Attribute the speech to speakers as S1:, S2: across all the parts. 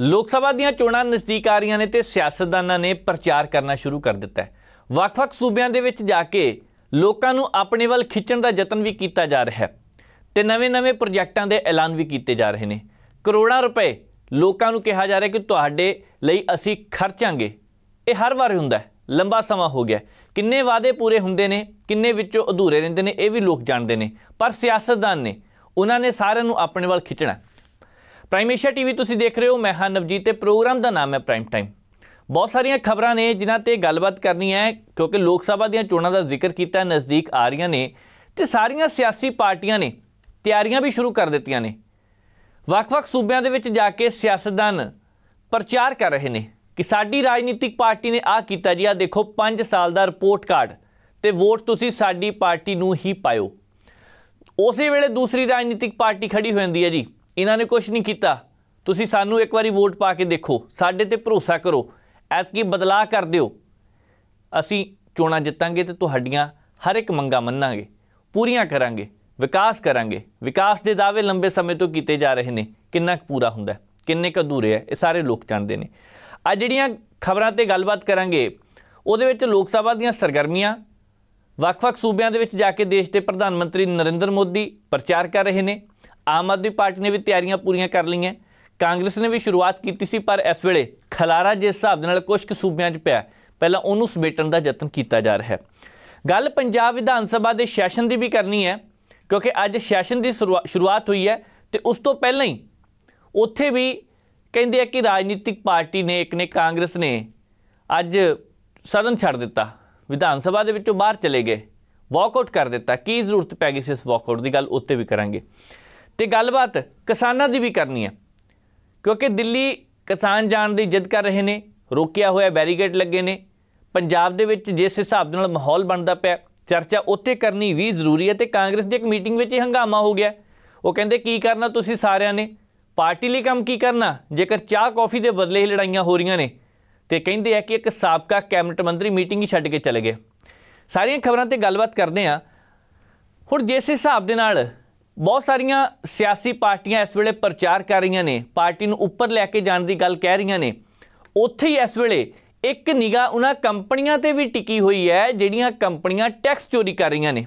S1: ਲੋਕ ਸਭਾ ਦੀਆਂ ਚੋਣਾਂ ਨਜ਼ਦੀਕ ਆ ਰਹੀਆਂ ਨੇ ਤੇ ਸਿਆਸਤਦਾਨਾਂ ਨੇ ਪ੍ਰਚਾਰ ਕਰਨਾ ਸ਼ੁਰੂ ਕਰ ਦਿੱਤਾ ਹੈ ਵੱਖ-ਵੱਖ ਸੂਬਿਆਂ ਦੇ ਵਿੱਚ ਜਾ ਕੇ ਲੋਕਾਂ ਨੂੰ ਆਪਣੇ ਵੱਲ ਖਿੱਚਣ ਦਾ ਯਤਨ ਵੀ ਕੀਤਾ ਜਾ ਰਿਹਾ ਹੈ ਤੇ ਨਵੇਂ-ਨਵੇਂ ਪ੍ਰੋਜੈਕਟਾਂ ਦੇ ਐਲਾਨ ਵੀ ਕੀਤੇ ਜਾ ਰਹੇ ਨੇ ਕਰੋੜਾਂ ਰੁਪਏ ਲੋਕਾਂ ਨੂੰ ਕਿਹਾ ਜਾ ਰਿਹਾ ਕਿ ਤੁਹਾਡੇ ਲਈ ਅਸੀਂ ਖਰਚਾਂਗੇ ਇਹ ਹਰ ਵਾਰ ਹੁੰਦਾ ਹੈ ਲੰਬਾ ਸਮਾਂ ਹੋ ਗਿਆ ਕਿੰਨੇ ਵਾਅਦੇ ਪੂਰੇ ਹੁੰਦੇ ਨੇ ਕਿੰਨੇ ਵਿੱਚੋਂ ਅਧੂਰੇ ਰਹਿੰਦੇ ਨੇ ਇਹ ਵੀ ਲੋਕ ਜਾਣਦੇ ਨੇ ਪਰ ਸਿਆਸਤਦਾਨ ਨੇ ਉਹਨਾਂ ਨੇ ਸਾਰਿਆਂ ਨੂੰ ਆਪਣੇ ਵੱਲ ਖਿੱਚਣਾ ਪ੍ਰਾਈਮ ਏਸ਼ੀਆ ਟੀਵੀ ਤੁਸੀਂ ਦੇਖ ਰਹੇ ਹੋ ਮੈਂ ਹਾਂ ਨਵਜੀਤ ਤੇ ਪ੍ਰੋਗਰਾਮ ਦਾ ਨਾਮ ਹੈ ਪ੍ਰਾਈਮ ਟਾਈਮ ਬਹੁਤ ਸਾਰੀਆਂ ਖਬਰਾਂ ਨੇ ਜਿਨ੍ਹਾਂ ਤੇ ਗੱਲਬਾਤ ਕਰਨੀ ਹੈ ਕਿਉਂਕਿ ਲੋਕ ਸਭਾ ਦੀਆਂ ਚੋਣਾਂ ਦਾ ਜ਼ਿਕਰ ਕੀਤਾ ਨਜ਼ਦੀਕ ਆ ਰਹੀਆਂ ਨੇ ਤੇ ਸਾਰੀਆਂ ਸਿਆਸੀ ਪਾਰਟੀਆਂ ਨੇ ਤਿਆਰੀਆਂ ਵੀ ਸ਼ੁਰੂ ਕਰ ਦਿੱਤੀਆਂ ਨੇ ਵੱਖ-ਵੱਖ ਸੂਬਿਆਂ ਦੇ ਵਿੱਚ ਜਾ ਕੇ ਸਿਆਸਤਦਾਨ ਪ੍ਰਚਾਰ ਕਰ ਰਹੇ ਨੇ ਕਿ ਸਾਡੀ ਰਾਜਨੀਤਿਕ ਪਾਰਟੀ ਨੇ ਆ ਕੀਤਾ ਜੀ ਆ ਦੇਖੋ 5 ਸਾਲ ਦਾ ਰਿਪੋਰਟ ਕਾਰਡ ਤੇ ਵੋਟ ਤੁਸੀਂ ਸਾਡੀ ਪਾਰਟੀ ਨੂੰ ਹੀ ਪਾਇਓ ਉਸੇ ਵੇਲੇ ਦੂਸਰੀ ਰਾਜਨੀਤਿਕ ਪਾਰਟੀ ਖੜੀ ਹੋ ਜਾਂਦੀ ਹੈ ਜੀ ਇਹਨਾਂ ਨੇ ਕੁਝ ਨਹੀਂ ਕੀਤਾ ਤੁਸੀਂ ਸਾਨੂੰ ਇੱਕ ਵਾਰੀ ਵੋਟ ਪਾ ਕੇ ਦੇਖੋ ਸਾਡੇ ਤੇ ਭਰੋਸਾ ਕਰੋ ਐਤਕੀ ਬਦਲਾਅ ਕਰ ਦਿਓ ਅਸੀਂ ਚੋਣਾਂ ਜਿੱਤਾਂਗੇ ਤੇ ਤੁਹਾਡੀਆਂ ਹਰ ਇੱਕ ਮੰਗਾਂ ਮੰਨਾਂਗੇ ਪੂਰੀਆਂ ਕਰਾਂਗੇ ਵਿਕਾਸ ਕਰਾਂਗੇ ਵਿਕਾਸ ਦੇ ਦਾਅਵੇ ਲੰਬੇ ਸਮੇਂ ਤੋਂ ਕੀਤੇ ਜਾ ਰਹੇ ਨੇ ਕਿੰਨਾ ਪੂਰਾ ਹੁੰਦਾ ਕਿੰਨੇ ਕੁ ਅਧੂਰੇ ਆ ਇਹ ਸਾਰੇ ਲੋਕ ਜਾਣਦੇ ਨੇ ਆ ਜਿਹੜੀਆਂ ਖਬਰਾਂ ਤੇ ਗੱਲਬਾਤ ਕਰਾਂਗੇ ਉਹਦੇ ਵਿੱਚ ਲੋਕ ਸਭਾ ਦੀਆਂ ਸਰਗਰਮੀਆਂ ਵੱਖ-ਵੱਖ ਸੂਬਿਆਂ ਦੇ ਵਿੱਚ ਜਾ ਕੇ ਦੇਸ਼ ਦੇ ਪ੍ਰਧਾਨ ਮੰਤਰੀ ਨਰਿੰਦਰ ਮੋਦੀ ਪ੍ਰਚਾਰ ਕਰ ਰਹੇ ਨੇ ਆਮ ਆਦਮੀ ਪਾਰਟੀ ਨੇ ਵੀ ਤਿਆਰੀਆਂ ਪੂਰੀਆਂ ਕਰ ਲਈਆਂ ਕਾਂਗਰਸ ਨੇ ਵੀ ਸ਼ੁਰੂਆਤ ਕੀਤੀ ਸੀ ਪਰ ਇਸ ਵੇਲੇ ਖਲਾਰਾ ਜਿਸ ਹਿਸਾਬ ਨਾਲ ਕੁਝ ਕੁ ਸੂਬਿਆਂ 'ਚ ਪਿਆ ਪਹਿਲਾਂ ਉਹਨੂੰ ਸਮੇਟਣ ਦਾ ਯਤਨ ਕੀਤਾ ਜਾ ਰਿਹਾ ਹੈ ਗੱਲ ਪੰਜਾਬ ਵਿਧਾਨ ਸਭਾ ਦੇ ਸੈਸ਼ਨ ਦੀ ਵੀ ਕਰਨੀ ਹੈ ਕਿਉਂਕਿ ਅੱਜ ਸੈਸ਼ਨ ਦੀ ਸ਼ੁਰੂਆਤ ਹੋਈ ਹੈ ਤੇ ਉਸ ਤੋਂ ਪਹਿਲਾਂ ਹੀ ਉੱਥੇ ਵੀ ਕਹਿੰਦੇ ਆ ਕਿ ਰਾਜਨੀਤਿਕ ਪਾਰਟੀ ਨੇ ਇੱਕ ਨੇ ਕਾਂਗਰਸ ਨੇ ਅੱਜ ਸਦਨ ਛੱਡ ਦਿੱਤਾ ਵਿਧਾਨ ਸਭਾ ਦੇ ਵਿੱਚੋਂ ਬਾਹਰ ਚਲੇ ਗਏ ਵਾਕਆਊਟ ਕਰ ਦਿੱਤਾ ਕੀ ਜ਼ਰੂਰਤ ਪੈ ਗਈ ਸੀ ਇਸ ਵਾਕਆਊਟ ਦੀ ਗੱਲ ਉੱਤੇ ਵੀ ਕਰਾਂਗੇ ਤੇ ਗੱਲਬਾਤ ਕਿਸਾਨਾਂ ਦੀ ਵੀ ਕਰਨੀ ਹੈ ਕਿਉਂਕਿ ਦਿੱਲੀ ਕਿਸਾਨ ਜਾਣ ਦੀ ਜਿੱਦ ਕਰ ਰਹੇ ਨੇ ਰੋਕਿਆ ਹੋਇਆ ਬੈਰੀਗੇਟ ਲੱਗੇ ਨੇ ਪੰਜਾਬ ਦੇ ਵਿੱਚ ਜਿਸ ਹਿਸਾਬ ਨਾਲ ਮਾਹੌਲ ਬਣਦਾ ਪਿਆ ਚਰਚਾ ਉੱਤੇ ਕਰਨੀ ਵੀ ਜ਼ਰੂਰੀ ਹੈ ਤੇ ਕਾਂਗਰਸ ਦੀ ਇੱਕ ਮੀਟਿੰਗ ਵਿੱਚ ਹੀ ਹੰਗਾਮਾ ਹੋ ਗਿਆ ਉਹ ਕਹਿੰਦੇ ਕੀ ਕਰਨਾ ਤੁਸੀਂ ਸਾਰਿਆਂ ਨੇ ਪਾਰਟੀ ਲਈ ਕੰਮ ਕੀ ਕਰਨਾ ਜੇਕਰ ਚਾਹ ਕਾਫੀ ਦੇ ਬਦਲੇ ਹੀ ਲੜਾਈਆਂ ਹੋ ਰਹੀਆਂ ਨੇ ਤੇ ਕਹਿੰਦੇ ਆ ਕਿ ਇੱਕ ਸਾਬਕਾ ਕੈਬਨਿਟ ਮੰਤਰੀ ਮੀਟਿੰਗ ਹੀ ਛੱਡ ਕੇ ਚਲੇ ਗਏ ਸਾਰੀਆਂ ਖਬਰਾਂ ਤੇ ਗੱਲਬਾਤ ਕਰਦੇ ਆ ਹੁਣ ਜਿਸ ਹਿਸਾਬ ਦੇ ਨਾਲ ਬਹੁਤ ਸਾਰੀਆਂ ਸਿਆਸੀ ਪਾਰਟੀਆਂ ਇਸ ਵੇਲੇ ਪ੍ਰਚਾਰ ਕਰ ਰਹੀਆਂ ਨੇ ਪਾਰਟੀ ਨੂੰ ਉੱਪਰ ਲੈ ਕੇ ਜਾਣ ਦੀ ਗੱਲ ਕਹਿ ਰਹੀਆਂ ਨੇ ਉੱਥੇ ਹੀ ਇਸ ਵੇਲੇ ਇੱਕ ਨਿਗਾ ਉਹਨਾਂ ਕੰਪਨੀਆਂ ਤੇ ਵੀ ਟਿਕੀ ਹੋਈ ਹੈ ਜਿਹੜੀਆਂ ਕੰਪਨੀਆਂ ਟੈਕਸ ਚੋਰੀ ਕਰ ਰਹੀਆਂ ਨੇ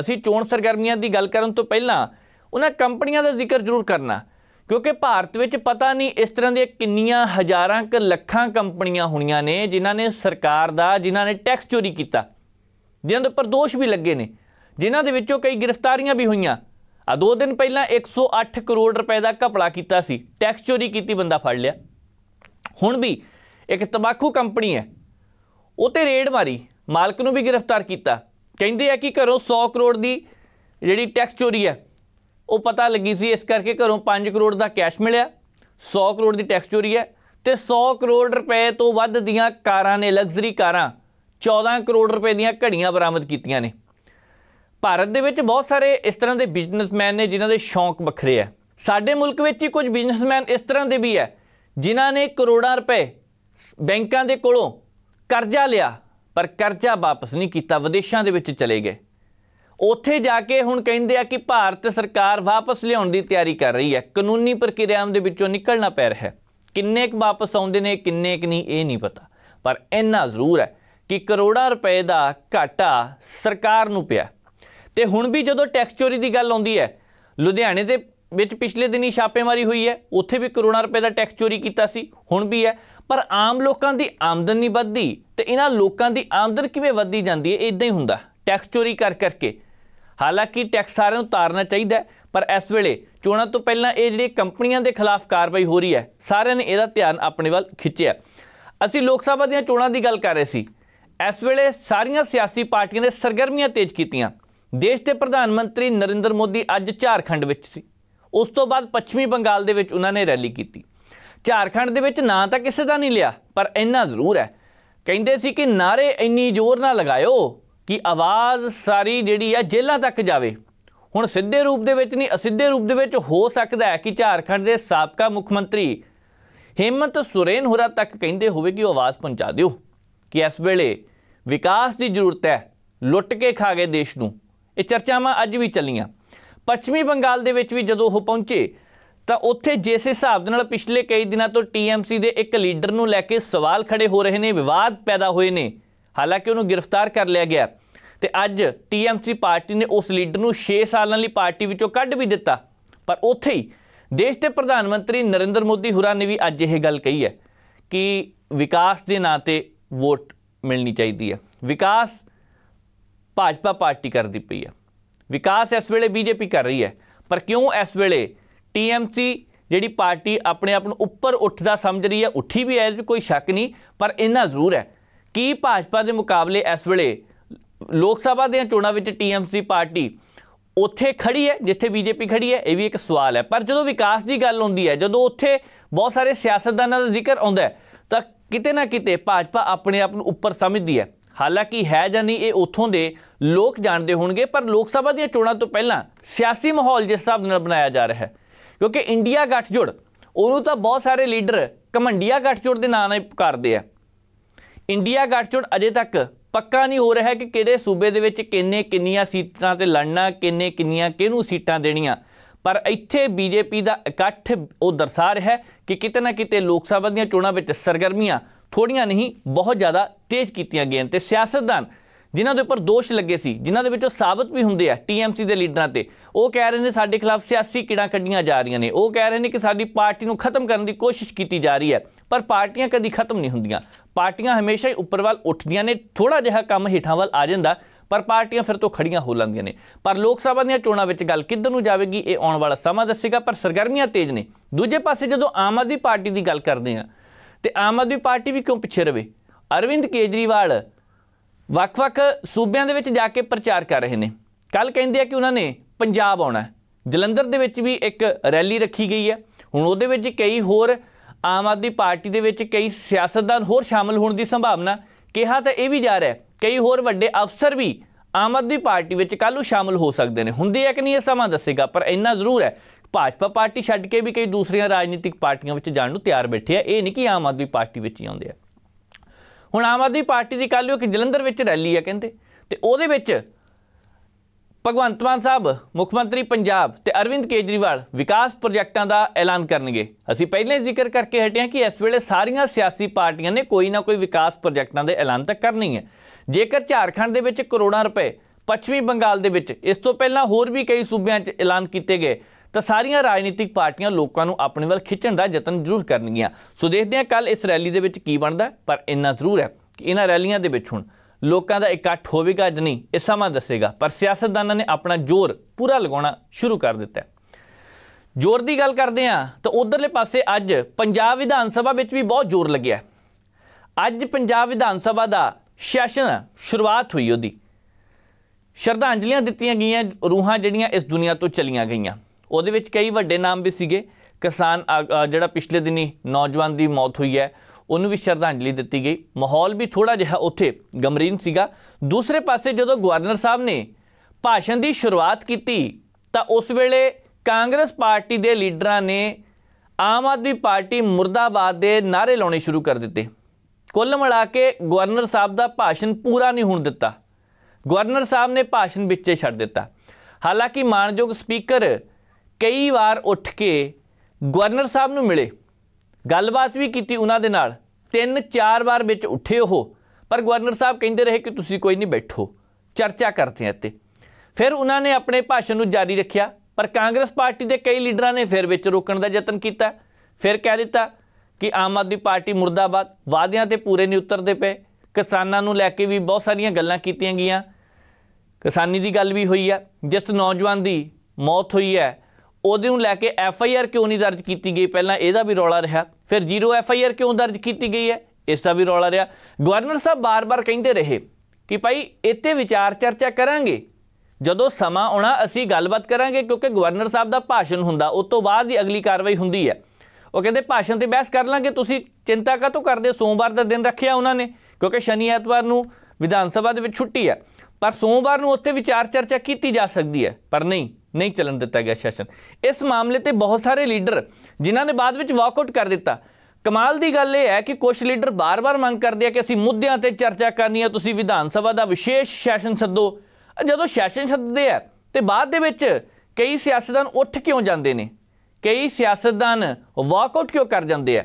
S1: ਅਸੀਂ ਚੋਣ ਸਰਗਰਮੀਆਂ ਦੀ ਗੱਲ ਕਰਨ ਤੋਂ ਪਹਿਲਾਂ ਉਹਨਾਂ ਕੰਪਨੀਆਂ ਦਾ ਜ਼ਿਕਰ ਜ਼ਰੂਰ ਕਰਨਾ ਕਿਉਂਕਿ ਭਾਰਤ ਵਿੱਚ ਪਤਾ ਨਹੀਂ ਇਸ ਤਰ੍ਹਾਂ ਦੀਆਂ ਕਿੰਨੀਆਂ ਹਜ਼ਾਰਾਂ ਕ ਲੱਖਾਂ ਕੰਪਨੀਆਂ ਹੋਣੀਆਂ ਨੇ ਜਿਨ੍ਹਾਂ ਨੇ ਸਰਕਾਰ ਦਾ ਜਿਨ੍ਹਾਂ ਨੇ ਟੈਕਸ ਚੋਰੀ ਕੀਤਾ ਜਿਨ੍ਹਾਂ ਦੇ ਉੱਪਰ ਦੋਸ਼ ਵੀ ਲੱਗੇ ਨੇ ਜਿਨ੍ਹਾਂ ਦੇ ਵਿੱਚੋਂ ਕਈ ਗ੍ਰਿਫਤਾਰੀਆਂ ਵੀ ਹੋਈਆਂ ਆ ਦੋ ਦਿਨ ਪਹਿਲਾਂ 108 ਕਰੋੜ ਰੁਪਏ ਦਾ ਘਪਲਾ ਕੀਤਾ ਸੀ ਟੈਕਸ ਚੋਰੀ ਕੀਤੀ ਬੰਦਾ ਫੜ ਲਿਆ ਹੁਣ ਵੀ ਇੱਕ ਤਬਾਕੂ ਕੰਪਨੀ ਹੈ ਉਹ ਤੇ ਰੇਡ ਮਾਰੀ ਮਾਲਕ ਨੂੰ ਵੀ ਗ੍ਰਿਫਤਾਰ ਕੀਤਾ ਕਹਿੰਦੇ ਆ ਕਿ ਘਰੋਂ 100 ਕਰੋੜ ਦੀ ਜਿਹੜੀ ਟੈਕਸ ਚੋਰੀ ਹੈ ਉਹ ਪਤਾ ਲੱਗੀ ਸੀ ਇਸ ਕਰਕੇ ਘਰੋਂ 5 ਕਰੋੜ ਦਾ ਕੈਸ਼ ਮਿਲਿਆ 100 ਕਰੋੜ ਦੀ ਟੈਕਸ ਚੋਰੀ ਹੈ ਤੇ 100 ਕਰੋੜ ਰੁਪਏ ਤੋਂ ਵੱਧ ਦੀਆਂ ਕਾਰਾਂ ਨੇ ਲਗਜ਼ਰੀ ਕਾਰਾਂ 14 ਕਰੋੜ ਰੁਪਏ ਦੀਆਂ ਘੜੀਆਂ ਬਰਾਮਦ ਕੀਤੀਆਂ ਨੇ ਭਾਰਤ ਦੇ ਵਿੱਚ ਬਹੁਤ ਸਾਰੇ ਇਸ ਤਰ੍ਹਾਂ ਦੇ ਬਿਜ਼ਨਸਮੈਨ ਨੇ ਜਿਨ੍ਹਾਂ ਦੇ ਸ਼ੌਂਕ ਵੱਖਰੇ ਆ ਸਾਡੇ ਮੁਲਕ ਵਿੱਚ ਹੀ ਕੁਝ ਬਿਜ਼ਨਸਮੈਨ ਇਸ ਤਰ੍ਹਾਂ ਦੇ ਵੀ ਆ ਜਿਨ੍ਹਾਂ ਨੇ ਕਰੋੜਾਂ ਰੁਪਏ ਬੈਂਕਾਂ ਦੇ ਕੋਲੋਂ ਕਰਜ਼ਾ ਲਿਆ ਪਰ ਕਰਜ਼ਾ ਵਾਪਸ ਨਹੀਂ ਕੀਤਾ ਵਿਦੇਸ਼ਾਂ ਦੇ ਵਿੱਚ ਚਲੇ ਗਏ ਉੱਥੇ ਜਾ ਕੇ ਹੁਣ ਕਹਿੰਦੇ ਆ ਕਿ ਭਾਰਤ ਸਰਕਾਰ ਵਾਪਸ ਲਿਆਉਣ ਦੀ ਤਿਆਰੀ ਕਰ ਰਹੀ ਹੈ ਕਾਨੂੰਨੀ ਪ੍ਰਕਿਰਿਆਵਾਂ ਦੇ ਵਿੱਚੋਂ ਨਿਕਲਣਾ ਪੈ ਰਿਹਾ ਹੈ ਕਿੰਨੇ ਕੁ ਵਾਪਸ ਆਉਂਦੇ ਨੇ ਕਿੰਨੇ ਕੁ ਨਹੀਂ ਇਹ ਨਹੀਂ ਪਤਾ ਪਰ ਇੰਨਾ ਜ਼ਰੂਰ ਹੈ ਕਿ ਕਰੋੜਾਂ ਰੁਪਏ ਦਾ ਘਾਟਾ ਸਰਕਾਰ ਨੂੰ ਪਿਆ ਤੇ ਹੁਣ ਵੀ ਜਦੋਂ ਟੈਕਸ ਚੋਰੀ ਦੀ ਗੱਲ ਆਉਂਦੀ ਹੈ ਲੁਧਿਆਣੇ ਦੇ ਵਿੱਚ ਪਿਛਲੇ ਦਿਨੀ ਛਾਪੇਮਾਰੀ ਹੋਈ ਹੈ ਉੱਥੇ ਵੀ ਕਰੋੜਾਂ ਰੁਪਏ ਦਾ ਟੈਕਸ ਚੋਰੀ ਕੀਤਾ ਸੀ ਹੁਣ ਵੀ ਹੈ ਪਰ ਆਮ ਲੋਕਾਂ ਦੀ ਆਮਦਨ ਨਹੀਂ ਵੱਧਦੀ ਤੇ ਇਹਨਾਂ ਲੋਕਾਂ ਦੀ ਆਮਦਨ ਕਿਵੇਂ ਵੱਧਦੀ ਜਾਂਦੀ ਹੈ ਇਦਾਂ ਹੀ ਹੁੰਦਾ ਟੈਕਸ ਚੋਰੀ ਕਰ ਕਰਕੇ ਹਾਲਾਂਕਿ ਟੈਕਸ ਸਾਰਿਆਂ ਨੂੰ ਤਾਰਨਾ ਚਾਹੀਦਾ ਪਰ ਇਸ ਵੇਲੇ ਚੋਣਾਂ ਤੋਂ ਪਹਿਲਾਂ ਇਹ ਜਿਹੜੀ ਕੰਪਨੀਆਂ ਦੇ ਖਿਲਾਫ ਕਾਰਵਾਈ ਹੋ ਰਹੀ ਹੈ ਸਾਰਿਆਂ ਨੇ ਇਹਦਾ ਧਿਆਨ ਆਪਣੇ ਵੱਲ ਖਿੱਚਿਆ ਅਸੀਂ ਲੋਕ ਸਭਾ ਦੀਆਂ ਚੋਣਾਂ ਦੀ ਗੱਲ ਕਰ ਰਹੇ ਸੀ ਇਸ ਵੇਲੇ ਸਾਰੀਆਂ ਸਿਆਸੀ ਪਾਰਟੀਆਂ ਨੇ ਸਰਗਰਮੀਆਂ ਤੇਜ਼ ਕੀਤੀਆਂ ਦੇਸ਼ ਦੇ ਪ੍ਰਧਾਨ ਮੰਤਰੀ ਨਰਿੰਦਰ ਮੋਦੀ ਅੱਜ ਝਾਰਖੰਡ ਵਿੱਚ ਸੀ ਉਸ ਤੋਂ ਬਾਅਦ ਪੱਛਮੀ ਬੰਗਾਲ ਦੇ ਵਿੱਚ ਉਹਨਾਂ ਨੇ ਰੈਲੀ ਕੀਤੀ ਝਾਰਖੰਡ ਦੇ ਵਿੱਚ ਨਾਂ ਤਾਂ ਕਿਸੇ ਦਾ ਨਹੀਂ ਲਿਆ ਪਰ ਇੰਨਾ ਜ਼ਰੂਰ ਹੈ ਕਹਿੰਦੇ ਸੀ ਕਿ ਨਾਰੇ ਇੰਨੀ ਜ਼ੋਰ ਨਾਲ ਲਗਾਇਓ ਕਿ ਆਵਾਜ਼ ਸਾਰੀ ਜਿਹੜੀ ਆ ਜੇਲਾਂ ਤੱਕ ਜਾਵੇ ਹੁਣ ਸਿੱਧੇ ਰੂਪ ਦੇ ਵਿੱਚ ਨਹੀਂ ਅਸਿੱਧੇ ਰੂਪ ਦੇ ਵਿੱਚ ਹੋ ਸਕਦਾ ਹੈ ਕਿ ਝਾਰਖੰਡ ਦੇ ਸਾਬਕਾ ਮੁੱਖ ਮੰਤਰੀ ਹਿੰਮਤ ਸੁਰੇਨ ਹੋਰਾ ਤੱਕ ਕਹਿੰਦੇ ਹੋਵੇ ਕਿ ਆਵਾਜ਼ ਪਹੁੰਚਾ ਦਿਓ ਕਿ ਇਸ ਵੇਲੇ ਵਿਕਾਸ ਦੀ ਜ਼ਰੂਰਤ ਹੈ ਲੁੱਟ ਕੇ ਖਾ ਗਏ ਦੇਸ਼ ਨੂੰ ਇਹ ਚਰਚਾਵਾਂ ਅੱਜ ਵੀ ਚੱਲੀਆਂ ਪੱਛਮੀ ਬੰਗਾਲ ਦੇ ਵਿੱਚ ਵੀ ਜਦੋਂ ਉਹ ਪਹੁੰਚੇ ਤਾਂ ਉੱਥੇ ਜਿਸ ਹਿਸਾਬ ਦੇ ਨਾਲ ਪਿਛਲੇ ਕਈ ਦਿਨਾਂ ਤੋਂ ਟੀਐਮਸੀ ਦੇ ਇੱਕ ਲੀਡਰ ਨੂੰ ਲੈ ਕੇ ਸਵਾਲ ਖੜੇ ਹੋ ਰਹੇ ਨੇ ਵਿਵਾਦ ਪੈਦਾ ਹੋਏ ਨੇ ਹਾਲਾਂਕਿ ਉਹਨੂੰ ਗ੍ਰਿਫਤਾਰ ਕਰ ਲਿਆ ਗਿਆ ਤੇ ਅੱਜ ਟੀਐਮਸੀ ਪਾਰਟੀ ਨੇ ਉਸ ਲੀਡਰ ਨੂੰ 6 ਸਾਲਾਂ ਲਈ ਪਾਰਟੀ ਵਿੱਚੋਂ ਕੱਢ ਵੀ ਦਿੱਤਾ ਪਰ ਉੱਥੇ ਹੀ ਦੇਸ਼ ਦੇ ਪ੍ਰਧਾਨ ਮੰਤਰੀ ਨਰਿੰਦਰ ਮੋਦੀ ਹੁਰਾਂ ਨੇ ਵੀ ਅੱਜ ਇਹ ਗੱਲ ਕਹੀ ਹੈ ਕਿ ਵਿਕਾਸ ਦੇ ਨਾਂ ਤੇ ਵੋਟ ਮਿਲਣੀ ਚਾਹੀਦੀ ਹੈ ਵਿਕਾਸ ਭਾਜਪਾ ਪਾਰਟੀ ਕਰਦੀ ਪਈ ਹੈ ਵਿਕਾਸ ਇਸ ਵੇਲੇ ਬੀਜੇਪੀ ਕਰ ਰਹੀ ਹੈ ਪਰ ਕਿਉਂ ਇਸ ਵੇਲੇ ਟੀਐਮਸੀ ਜਿਹੜੀ ਪਾਰਟੀ ਆਪਣੇ ਆਪ ਨੂੰ ਉੱਪਰ ਉੱਠਦਾ ਸਮਝ ਰਹੀ ਹੈ ਉੱਠੀ ਵੀ ਹੈ ਕੋਈ ਸ਼ੱਕ ਨਹੀਂ ਪਰ ਇੰਨਾ ਜ਼ਰੂਰ ਹੈ ਕਿ ਭਾਜਪਾ ਦੇ ਮੁਕਾਬਲੇ ਇਸ ਵੇਲੇ ਲੋਕ ਸਭਾ ਦੀਆਂ ਚੋਣਾਂ ਵਿੱਚ ਟੀਐਮਸੀ ਪਾਰਟੀ ਉੱਥੇ ਖੜੀ ਹੈ ਜਿੱਥੇ ਬੀਜੇਪੀ ਖੜੀ ਹੈ ਇਹ ਵੀ ਇੱਕ ਸਵਾਲ ਹੈ ਪਰ ਜਦੋਂ ਵਿਕਾਸ ਦੀ ਗੱਲ ਆਉਂਦੀ ਹੈ ਜਦੋਂ ਉੱਥੇ ਬਹੁਤ ਸਾਰੇ ਸਿਆਸਤਦਾਨਾਂ ਦਾ ਜ਼ਿਕਰ ਆਉਂਦਾ ਤਾਂ ਕਿਤੇ ਨਾ ਕਿਤੇ ਭਾਜਪਾ ਆਪਣੇ ਆਪ ਨੂੰ ਉੱਪਰ ਸਮਝਦੀ ਹੈ ਹਾਲਾਂਕਿ ਹੈ ਜਾਂ ਨਹੀਂ ਇਹ ਉਥੋਂ ਦੇ ਲੋਕ ਜਾਣਦੇ ਹੋਣਗੇ ਪਰ ਲੋਕ ਸਭਾ ਦੀਆਂ ਚੋਣਾਂ ਤੋਂ ਪਹਿਲਾਂ ਸਿਆਸੀ ਮਾਹੌਲ ਜਿਸ ਹਿਸਾਬ ਨਾਲ ਬਣਾਇਆ ਜਾ ਰਿਹਾ ਹੈ ਕਿਉਂਕਿ ਇੰਡੀਆ ਗੱਠਜੋੜ ਉਹਨੂੰ ਤਾਂ ਬਹੁਤ ਸਾਰੇ ਲੀਡਰ ਕਮੰਡੀਆ ਗੱਠਜੋੜ ਦੇ ਨਾਂ ਨਾਲ ਪੁਕਾਰਦੇ ਆ ਇੰਡੀਆ ਗੱਠਜੋੜ ਅਜੇ ਤੱਕ ਪੱਕਾ ਨਹੀਂ ਹੋ ਰਿਹਾ ਕਿ ਕਿਹੜੇ ਸੂਬੇ ਦੇ ਵਿੱਚ ਕਿੰਨੇ ਕਿੰਨੀਆਂ ਸੀਟਾਂ ਤੇ ਲੜਨਾ ਕਿੰਨੇ ਕਿੰਨੀਆਂ ਕਿਹਨੂੰ ਸੀਟਾਂ ਦੇਣੀਆਂ ਪਰ ਇੱਥੇ ਬੀਜੇਪੀ ਦਾ ਇਕੱਠ ਉਹ ਦਰਸਾ ਰਿਹਾ ਹੈ ਕਿ ਕਿਤੇ ਨਾ ਕਿਤੇ ਲੋਕ ਸਭਾ ਦੀਆਂ ਚੋਣਾਂ ਵਿੱਚ ਸਰਗਰਮੀਆਂ ਥੋੜੀਆਂ ਨਹੀਂ ਬਹੁਤ ਜ਼ਿਆਦਾ ਤੇਜ਼ ਕੀਤੀਆਂ ਗਈਆਂ ਤੇ ਸਿਆਸਤਦਾਨ ਜਿਨ੍ਹਾਂ ਦੇ ਉੱਪਰ ਦੋਸ਼ ਲੱਗੇ ਸੀ ਜਿਨ੍ਹਾਂ ਦੇ ਵਿੱਚੋਂ ਸਾਬਤ ਵੀ ਹੁੰਦੇ ਆ ਟੀਐਮਸੀ ਦੇ ਲੀਡਰਾਂ ਤੇ ਉਹ ਕਹਿ ਰਹੇ ਨੇ ਸਾਡੇ ਖਿਲਾਫ ਸਿਆਸੀ ਕਿੜਾਂ ਕੱਢੀਆਂ ਜਾ ਰਹੀਆਂ ਨੇ ਉਹ ਕਹਿ ਰਹੇ ਨੇ ਕਿ ਸਾਡੀ ਪਾਰਟੀ ਨੂੰ ਖਤਮ ਕਰਨ ਦੀ ਕੋਸ਼ਿਸ਼ ਕੀਤੀ ਜਾ ਰਹੀ ਹੈ ਪਰ ਪਾਰਟੀਆਂ ਕਦੀ ਖਤਮ ਨਹੀਂ ਹੁੰਦੀਆਂ ਪਾਰਟੀਆਂ ਹਮੇਸ਼ਾ ਹੀ ਉੱਪਰ ਵੱਲ ਉੱਠਦੀਆਂ ਨੇ ਥੋੜਾ ਜਿਹਾ ਕੰਮ ਹੇਠਾਂ ਵੱਲ ਆ ਜਾਂਦਾ ਪਰ ਪਾਰਟੀਆਂ ਫਿਰ ਤੋਂ ਖੜੀਆਂ ਹੋ ਲੰਦੀਆਂ ਨੇ ਪਰ ਲੋਕ ਸਭਾ ਦੀਆਂ ਚੋਣਾਂ ਵਿੱਚ ਗੱਲ ਕਿੱਧਰ ਨੂੰ ਜਾਵੇਗੀ ਇਹ ਆਉਣ ਵਾਲਾ ਸਮਾਂ ਦੱਸੇਗਾ ਪਰ ਸਰਗਰਮੀਆਂ ਤੇਜ਼ ਨੇ ਦੂਜੇ ਪਾਸੇ ਜਦੋਂ ਆਮ ਆਦਮੀ ਪਾਰਟੀ ਦੀ ਗੱਲ ਕਰਦੇ ਆਂ ਤੇ ਆਮ ਆਦਮੀ ਪਾਰਟੀ ਵੀ ਕਿਉਂ ਪਿੱਛੇ ਰਵੇ ਅਰਵਿੰਦ ਕੇਜਰੀਵਾਲ ਵੱਖ-ਵੱਖ ਸੂਬਿਆਂ ਦੇ ਵਿੱਚ ਜਾ ਕੇ ਪ੍ਰਚਾਰ ਕਰ ਰਹੇ ਨੇ ਕੱਲ ਕਹਿੰਦੇ ਆ ਕਿ ਉਹਨਾਂ ਨੇ ਪੰਜਾਬ ਆਉਣਾ ਜਲੰਧਰ ਦੇ ਵਿੱਚ ਵੀ ਇੱਕ ਰੈਲੀ ਰੱਖੀ ਗਈ ਹੈ ਹੁਣ ਉਹਦੇ ਵਿੱਚ ਕਈ ਹੋਰ ਆਮ ਆਦਮੀ ਪਾਰਟੀ ਦੇ ਵਿੱਚ ਕਈ ਸਿਆਸਤਦਾਨ ਹੋਰ ਸ਼ਾਮਲ ਹੋਣ ਦੀ ਸੰਭਾਵਨਾ ਕਿਹਾ ਤਾਂ ਇਹ ਵੀ ਜਾ ਰਿਹਾ ਕਈ ਹੋਰ ਵੱਡੇ ਅਫਸਰ ਵੀ ਆਮ ਆਦਮੀ ਪਾਰਟੀ ਵਿੱਚ ਕੱਲ ਨੂੰ ਸ਼ਾਮਲ ਹੋ ਸਕਦੇ ਨੇ ਹੁੰਦੇ ਆ ਕਿ ਨਹੀਂ ਇਹ ਸਮਾਂ ਦੱਸੇਗਾ ਪਰ ਇੰਨਾ ਜ਼ਰੂਰ ਹੈ ਭਾਜਪਾ ਪਾਰਟੀ ਛੱਡ ਕੇ ਵੀ ਕਈ ਦੂਸਰੀਆਂ ਰਾਜਨੀਤਿਕ ਪਾਰਟੀਆਂ ਵਿੱਚ ਜਾਣ ਨੂੰ ਤਿਆਰ ਬੈਠੇ ਆ ਇਹ ਨਹੀਂ ਕਿ ਆਮ ਆਦਮੀ ਪਾਰਟੀ ਵਿੱਚ ਹੀ ਆਉਂਦੇ ਆ ਹੁਣ ਆਮ ਆਦਮੀ ਪਾਰਟੀ ਦੀ ਕੱਲ ਉਹ ਕਿ ਜਲੰਧਰ ਵਿੱਚ ਰੈਲੀ ਆ ਕਹਿੰਦੇ ਤੇ ਉਹਦੇ ਵਿੱਚ ਭਗਵੰਤ ਮਾਨ ਸਾਹਿਬ ਮੁੱਖ ਮੰਤਰੀ ਪੰਜਾਬ ਤੇ ਅਰਵਿੰਦ ਕੇਜਰੀਵਾਲ ਵਿਕਾਸ ਪ੍ਰੋਜੈਕਟਾਂ ਦਾ ਐਲਾਨ ਕਰਨਗੇ ਅਸੀਂ ਪਹਿਲਾਂ ਜ਼ਿਕਰ ਕਰਕੇ ਹਟੇ ਆ ਕਿ ਇਸ ਵੇਲੇ ਸਾਰੀਆਂ ਸਿਆਸੀ ਪਾਰਟੀਆਂ ਨੇ ਕੋਈ ਨਾ ਕੋਈ ਵਿਕਾਸ ਪ੍ਰੋਜੈਕਟਾਂ ਦੇ ਐਲਾਨ ਤਾਂ ਕਰਨੀ ਹੈ ਜੇਕਰ ਝਾਰਖੰਡ ਦੇ ਵਿੱਚ ਕਰੋੜਾਂ ਰੁਪਏ ਪੱਛਮੀ ਬੰਗਾਲ ਦੇ ਵਿੱਚ ਇਸ ਤੋਂ ਪਹਿਲਾਂ ਹੋਰ ਵੀ ਕਈ ਸੂਬਿਆਂ 'ਚ ਐਲਾਨ ਕੀਤੇ ਗਏ ਤਾਂ ਸਾਰੀਆਂ ਰਾਜਨੀਤਿਕ ਪਾਰਟੀਆਂ ਲੋਕਾਂ ਨੂੰ ਆਪਣੇ ਵੱਲ ਖਿੱਚਣ ਦਾ ਯਤਨ ਜ਼ਰੂਰ ਕਰਨਗੀਆਂ ਸੋ ਦੇਖਦੇ ਹਾਂ ਕੱਲ ਇਸ ਰੈਲੀ ਦੇ ਵਿੱਚ ਕੀ ਬਣਦਾ ਪਰ ਇੰਨਾ ਜ਼ਰੂਰ ਹੈ ਕਿ ਇਹਨਾਂ ਰੈਲੀਆਂ ਦੇ ਵਿੱਚ ਹੁਣ ਲੋਕਾਂ ਦਾ ਇਕੱਠ ਹੋਵੇਗਾ ਜਾਂ ਨਹੀਂ ਇਹ ਸਮਾਂ ਦੱਸੇਗਾ ਪਰ ਸਿਆਸਤਦਾਨਾਂ ਨੇ ਆਪਣਾ ਜ਼ੋਰ ਪੂਰਾ ਲਗਾਉਣਾ ਸ਼ੁਰੂ ਕਰ ਦਿੱਤਾ ਹੈ ਜ਼ੋਰ ਦੀ ਗੱਲ ਕਰਦੇ ਆ ਤਾਂ ਉਧਰਲੇ ਪਾਸੇ ਅੱਜ ਪੰਜਾਬ ਵਿਧਾਨ ਸਭਾ ਵਿੱਚ ਵੀ ਬਹੁਤ ਜ਼ੋਰ ਲੱਗਿਆ ਅੱਜ ਪੰਜਾਬ ਵਿਧਾਨ ਸਭਾ ਦਾ ਸੈਸ਼ਨ ਸ਼ੁਰੂਆਤ ਹੋਈ ਉਹਦੀ ਸ਼ਰਧਾਂਜਲੀਆਂ ਦਿੱਤੀਆਂ ਗਈਆਂ ਰੂਹਾਂ ਜਿਹੜੀਆਂ ਇਸ ਦੁਨੀਆ ਤੋਂ ਚਲੀਆਂ ਗਈਆਂ ਉਹਦੇ ਵਿੱਚ ਕਈ ਵੱਡੇ ਨਾਮ ਵੀ ਸੀਗੇ ਕਿਸਾਨ ਜਿਹੜਾ ਪਿਛਲੇ ਦਿਨੀ ਨੌਜਵਾਨ ਦੀ ਮੌਤ ਹੋਈ ਹੈ ਉਹਨੂੰ ਵੀ ਸ਼ਰਧਾਂਜਲੀ ਦਿੱਤੀ ਗਈ ਮਾਹੌਲ ਵੀ ਥੋੜਾ ਜਿਹਾ ਉੱਥੇ ਗਮਰੀਨ ਸੀਗਾ ਦੂਸਰੇ ਪਾਸੇ ਜਦੋਂ ਗਵਰਨਰ ਸਾਹਿਬ ਨੇ ਭਾਸ਼ਣ ਦੀ ਸ਼ੁਰੂਆਤ ਕੀਤੀ ਤਾਂ ਉਸ ਵੇਲੇ ਕਾਂਗਰਸ ਪਾਰਟੀ ਦੇ ਲੀਡਰਾਂ ਨੇ ਆਮ ਆਦਮੀ ਪਾਰਟੀ ਮੁਰਦਾਬਾਦ ਦੇ ਨਾਰੇ ਲਾਉਣੇ ਸ਼ੁਰੂ ਕਰ ਦਿੱਤੇ ਕੁੱਲ ਮਿਲਾ ਕੇ ਗਵਰਨਰ ਸਾਹਿਬ ਦਾ ਭਾਸ਼ਣ ਪੂਰਾ ਨਹੀਂ ਹੋਣ ਦਿੱਤਾ ਗਵਰਨਰ ਸਾਹਿਬ ਨੇ ਭਾਸ਼ਣ ਵਿੱਚੇ ਛੱਡ ਦਿੱਤਾ ਹਾਲਾਂਕਿ ਮਾਨਯੋਗ ਸਪੀਕਰ ਕਈ ਵਾਰ ਉੱਠ ਕੇ ਗਵਰਨਰ ਸਾਹਿਬ ਨੂੰ ਮਿਲੇ ਗੱਲਬਾਤ ਵੀ ਕੀਤੀ ਉਹਨਾਂ ਦੇ ਨਾਲ ਤਿੰਨ ਚਾਰ ਵਾਰ ਵਿੱਚ ਉੱਠੇ ਉਹ ਪਰ ਗਵਰਨਰ ਸਾਹਿਬ ਕਹਿੰਦੇ ਰਹੇ ਕਿ ਤੁਸੀਂ ਕੋਈ ਨਹੀਂ ਬੈਠੋ ਚਰਚਾ ਕਰਦੇ ਆ ਤੇ ਫਿਰ ਉਹਨਾਂ ਨੇ ਆਪਣੇ ਭਾਸ਼ਣ ਨੂੰ ਜਾਰੀ ਰੱਖਿਆ ਪਰ ਕਾਂਗਰਸ ਪਾਰਟੀ ਦੇ ਕਈ ਲੀਡਰਾਂ ਨੇ ਫਿਰ ਵਿੱਚ ਰੋਕਣ ਦਾ ਯਤਨ ਕੀਤਾ ਫਿਰ ਕਹਿ ਦਿੱਤਾ ਕਿ ਆਮ ਆਦਮੀ ਪਾਰਟੀ ਮੁਰਦਾਬਾਦ ਵਾਅਦਿਆਂ ਤੇ ਪੂਰੇ ਨਹੀਂ ਉਤਰਦੇ ਪਏ ਕਿਸਾਨਾਂ ਨੂੰ ਲੈ ਕੇ ਵੀ ਬਹੁਤ ਸਾਰੀਆਂ ਗੱਲਾਂ ਕੀਤੀਆਂ ਗਈਆਂ ਕਿਸਾਨੀ ਦੀ ਗੱਲ ਵੀ ਹੋਈ ਆ ਜਿਸ ਨੌਜਵਾਨ ਦੀ ਮੌਤ ਹੋਈ ਹੈ ਉਹਦੇ ਨੂੰ ਲੈ ਕੇ ਐਫ ਆਈ ਆਰ ਕਿਉਂ ਨਹੀਂ ਦਰਜ ਕੀਤੀ ਗਈ ਪਹਿਲਾਂ ਇਹਦਾ ਵੀ ਰੌਲਾ ਰਿਹਾ ਫਿਰ ਜ਼ੀਰੋ ਐਫ ਆਈ ਆਰ ਕਿਉਂ ਦਰਜ ਕੀਤੀ ਗਈ ਹੈ ਇਸ ਦਾ ਵੀ ਰੌਲਾ ਰਿਹਾ ਗਵਰਨਰ ਸਾਹਿਬ ਬਾਰ-ਬਾਰ ਕਹਿੰਦੇ ਰਹੇ ਕਿ ਭਾਈ ਇੱਥੇ ਵਿਚਾਰ ਚਰਚਾ ਕਰਾਂਗੇ ਜਦੋਂ ਸਮਾਂ ਆਉਣਾ ਅਸੀਂ ਗੱਲਬਾਤ ਕਰਾਂਗੇ ਕਿਉਂਕਿ ਗਵਰਨਰ ਸਾਹਿਬ ਦਾ ਭਾਸ਼ਣ ਹੁੰਦਾ ਉਸ ਤੋਂ ਬਾਅਦ ਹੀ ਅਗਲੀ ਕਾਰਵਾਈ ਹੁੰਦੀ ਹੈ ਉਹ ਕਹਿੰਦੇ ਭਾਸ਼ਣ ਤੇ ਬਹਿਸ ਕਰ ਲਾਂਗੇ ਤੁਸੀਂ ਚਿੰਤਾ ਕਾਤੋਂ ਕਰਦੇ ਸੋਮਵਾਰ ਦਾ ਦਿਨ ਰੱਖਿਆ ਉਹਨਾਂ ਨੇ ਕਿਉਂਕਿ ਸ਼ਨੀ ਐਤਵਾਰ ਨੂੰ ਵਿਧਾਨ ਸਭਾ ਦੇ ਵਿੱਚ ਛੁੱਟੀ ਹੈ ਪਰ ਸੋਮਵਾਰ ਨੂੰ ਉੱਥੇ ਵਿਚਾਰ ਚਰਚਾ ਕੀਤੀ ਜਾ ਸਕਦੀ ਹੈ ਪਰ ਨਹੀਂ ਨਹੀਂ ਚੱਲਣ ਦਿੱਤਾ ਗਿਆ ਸੈਸ਼ਨ ਇਸ ਮਾਮਲੇ ਤੇ ਬਹੁਤ ਸਾਰੇ ਲੀਡਰ ਜਿਨ੍ਹਾਂ ਨੇ ਬਾਅਦ ਵਿੱਚ ਵਾਕਆਊਟ ਕਰ ਦਿੱਤਾ ਕਮਾਲ ਦੀ ਗੱਲ ਇਹ ਹੈ ਕਿ ਕੁਝ ਲੀਡਰ ਬਾਰ-ਬਾਰ ਮੰਗ ਕਰਦੇ ਆ ਕਿ ਅਸੀਂ ਮੁੱਦਿਆਂ ਤੇ ਚਰਚਾ ਕਰਨੀ ਹੈ ਤੁਸੀਂ ਵਿਧਾਨ ਸਭਾ ਦਾ ਵਿਸ਼ੇਸ਼ ਸੈਸ਼ਨ ਸੱਦੋ ਜਦੋਂ ਸੈਸ਼ਨ ਸੱਦਦੇ ਆ ਤੇ ਬਾਅਦ ਦੇ ਵਿੱਚ ਕਈ ਸਿਆਸਤਦਾਨ ਉੱਠ ਕਿਉਂ ਜਾਂਦੇ ਨੇ ਕਈ ਸਿਆਸਤਦਾਨ ਵਾਕਆਊਟ ਕਿਉਂ ਕਰ ਜਾਂਦੇ ਆ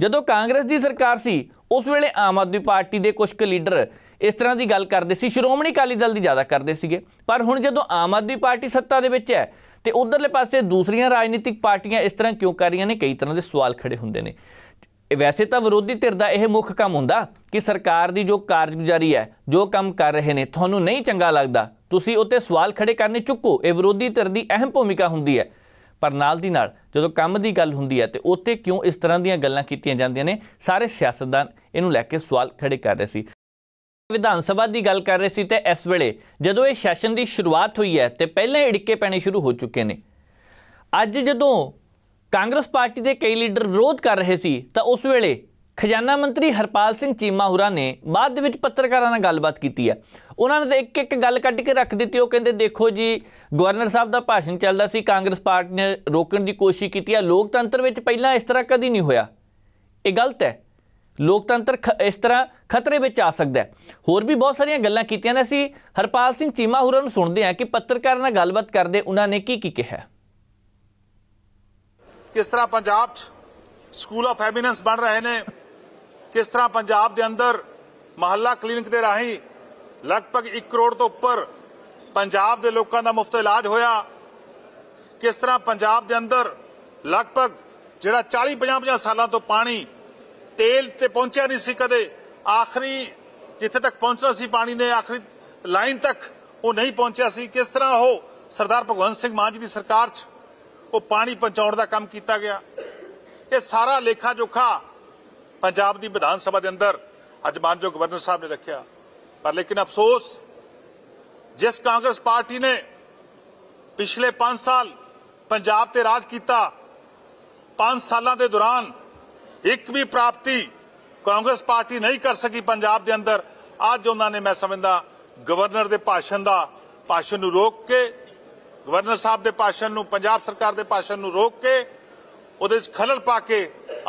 S1: ਜਦੋਂ ਕਾਂਗਰਸ ਦੀ ਸਰਕਾਰ ਸੀ ਉਸ ਵੇਲੇ ਆਮ ਆਦਮੀ ਪਾਰਟੀ ਦੇ ਕੁਝ ਕੁ ਲੀਡਰ ਇਸ ਤਰ੍ਹਾਂ ਦੀ ਗੱਲ ਕਰਦੇ ਸੀ ਸ਼੍ਰੋਮਣੀ ਅਕਾਲੀ ਦਲ ਦੀ ਜ਼ਿਆਦਾ ਕਰਦੇ ਸੀਗੇ ਪਰ ਹੁਣ ਜਦੋਂ ਆਮ ਆਦਮੀ ਪਾਰਟੀ ਸੱਤਾ ਦੇ ਵਿੱਚ ਹੈ ਤੇ ਉਧਰਲੇ ਪਾਸੇ ਦੂਸਰੀਆਂ ਰਾਜਨੀਤਿਕ ਪਾਰਟੀਆਂ ਇਸ ਤਰ੍ਹਾਂ ਕਿਉਂ ਕਰ ਰਹੀਆਂ ਨੇ ਕਈ ਤਰ੍ਹਾਂ ਦੇ ਸਵਾਲ ਖੜੇ ਹੁੰਦੇ ਨੇ ਵੈਸੇ ਤਾਂ ਵਿਰੋਧੀ ਧਿਰ ਦਾ ਇਹ ਮੁੱਖ ਕੰਮ ਹੁੰਦਾ ਕਿ ਸਰਕਾਰ ਦੀ ਜੋ ਕਾਰਜਗੁਜ਼ਾਰੀ ਹੈ ਜੋ ਕੰਮ ਕਰ ਰਹੇ ਨੇ ਤੁਹਾਨੂੰ ਨਹੀਂ ਚੰਗਾ ਲੱਗਦਾ ਤੁਸੀਂ ਉੱਤੇ ਸਵਾਲ ਖੜੇ ਕਰਨੇ ਚੁੱਕੋ ਇਹ ਵਿਰੋਧੀ ਧਿਰ ਦੀ ਅਹਿਮ ਭੂਮਿਕਾ ਹੁੰਦੀ ਹੈ ਪਰ ਨਾਲ ਦੀ ਨਾਲ ਜਦੋਂ ਕੰਮ ਦੀ ਗੱਲ ਹੁੰਦੀ ਹੈ ਤੇ ਉੱਤੇ ਕਿਉਂ ਇਸ ਤਰ੍ਹਾਂ ਦੀਆਂ ਗੱਲਾਂ ਕੀਤੀਆਂ ਜਾਂਦੀਆਂ ਨੇ ਸਾਰੇ ਸਿਆਸਤਦਾਨ ਇਹਨੂੰ ਲੈ ਕੇ ਸਵਾਲ ਖੜੇ ਕਰ ਰਹੇ ਸੀ ਵਿਧਾਨ ਸਭਾ ਦੀ ਗੱਲ ਕਰ ਰਹੇ ਸੀ ਤੇ ਇਸ ਵੇਲੇ ਜਦੋਂ ਇਹ ਸੈਸ਼ਨ ਦੀ ਸ਼ੁਰੂਆਤ ਹੋਈ ਹੈ ਤੇ ਪਹਿਲਾਂ ਹੀ ਢਿੱਕੇ ਪੈਣੇ ਸ਼ੁਰੂ ਹੋ ਚੁੱਕੇ ਨੇ ਅੱਜ ਜਦੋਂ ਕਾਂਗਰਸ ਪਾਰਟੀ ਦੇ ਕਈ ਲੀਡਰ ਵਿਰੋਧ ਕਰ ਰਹੇ ਸੀ ਤਾਂ ਉਸ ਵੇਲੇ ਖਜ਼ਾਨਾ ਮੰਤਰੀ ਹਰਪਾਲ ਸਿੰਘ ਚੀਮਾ ਹੁਰਾ ਨੇ ਬਾਅਦ ਦੇ ਵਿੱਚ ਪੱਤਰਕਾਰਾਂ ਨਾਲ ਗੱਲਬਾਤ ਕੀਤੀ ਹੈ ਉਹਨਾਂ ਨੇ ਇੱਕ ਇੱਕ ਗੱਲ ਕੱਢ ਕੇ ਰੱਖ ਦਿੱਤੀ ਉਹ ਕਹਿੰਦੇ ਦੇਖੋ ਜੀ ਗਵਰਨਰ ਸਾਹਿਬ ਦਾ ਭਾਸ਼ਣ ਚੱਲਦਾ ਸੀ ਕਾਂਗਰਸ ਪਾਰਟੀ ਨੇ ਰੋਕਣ ਦੀ ਕੋਸ਼ਿਸ਼ ਕੀਤੀ ਹੈ ਲੋਕਤੰਤਰ ਵਿੱਚ ਪਹਿਲਾਂ ਇਸ ਤਰ੍ਹਾਂ ਕਦੀ ਨਹੀਂ ਹੋਇਆ ਇਹ ਗਲਤ ਹੈ ਲੋਕਤੰਤਰ ਇਸ ਤਰ੍ਹਾਂ ਖਤਰੇ ਵਿੱਚ ਆ ਸਕਦਾ ਹੈ ਹੋਰ ਵੀ ਬਹੁਤ ਸਾਰੀਆਂ ਗੱਲਾਂ ਕੀਤੀਆਂ ਨੇ ਅਸੀਂ ਹਰਪਾਲ ਸਿੰਘ ਚੀਮਾ ਹੋਰਾਂ ਨੂੰ ਸੁਣਦੇ ਹਾਂ ਕਿ ਪੱਤਰਕਾਰਾਂ ਨਾਲ ਗੱਲਬਾਤ ਕਰਦੇ ਉਹਨਾਂ ਨੇ ਕੀ ਕੀ ਕਿਹਾ
S2: ਕਿਸ ਤਰ੍ਹਾਂ ਪੰਜਾਬ 'ਚ ਸਕੂਲ ਆਫ ਐਮੀਨੈਂਸ ਬਣ ਰਹੇ ਨੇ ਕਿਸ ਤਰ੍ਹਾਂ ਪੰਜਾਬ ਦੇ ਅੰਦਰ ਮਹੱਲਾ ਕਲੀਨਿਕ ਦੇ ਰਾਹੀਂ ਲਗਭਗ 1 ਕਰੋੜ ਤੋਂ ਉੱਪਰ ਪੰਜਾਬ ਦੇ ਲੋਕਾਂ ਦਾ ਮੁਫਤ ਇਲਾਜ ਹੋਇਆ ਕਿਸ ਤਰ੍ਹਾਂ ਪੰਜਾਬ ਦੇ ਅੰਦਰ ਲਗਭਗ ਜਿਹੜਾ 40 50 ਸਾਲਾਂ ਤੋਂ ਪਾਣੀ ਤੇਲ ਤੇ ਪਹੁੰਚਿਆ ਨਹੀਂ ਸੀ ਕਦੇ ਆਖਰੀ ਜਿੱਥੇ ਤੱਕ ਪਹੁੰਚਣਾ ਸੀ ਪਾਣੀ ਨੇ ਆਖਰੀ ਲਾਈਨ ਤੱਕ ਉਹ ਨਹੀਂ ਪਹੁੰਚਿਆ ਸੀ ਕਿਸ ਤਰ੍ਹਾਂ ਉਹ ਸਰਦਾਰ ਭਗਵੰਤ ਸਿੰਘ ਮਾਨ ਜੀ ਦੀ ਸਰਕਾਰ 'ਚ ਉਹ ਪਾਣੀ ਪਹੁੰਚਾਉਣ ਦਾ ਕੰਮ ਕੀਤਾ ਗਿਆ ਇਹ ਸਾਰਾ ਲੇਖਾ ਜੋਖਾ ਪੰਜਾਬ ਦੀ ਵਿਧਾਨ ਸਭਾ ਦੇ ਅੰਦਰ ਅੱਜ ਮਾਨਯੋਗ ਗਵਰਨਰ ਸਾਹਿਬ ਨੇ ਰੱਖਿਆ ਪਰ ਲੇਕਿਨ ਅਫਸੋਸ ਜਿਸ ਕਾਂਗਰਸ ਪਾਰਟੀ ਨੇ ਪਿਛਲੇ 5 ਸਾਲ ਪੰਜਾਬ ਤੇ ਰਾਜ ਕੀਤਾ 5 ਸਾਲਾਂ ਦੇ ਦੌਰਾਨ ਇੱਕ ਵੀ ਪ੍ਰਾਪਤੀ ਕਾਂਗਰਸ ਪਾਰਟੀ ਨਹੀਂ ਕਰ ਸਕੀ ਪੰਜਾਬ ਦੇ ਅੰਦਰ ਅੱਜ ਉਹਨਾਂ ਨੇ ਮੈਂ ਸਮਝਦਾ ਗਵਰਨਰ ਦੇ ਭਾਸ਼ਣ ਦਾ ਭਾਸ਼ਣ ਨੂੰ ਰੋਕ ਕੇ ਗਵਰਨਰ ਸਾਹਿਬ ਦੇ ਭਾਸ਼ਣ ਨੂੰ ਪੰਜਾਬ ਸਰਕਾਰ ਦੇ ਭਾਸ਼ਣ ਨੂੰ ਰੋਕ ਕੇ ਉਹਦੇ ਵਿੱਚ ਖਲਲ ਪਾ ਕੇ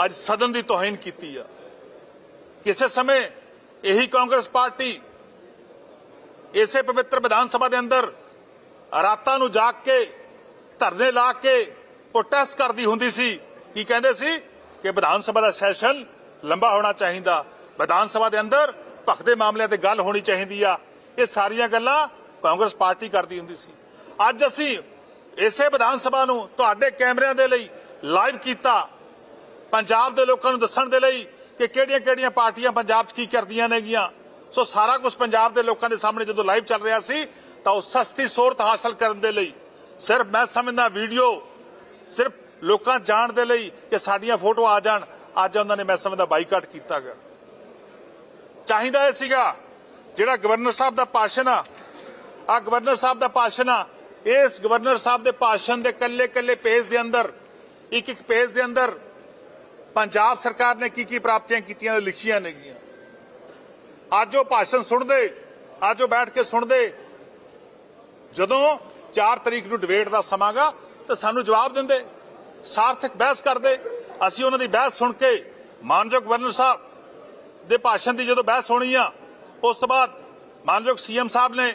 S2: ਅੱਜ ਸਦਨ ਦੀ ਤੋਹਫੀਨ ਕੀਤੀ ਆ ਕਿਸੇ ਸਮੇਂ ਇਹੀ ਕਾਂਗਰਸ ਪਾਰਟੀ ਇਸੇ ਪਵਿੱਤਰ ਵਿਧਾਨ ਸਭਾ ਦੇ ਅੰਦਰ ਰਾਤਾਂ ਨੂੰ ਜਾਗ ਕੇ ਧਰਨੇ ਲਾ ਕੇ ਪ੍ਰੋਟੈਸਟ ਕਰਦੀ ਹੁੰਦੀ ਸੀ ਕੀ ਕਹਿੰਦੇ ਸੀ ਕਿ ਵਿਧਾਨ ਸਭਾ ਦਾ ਸੈਸ਼ਨ ਲੰਬਾ ਹੋਣਾ ਚਾਹੀਦਾ ਵਿਧਾਨ ਸਭਾ ਦੇ ਅੰਦਰ ਭਖਦੇ ਮਾਮਲਿਆਂ ਤੇ ਗੱਲ ਹੋਣੀ ਚਾਹੀਦੀ ਆ ਇਹ ਸਾਰੀਆਂ ਗੱਲਾਂ ਕਾਂਗਰਸ ਪਾਰਟੀ ਕਰਦੀ ਹੁੰਦੀ ਸੀ ਅੱਜ ਅਸੀਂ ਇਸੇ ਵਿਧਾਨ ਸਭਾ ਨੂੰ ਤੁਹਾਡੇ ਕੈਮਰਿਆਂ ਦੇ ਲਈ ਲਾਈਵ ਕੀਤਾ ਪੰਜਾਬ ਦੇ ਲੋਕਾਂ ਨੂੰ ਦੱਸਣ ਦੇ ਲਈ ਕਿ ਕਿਹੜੀਆਂ-ਕਿਹੜੀਆਂ ਪਾਰਟੀਆਂ ਪੰਜਾਬ 'ਚ ਕੀ ਕਰਦੀਆਂ ਨੇਗੀਆਂ ਸੋ ਸਾਰਾ ਕੁਝ ਪੰਜਾਬ ਦੇ ਲੋਕਾਂ ਦੇ ਸਾਹਮਣੇ ਜਦੋਂ ਲਾਈਵ ਚੱਲ ਰਿਹਾ ਸੀ ਤਾਂ ਉਹ ਸਸਤੀ ਸੌਰਤ ਹਾਸਲ ਕਰਨ ਦੇ ਲਈ ਸਿਰਫ ਮੈਂ ਸਮਝਦਾ ਵੀਡੀਓ ਸਿਰਫ ਲੋਕਾਂ ਜਾਣ ਦੇ ਲਈ ਕਿ ਸਾਡੀਆਂ ਫੋਟੋ ਆ ਜਾਣ ਅੱਜ ਉਹਨਾਂ ਨੇ ਮੈਸਮ ਦਾ ਬਾਈਕਾਟ ਕੀਤਾ ਗਿਆ ਚਾਹੀਦਾ ਇਹ ਸੀਗਾ ਜਿਹੜਾ ਗਵਰਨਰ ਸਾਹਿਬ ਦਾ ਭਾਸ਼ਣ ਆ ਆ ਗਵਰਨਰ ਸਾਹਿਬ ਦਾ ਭਾਸ਼ਣ ਆ ਇਸ ਗਵਰਨਰ ਸਾਹਿਬ ਦੇ ਭਾਸ਼ਣ ਦੇ ਕੱਲੇ-ਕੱਲੇ ਪੇਜ ਦੇ ਅੰਦਰ ਇੱਕ ਇੱਕ ਪੇਜ ਦੇ ਅੰਦਰ ਪੰਜਾਬ ਸਰਕਾਰ ਨੇ ਕੀ ਕੀ ਪ੍ਰਾਪਤੀਆਂ ਕੀਤੀਆਂ ਲਿਖੀਆਂ ਨੇਗੀਆਂ ਅੱਜ ਉਹ ਭਾਸ਼ਣ ਸੁਣਦੇ ਅੱਜ ਉਹ ਬੈਠ ਕੇ ਸੁਣਦੇ ਜਦੋਂ 4 ਤਰੀਕ ਨੂੰ ਡਿਬੇਟ ਦਾ ਸਮਾਂਗਾ ਤਾਂ ਸਾਨੂੰ ਜਵਾਬ ਦਿੰਦੇ ਸਾਰਥਕ ਬਹਿਸ ਕਰਦੇ ਅਸੀਂ ਉਹਨਾਂ ਦੀ ਬਹਿਸ ਸੁਣ ਕੇ ਮਾਨਯੋਗ ਗਵਰਨਰ ਸਾਹਿਬ ਦੇ ਭਾਸ਼ਣ ਦੀ ਜਦੋਂ ਬਹਿਸ ਹੋਣੀ ਆ ਉਸ ਤੋਂ ਬਾਅਦ ਮਾਨਯੋਗ ਸੀਐਮ ਸਾਹਿਬ ਨੇ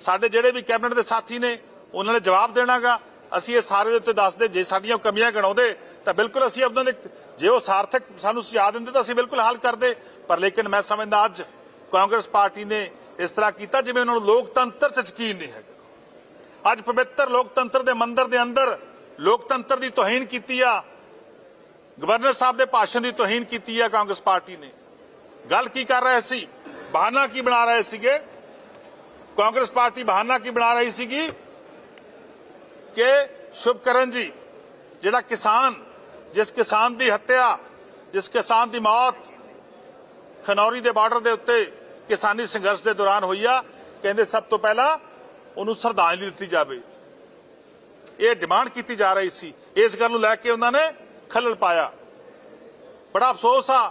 S2: ਸਾਡੇ ਜਿਹੜੇ ਵੀ ਕੈਬਨਿਟ ਦੇ ਸਾਥੀ ਨੇ ਉਹਨਾਂ ਨੇ ਜਵਾਬ ਦੇਣਾਗਾ ਅਸੀਂ ਇਹ ਸਾਰੇ ਦੇ ਉੱਤੇ ਦੱਸਦੇ ਜੇ ਸਾਡੀਆਂ ਕਮੀਆਂ ਗਣਾਉਂਦੇ ਤਾਂ ਬਿਲਕੁਲ ਅਸੀਂ ਉਹਨਾਂ ਦੇ ਜੇ ਉਹ ਸਾਰਥਕ ਸਾਨੂੰ ਸੁਝਾਅ ਦਿੰਦੇ ਤਾਂ ਅਸੀਂ ਬਿਲਕੁਲ ਹੱਲ ਕਰਦੇ ਪਰ ਲੇਕਿਨ ਮੈਂ ਸਮਝਦਾ ਅੱਜ ਕਾਂਗਰਸ ਪਾਰਟੀ ਨੇ ਇਸ ਤਰ੍ਹਾਂ ਕੀਤਾ ਜਿਵੇਂ ਉਹਨਾਂ ਨੂੰ ਲੋਕਤੰਤਰ 'ਚ ਯਕੀਨ ਨਹੀਂ ਹੈ ਅੱਜ ਪਵਿੱਤਰ ਲੋਕਤੰਤਰ ਦੇ ਮੰਦਰ ਦੇ ਅੰਦਰ ਲੋਕਤੰਤਰ ਦੀ ਤੋਹੀਨ ਕੀਤੀ ਆ ਗਵਰਨਰ ਸਾਹਿਬ ਦੇ ਭਾਸ਼ਣ ਦੀ ਤੋਹੀਨ ਕੀਤੀ ਆ ਕਾਂਗਰਸ ਪਾਰਟੀ ਨੇ ਗੱਲ ਕੀ ਕਰ ਰਹੇ ਸੀ ਬਹਾਨਾ ਕੀ ਬਣਾ ਰਹੇ ਸੀਗੇ ਕਾਂਗਰਸ ਪਾਰਟੀ ਬਹਾਨਾ ਕੀ ਬਣਾ ਰਹੀ ਸੀਗੀ ਕਿ ਸ਼ੁਭਕਰਨ ਜੀ ਜਿਹੜਾ ਕਿਸਾਨ ਜਿਸ ਕਿਸਾਨ ਦੀ ਹੱਤਿਆ ਜਿਸ ਕਿਸਾਨ ਦੀ ਮੌਤ ਖਨੌਰੀ ਦੇ ਬਾਰਡਰ ਦੇ ਉੱਤੇ ਕਿਸਾਨੀ ਸੰਘਰਸ਼ ਦੇ ਦੌਰਾਨ ਹੋਈ ਆ ਕਹਿੰਦੇ ਸਭ ਤੋਂ ਪਹਿਲਾਂ ਉਹਨੂੰ ਸ਼ਰਧਾਂਜਲੀ ਦਿੱਤੀ ਜਾਵੇ ਇਹ ਡਿਮਾਂਡ ਕੀਤੀ ਜਾ ਰਹੀ ਸੀ ਇਸ ਗੱਲ ਨੂੰ ਲੈ ਕੇ ਉਹਨਾਂ ਨੇ ਖਲਲ ਪਾਇਆ ਬੜਾ ਅਫਸੋਸ ਆ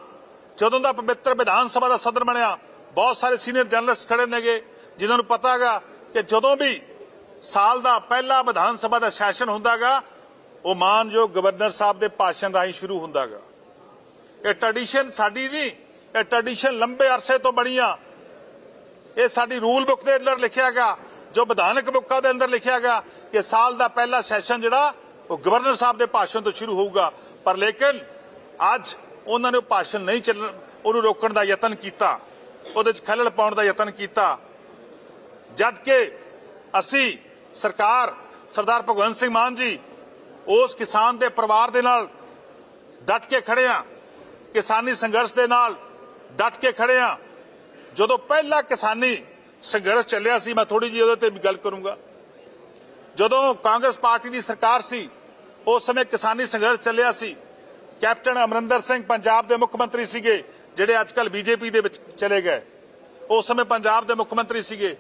S2: ਜਦੋਂ ਦਾ ਪਵਿੱਤਰ ਵਿਧਾਨ ਸਭਾ ਦਾ ਸਦਨ ਬਣਿਆ ਬਹੁਤ ਸਾਰੇ ਸੀਨੀਅਰ ਜਰਨਲਿਸਟ ਖੜੇ ਨੇਗੇ ਜਿਨ੍ਹਾਂ ਨੂੰ ਪਤਾ ਹੈਗਾ ਕਿ ਜਦੋਂ ਵੀ ਸਾਲ ਦਾ ਪਹਿਲਾ ਵਿਧਾਨ ਸਭਾ ਦਾ ਸੈਸ਼ਨ ਹੁੰਦਾਗਾ ਉਹ ਮਾਨਯੋਗ ਗਵਰਨਰ ਸਾਹਿਬ ਦੇ ਭਾਸ਼ਣ ਰਾਹੀਂ ਸ਼ੁਰੂ ਹੁੰਦਾਗਾ ਇਹ ਟ੍ਰੈਡੀਸ਼ਨ ਸਾਡੀ ਨਹੀਂ ਇਹ ਟ੍ਰੈਡੀਸ਼ਨ ਲੰਬੇ ਅਰਸੇ ਤੋਂ ਬਣੀ ਆ ਇਹ ਸਾਡੀ ਰੂਲ ਬੁੱਕ ਦੇ ਅੰਦਰ ਲਿਖਿਆ ਹੈਗਾ ਜੋ ਵਿਧਾਨਕ ਬੁੱਕਾ ਦੇ ਅੰਦਰ ਲਿਖਿਆ ਗਿਆ ਕਿ ਸਾਲ ਦਾ ਪਹਿਲਾ ਸੈਸ਼ਨ ਜਿਹੜਾ ਉਹ ਗਵਰਨਰ ਸਾਹਿਬ ਦੇ ਭਾਸ਼ਣ ਤੋਂ ਸ਼ੁਰੂ ਹੋਊਗਾ ਪਰ ਲੇਕਿਨ ਅੱਜ ਉਹਨਾਂ ਨੇ ਉਹ ਭਾਸ਼ਣ ਨਹੀਂ ਚੱਲਣ ਉਹਨੂੰ ਰੋਕਣ ਦਾ ਯਤਨ ਕੀਤਾ ਉਹਦੇ 'ਚ ਖਲਲ ਪਾਉਣ ਦਾ ਯਤਨ ਕੀਤਾ ਜਦ ਕਿ ਅਸੀਂ ਸਰਕਾਰ ਸਰਦਾਰ ਭਗਵੰਤ ਸਿੰਘ ਮਾਨ ਜੀ ਉਸ ਕਿਸਾਨ ਦੇ ਪਰਿਵਾਰ ਦੇ ਨਾਲ ਡਟ ਕੇ ਖੜੇ ਆ ਕਿਸਾਨੀ ਸੰਘਰਸ਼ ਦੇ ਨਾਲ ਡਟ ਕੇ ਖੜੇ ਆ ਜਦੋਂ ਪਹਿਲਾ ਕਿਸਾਨੀ ਸੰਘਰਸ਼ ਚੱਲਿਆ ਸੀ ਮੈਂ ਥੋੜੀ ਜੀ ਉਹਦੇ ਤੇ ਵੀ ਗੱਲ ਕਰੂੰਗਾ ਜਦੋਂ ਕਾਂਗਰਸ ਪਾਰਟੀ ਦੀ ਸਰਕਾਰ ਸੀ ਉਸ ਸਮੇਂ ਕਿਸਾਨੀ ਸੰਘਰਸ਼ ਚੱਲਿਆ ਸੀ ਕੈਪਟਨ ਅਮਰਿੰਦਰ ਸਿੰਘ ਪੰਜਾਬ ਦੇ ਮੁੱਖ ਮੰਤਰੀ ਸੀਗੇ ਜਿਹੜੇ ਅੱਜਕੱਲ ਬੀਜੇਪੀ ਦੇ ਵਿੱਚ ਚਲੇ ਗਏ ਉਸ ਸਮੇਂ ਪੰਜਾਬ ਦੇ ਮੁੱਖ ਮੰਤਰੀ ਸੀਗੇ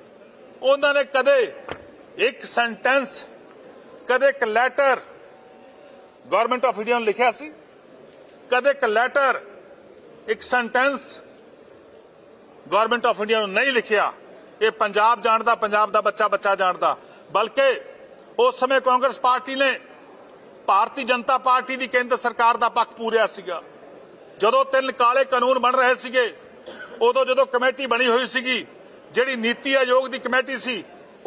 S2: ਉਹਨਾਂ ਨੇ ਕਦੇ ਇੱਕ ਸੈਂਟੈਂਸ ਕਦੇ ਇੱਕ ਲੈਟਰ ਗਵਰਨਮੈਂਟ ਆਫ ਇੰਡੀਆ ਨੂੰ ਲਿਖਿਆ ਸੀ ਕਦੇ ਇੱਕ ਲੈਟਰ ਇੱਕ ਸੈਂਟੈਂਸ ਗਵਰਨਮੈਂਟ ਆਫ ਇੰਡੀਆ ਨੂੰ ਨਹੀਂ ਲਿਖਿਆ ਇਹ ਪੰਜਾਬ ਜਾਣਦਾ ਪੰਜਾਬ ਦਾ ਬੱਚਾ ਬੱਚਾ ਜਾਣਦਾ ਬਲਕਿ ਉਸ ਸਮੇਂ ਕਾਂਗਰਸ ਪਾਰਟੀ ਨੇ ਭਾਰਤੀ ਜਨਤਾ ਪਾਰਟੀ ਦੀ ਕੇਂਦਰ ਸਰਕਾਰ ਦਾ ਪੱਖ ਪੂਰਿਆ ਸੀਗਾ ਜਦੋਂ ਤਿੰਨ ਕਾਲੇ ਕਾਨੂੰਨ ਬਣ ਰਹੇ ਸੀਗੇ ਉਦੋਂ ਜਦੋਂ ਕਮੇਟੀ ਬਣੀ ਹੋਈ ਸੀਗੀ ਜਿਹੜੀ ਨੀਤੀ ਆਯੋਗ ਦੀ ਕਮੇਟੀ ਸੀ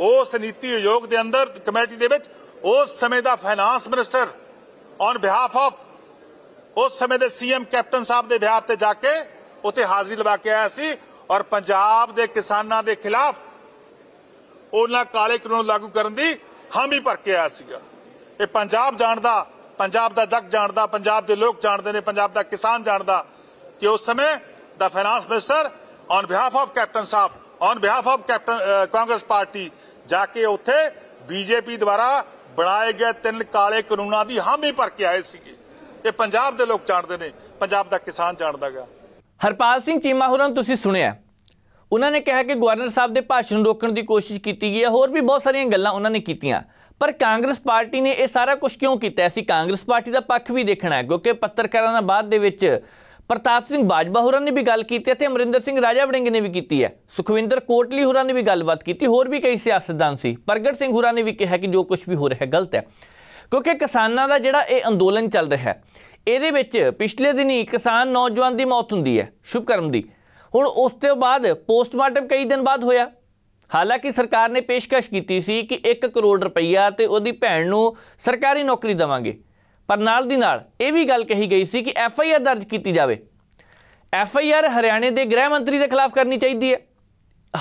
S2: ਉਸ ਨੀਤੀ ਆਯੋਗ ਦੇ ਅੰਦਰ ਕਮੇਟੀ ਦੇ ਵਿੱਚ ਉਸ ਸਮੇਂ ਦਾ finance minister on behalf of ਉਸ ਸਮੇਂ ਦੇ ਸੀਐਮ ਕੈਪਟਨ ਸਾਹਿਬ ਦੇ ਵਿਆਹ ਤੇ ਜਾ ਕੇ ਉੱਥੇ ਹਾਜ਼ਰੀ ਲਵਾ ਕੇ ਆਇਆ ਸੀ ਔਰ ਪੰਜਾਬ ਦੇ ਕਿਸਾਨਾਂ ਦੇ ਖਿਲਾਫ ਉਹਨਾਂ ਕਾਲੇ ਕਾਨੂੰਨ ਲਾਗੂ ਕਰਨ ਦੀ ਹਾਮੀ ਭਰ ਕੇ ਆਇਆ ਸੀਗਾ ਇਹ ਪੰਜਾਬ ਜਾਣਦਾ ਪੰਜਾਬ ਦਾ ਜੱਗ ਜਾਣਦਾ ਪੰਜਾਬ ਦੇ ਲੋਕ ਜਾਣਦੇ ਨੇ ਪੰਜਾਬ ਦਾ ਕਿਸਾਨ ਜਾਣਦਾ ਕਿ ਉਸ ਸਮੇਂ ਦਾ finance minister on behalf of captain ਸਾਹਿਬ on behalf of captain Congress party ਜਾ ਕੇ ਉੱਥੇ ਬੀਜੇਪੀ ਦੁਆਰਾ ਬਣਾਏ ਗਏ ਤਿੰਨ ਕਾਲੇ ਕਾਨੂੰਨਾਂ
S1: ਦੀ ਹਾਮੀ ਭਰ ਕੇ ਆਏ ਸੀਗੇ ਇਹ ਪੰਜਾਬ ਦੇ ਲੋਕ ਜਾਣਦੇ ਨੇ
S2: ਪੰਜਾਬ ਦਾ ਕਿਸਾਨ ਜਾਣਦਾਗਾ
S1: ਹਰਪਾਲ ਸਿੰਘ ਚੀਮਾ ਹੋਰਾਂ ਨੂੰ ਤੁਸੀਂ ਸੁਣਿਆ ਉਹਨਾਂ ਨੇ ਕਿਹਾ ਕਿ ਗਵਰਨਰ ਸਾਹਿਬ ਦੇ ਭਾਸ਼ਣ ਰੋਕਣ ਦੀ ਕੋਸ਼ਿਸ਼ ਕੀਤੀ ਗਈ ਹੈ ਹੋਰ ਵੀ ਬਹੁਤ ਸਾਰੀਆਂ ਗੱਲਾਂ ਉਹਨਾਂ ਨੇ ਕੀਤੀਆਂ ਪਰ ਕਾਂਗਰਸ ਪਾਰਟੀ ਨੇ ਇਹ ਸਾਰਾ ਕੁਝ ਕਿਉਂ ਕੀਤਾ ਸੀ ਕਾਂਗਰਸ ਪਾਰਟੀ ਦਾ ਪੱਖ ਵੀ ਦੇਖਣਾ ਹੈ ਕਿਉਂਕਿ ਪੱਤਰਕਾਰਾਂ ਨਾਲ ਬਾਅਦ ਦੇ ਵਿੱਚ ਪ੍ਰਤਾਪ ਸਿੰਘ ਬਾਜਵਾ ਹੋਰਾਂ ਨੇ ਵੀ ਗੱਲ ਕੀਤੀ ਹੈ ਤੇ ਅਮਰਿੰਦਰ ਸਿੰਘ ਰਾਜਾ ਵੜਿੰਗ ਨੇ ਵੀ ਕੀਤੀ ਹੈ ਸੁਖਵਿੰਦਰ ਕੋਟਲੀ ਹੋਰਾਂ ਨੇ ਵੀ ਗੱਲਬਾਤ ਕੀਤੀ ਹੋਰ ਵੀ ਕਈ ਸਿਆਸਤਦਾਨ ਸੀ ਪ੍ਰਗਟ ਸਿੰਘ ਹੋਰਾਂ ਨੇ ਵੀ ਕਿਹਾ ਕਿ ਜੋ ਕੁਝ ਵੀ ਹੋ ਰਿਹਾ ਹੈ ਗਲਤ ਹੈ ਕਿਉਂਕਿ ਕਿਸਾਨਾਂ ਦਾ ਜਿਹੜਾ ਇਹ ਅੰਦੋਲਨ ਚੱਲ ਰਿਹਾ ਹੈ ਇਹਦੇ ਵਿੱਚ ਪਿਛਲੇ ਦਿਨ ਹੀ ਕਿਸਾਨ ਨੌਜਵਾਨ ਦੀ ਮੌਤ ਹੁੰਦੀ ਹੈ ਸ਼ੁਭਕਰਮ ਦੀ ਹੁਣ ਉਸ ਤੋਂ ਬਾਅਦ ਪੋਸਟਮਾਰਟਮ ਕਈ ਦਿਨ ਬਾਅਦ ਹੋਇਆ ਹਾਲਾਂਕਿ ਸਰਕਾਰ ਨੇ ਪੇਸ਼ਕਸ਼ ਕੀਤੀ ਸੀ ਕਿ 1 ਕਰੋੜ ਰੁਪਈਆ ਤੇ ਉਹਦੀ ਭੈਣ ਨੂੰ ਸਰਕਾਰੀ ਨੌਕਰੀ ਦੇਵਾਂਗੇ ਪਰ ਨਾਲ ਦੀ ਨਾਲ ਇਹ ਵੀ ਗੱਲ ਕਹੀ ਗਈ ਸੀ ਕਿ ਐਫ ਆਈ ਆਰ ਦਰਜ ਕੀਤੀ ਜਾਵੇ ਐਫ ਆਈ ਆਰ ਹਰਿਆਣੇ ਦੇ ਗ੍ਰਹਿ ਮੰਤਰੀ ਦੇ ਖਿਲਾਫ ਕਰਨੀ ਚਾਹੀਦੀ ਹੈ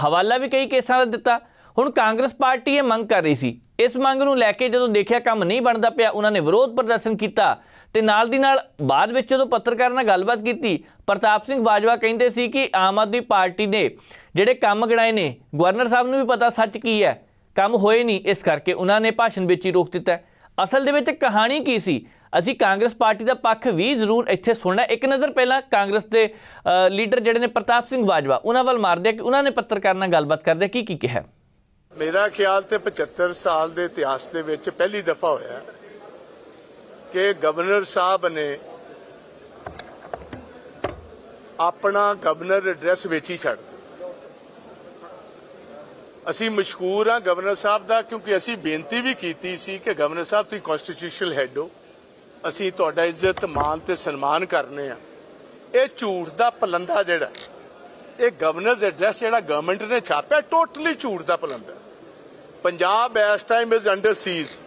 S1: ਹਵਾਲਾ ਵੀ ਕਈ ਕੇਸਾਂ ਦਾ ਦਿੱਤਾ ਹੁਣ ਕਾਂਗਰਸ ਪਾਰਟੀ ਇਹ ਮੰਗ ਕਰ ਰਹੀ ਸੀ ਇਸ ਮੰਗ ਨੂੰ ਲੈ ਕੇ ਜਦੋਂ ਦੇਖਿਆ ਕੰਮ ਨਹੀਂ ਬਣਦਾ ਪਿਆ ਉਹਨਾਂ ਨੇ ਵਿਰੋਧ ਪ੍ਰਦਰਸ਼ਨ ਕੀਤਾ ਤੇ ਨਾਲ ਦੀ ਨਾਲ ਬਾਅਦ ਵਿੱਚ ਜਦੋਂ ਪੱਤਰਕਾਰ ਨਾਲ ਗੱਲਬਾਤ ਕੀਤੀ ਪ੍ਰਤਾਪ ਸਿੰਘ ਬਾਜਵਾ ਕਹਿੰਦੇ ਸੀ ਕਿ ਆਮ ਆਦਮੀ ਪਾਰਟੀ ਨੇ ਜਿਹੜੇ ਕੰਮ ਗੜਾਏ ਨੇ ਗਵਰਨਰ ਸਾਹਿਬ ਨੂੰ ਵੀ ਪਤਾ ਸੱਚ ਕੀ ਹੈ ਕੰਮ ਹੋਏ ਨਹੀਂ ਇਸ ਕਰਕੇ ਉਹਨਾਂ ਨੇ ਭਾਸ਼ਣ ਵਿੱਚ ਹੀ ਰੋਕ ਦਿੱਤਾ ਅਸਲ ਦੇ ਵਿੱਚ ਕਹਾਣੀ ਕੀ ਸੀ ਅਸੀਂ ਕਾਂਗਰਸ ਪਾਰਟੀ ਦਾ ਪੱਖ ਵੀ ਜ਼ਰੂਰ ਇੱਥੇ ਸੁਣਨਾ ਇੱਕ ਨਜ਼ਰ ਪਹਿਲਾਂ ਕਾਂਗਰਸ ਦੇ ਲੀਡਰ ਜਿਹੜੇ ਨੇ ਪ੍ਰਤਾਪ ਸਿੰਘ ਬਾਜਵਾ ਉਹਨਾਂ ਵੱਲ ਮਾਰਦੇ ਕਿ ਉਹਨਾਂ ਨੇ ਪੱਤਰਕਾਰ ਨਾਲ ਗੱਲਬਾਤ ਕਰਦੇ ਕੀ ਕੀ ਕਿਹਾ
S3: ਮੇਰਾ ਖਿਆਲ ਤੇ 75 ਸਾਲ ਦੇ ਇਤਿਹਾਸ ਦੇ ਵਿੱਚ ਪਹਿਲੀ ਦਫਾ ਹੋਇਆ ਕਿ ਗਵਰਨਰ ਸਾਹਿਬ ਨੇ ਆਪਣਾ ਗਵਰਨਰ ਐਡਰੈਸ ਵੇਚੀ ਹੀ ਛੱਡ ਅਸੀਂ ਮਸ਼ਕੂਰ ਆ ਗਵਰਨਰ ਸਾਹਿਬ ਦਾ ਕਿਉਂਕਿ ਅਸੀਂ ਬੇਨਤੀ ਵੀ ਕੀਤੀ ਸੀ ਕਿ ਗਵਰਨਰ ਸਾਹਿਬ ਤੁਸੀਂ ਕਨਸਟੀਟਿਊਸ਼ਨਲ ਹੈਡ ਹੋ ਅਸੀਂ ਤੁਹਾਡਾ ਇੱਜ਼ਤ ਮਾਨ ਤੇ ਸਨਮਾਨ ਕਰਨੇ ਆ ਇਹ ਝੂਠ ਦਾ ਪਲੰਦਾ ਜਿਹੜਾ ਇਹ ਗਵਰਨਰਸ ਐਡਰੈਸ ਜਿਹੜਾ ਗਵਰਨਮੈਂਟ ਨੇ ਛਾਪਿਆ ਟੋਟਲੀ ਝੂਠ ਦਾ ਪਲੰਦਾ ਪੰਜਾਬ ਇਸ ਟਾਈਮ ਇਜ਼ ਅੰਡਰ ਸੀਜ਼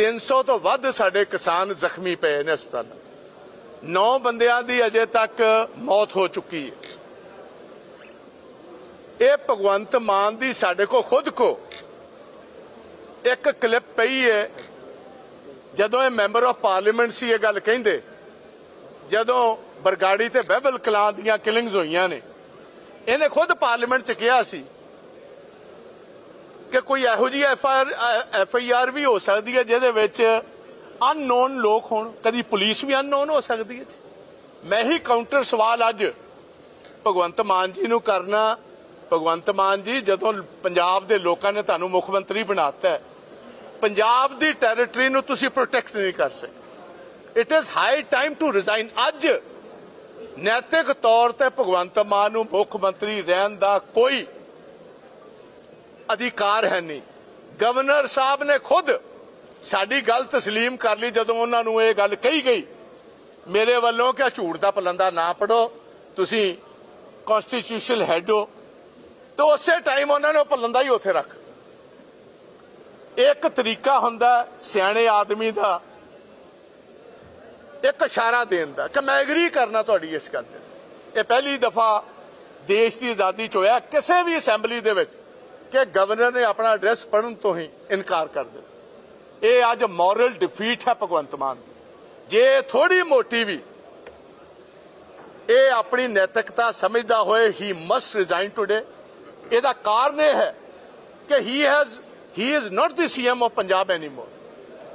S3: 300 ਤੋਂ ਵੱਧ ਸਾਡੇ ਕਿਸਾਨ ਜ਼ਖਮੀ ਪਏ ਨੇ ਹਸਪਤਾਲ 9 ਬੰਦਿਆਂ ਦੀ ਅਜੇ ਤੱਕ ਮੌਤ ਹੋ ਚੁੱਕੀ ਹੈ ਇਹ ਭਗਵੰਤ ਮਾਨ ਦੀ ਸਾਡੇ ਕੋ ਖੁਦ ਕੋ ਇੱਕ ਕਲਿੱਪ ਪਈ ਹੈ ਜਦੋਂ ਇਹ ਮੈਂਬਰ ਆਫ ਪਾਰਲੀਮੈਂਟ ਸੀ ਇਹ ਗੱਲ ਕਹਿੰਦੇ ਜਦੋਂ ਬਰਗਾੜੀ ਤੇ ਬਹਿਬਲ ਕਲਾਂ ਦੀਆਂ ਕਿਲਿੰਗਸ ਹੋਈਆਂ ਨੇ ਇਹਨੇ ਖੁਦ ਪਾਰਲੀਮੈਂਟ 'ਚ ਕਿਹਾ ਸੀ ਕਿ ਕੋਈ ਇਹੋ ਜੀ F R F I R ਵੀ ਹੋ ਸਕਦੀ ਹੈ ਜਿਹਦੇ ਵਿੱਚ ਅਨਨੋਨ ਲੋਕ ਹੋਣ ਕਦੀ ਪੁਲਿਸ ਵੀ ਅਨਨੋਨ ਹੋ ਸਕਦੀ ਹੈ ਮੈਂ ਹੀ ਕਾਊਂਟਰ ਸਵਾਲ ਅੱਜ ਭਗਵੰਤ ਮਾਨ ਜੀ ਨੂੰ ਕਰਨਾ ਭਗਵੰਤ ਮਾਨ ਜੀ ਜਦੋਂ ਪੰਜਾਬ ਦੇ ਲੋਕਾਂ ਨੇ ਤੁਹਾਨੂੰ ਮੁੱਖ ਮੰਤਰੀ ਬਣਾਤਾ ਪੰਜਾਬ ਦੀ ਟੈਰੀਟਰੀ ਨੂੰ ਤੁਸੀਂ ਪ੍ਰੋਟੈਕਟ ਨਹੀਂ ਕਰ ਸਕਦੇ it is high time to resign ਅੱਜ ਨੈਤਿਕ ਤੌਰ ਤੇ ਭਗਵੰਤ ਮਾਨ ਨੂੰ ਮੁੱਖ ਮੰਤਰੀ ਰਹਿਣ ਦਾ ਕੋਈ ਅਧਿਕਾਰ ਹੈ ਨਹੀਂ ਗਵਰਨਰ ਸਾਹਿਬ ਨੇ ਖੁਦ ਸਾਡੀ ਗੱਲ تسلیم ਕਰ ਲਈ ਜਦੋਂ ਉਹਨਾਂ ਨੂੰ ਇਹ ਗੱਲ ਕਹੀ ਗਈ ਮੇਰੇ ਵੱਲੋਂ ਕਿ ਝੂਠ ਦਾ ਪਲੰਦਾ ਨਾ ਪੜੋ ਤੁਸੀਂ ਕਨਸਟੀਟਿਊਸ਼ਨਲ ਹੈਡ ਹੋ ਤੋ ਉਸੇ ਟਾਈਮ ਉਹਨਾਂ ਨੇ ਪਲੰਦਾ ਹੀ ਉੱਥੇ ਰੱਖ ਇੱਕ ਤਰੀਕਾ ਹੁੰਦਾ ਸਿਆਣੇ ਆਦਮੀ ਦਾ ਇੱਕ ਇਸ਼ਾਰਾ ਦੇਣ ਦਾ ਕਿ ਮੈਂ ਐਗਰੀ ਕਰਨਾ ਤੁਹਾਡੀ ਇਸ ਗੱਲ ਤੇ ਇਹ ਪਹਿਲੀ ਦਫਾ ਦੇਸ਼ ਦੀ ਆਜ਼ਾਦੀ ਚ ਹੋਇਆ ਕਿਸੇ ਵੀ ਅਸੈਂਬਲੀ ਦੇ ਵਿੱਚ ਕਿ ਗਵਰਨਰ ਨੇ ਆਪਣਾ ਐਡਰੈਸ ਪੜਨ ਤੋਂ ਹੀ ਇਨਕਾਰ ਕਰ ਦਿੱਤਾ ਇਹ ਅੱਜ ਮੋਰਲ ਡਿਫੀਟ ਹੈ ਭਗਵੰਤ ਮਾਨ ਦੀ ਜੇ ਥੋੜੀ ਮੋਟੀ ਵੀ ਇਹ ਆਪਣੀ ਨੈਤਿਕਤਾ ਸਮਝਦਾ ਹੋਏ ਹੀ ਮਸਟ ਰਿਜ਼ਾਈਨ ਟੁਡੇ ਇਹਦਾ ਕਾਰਨ ਇਹ ਹੈ ਕਿ he has he is not the CM of Punjab anymore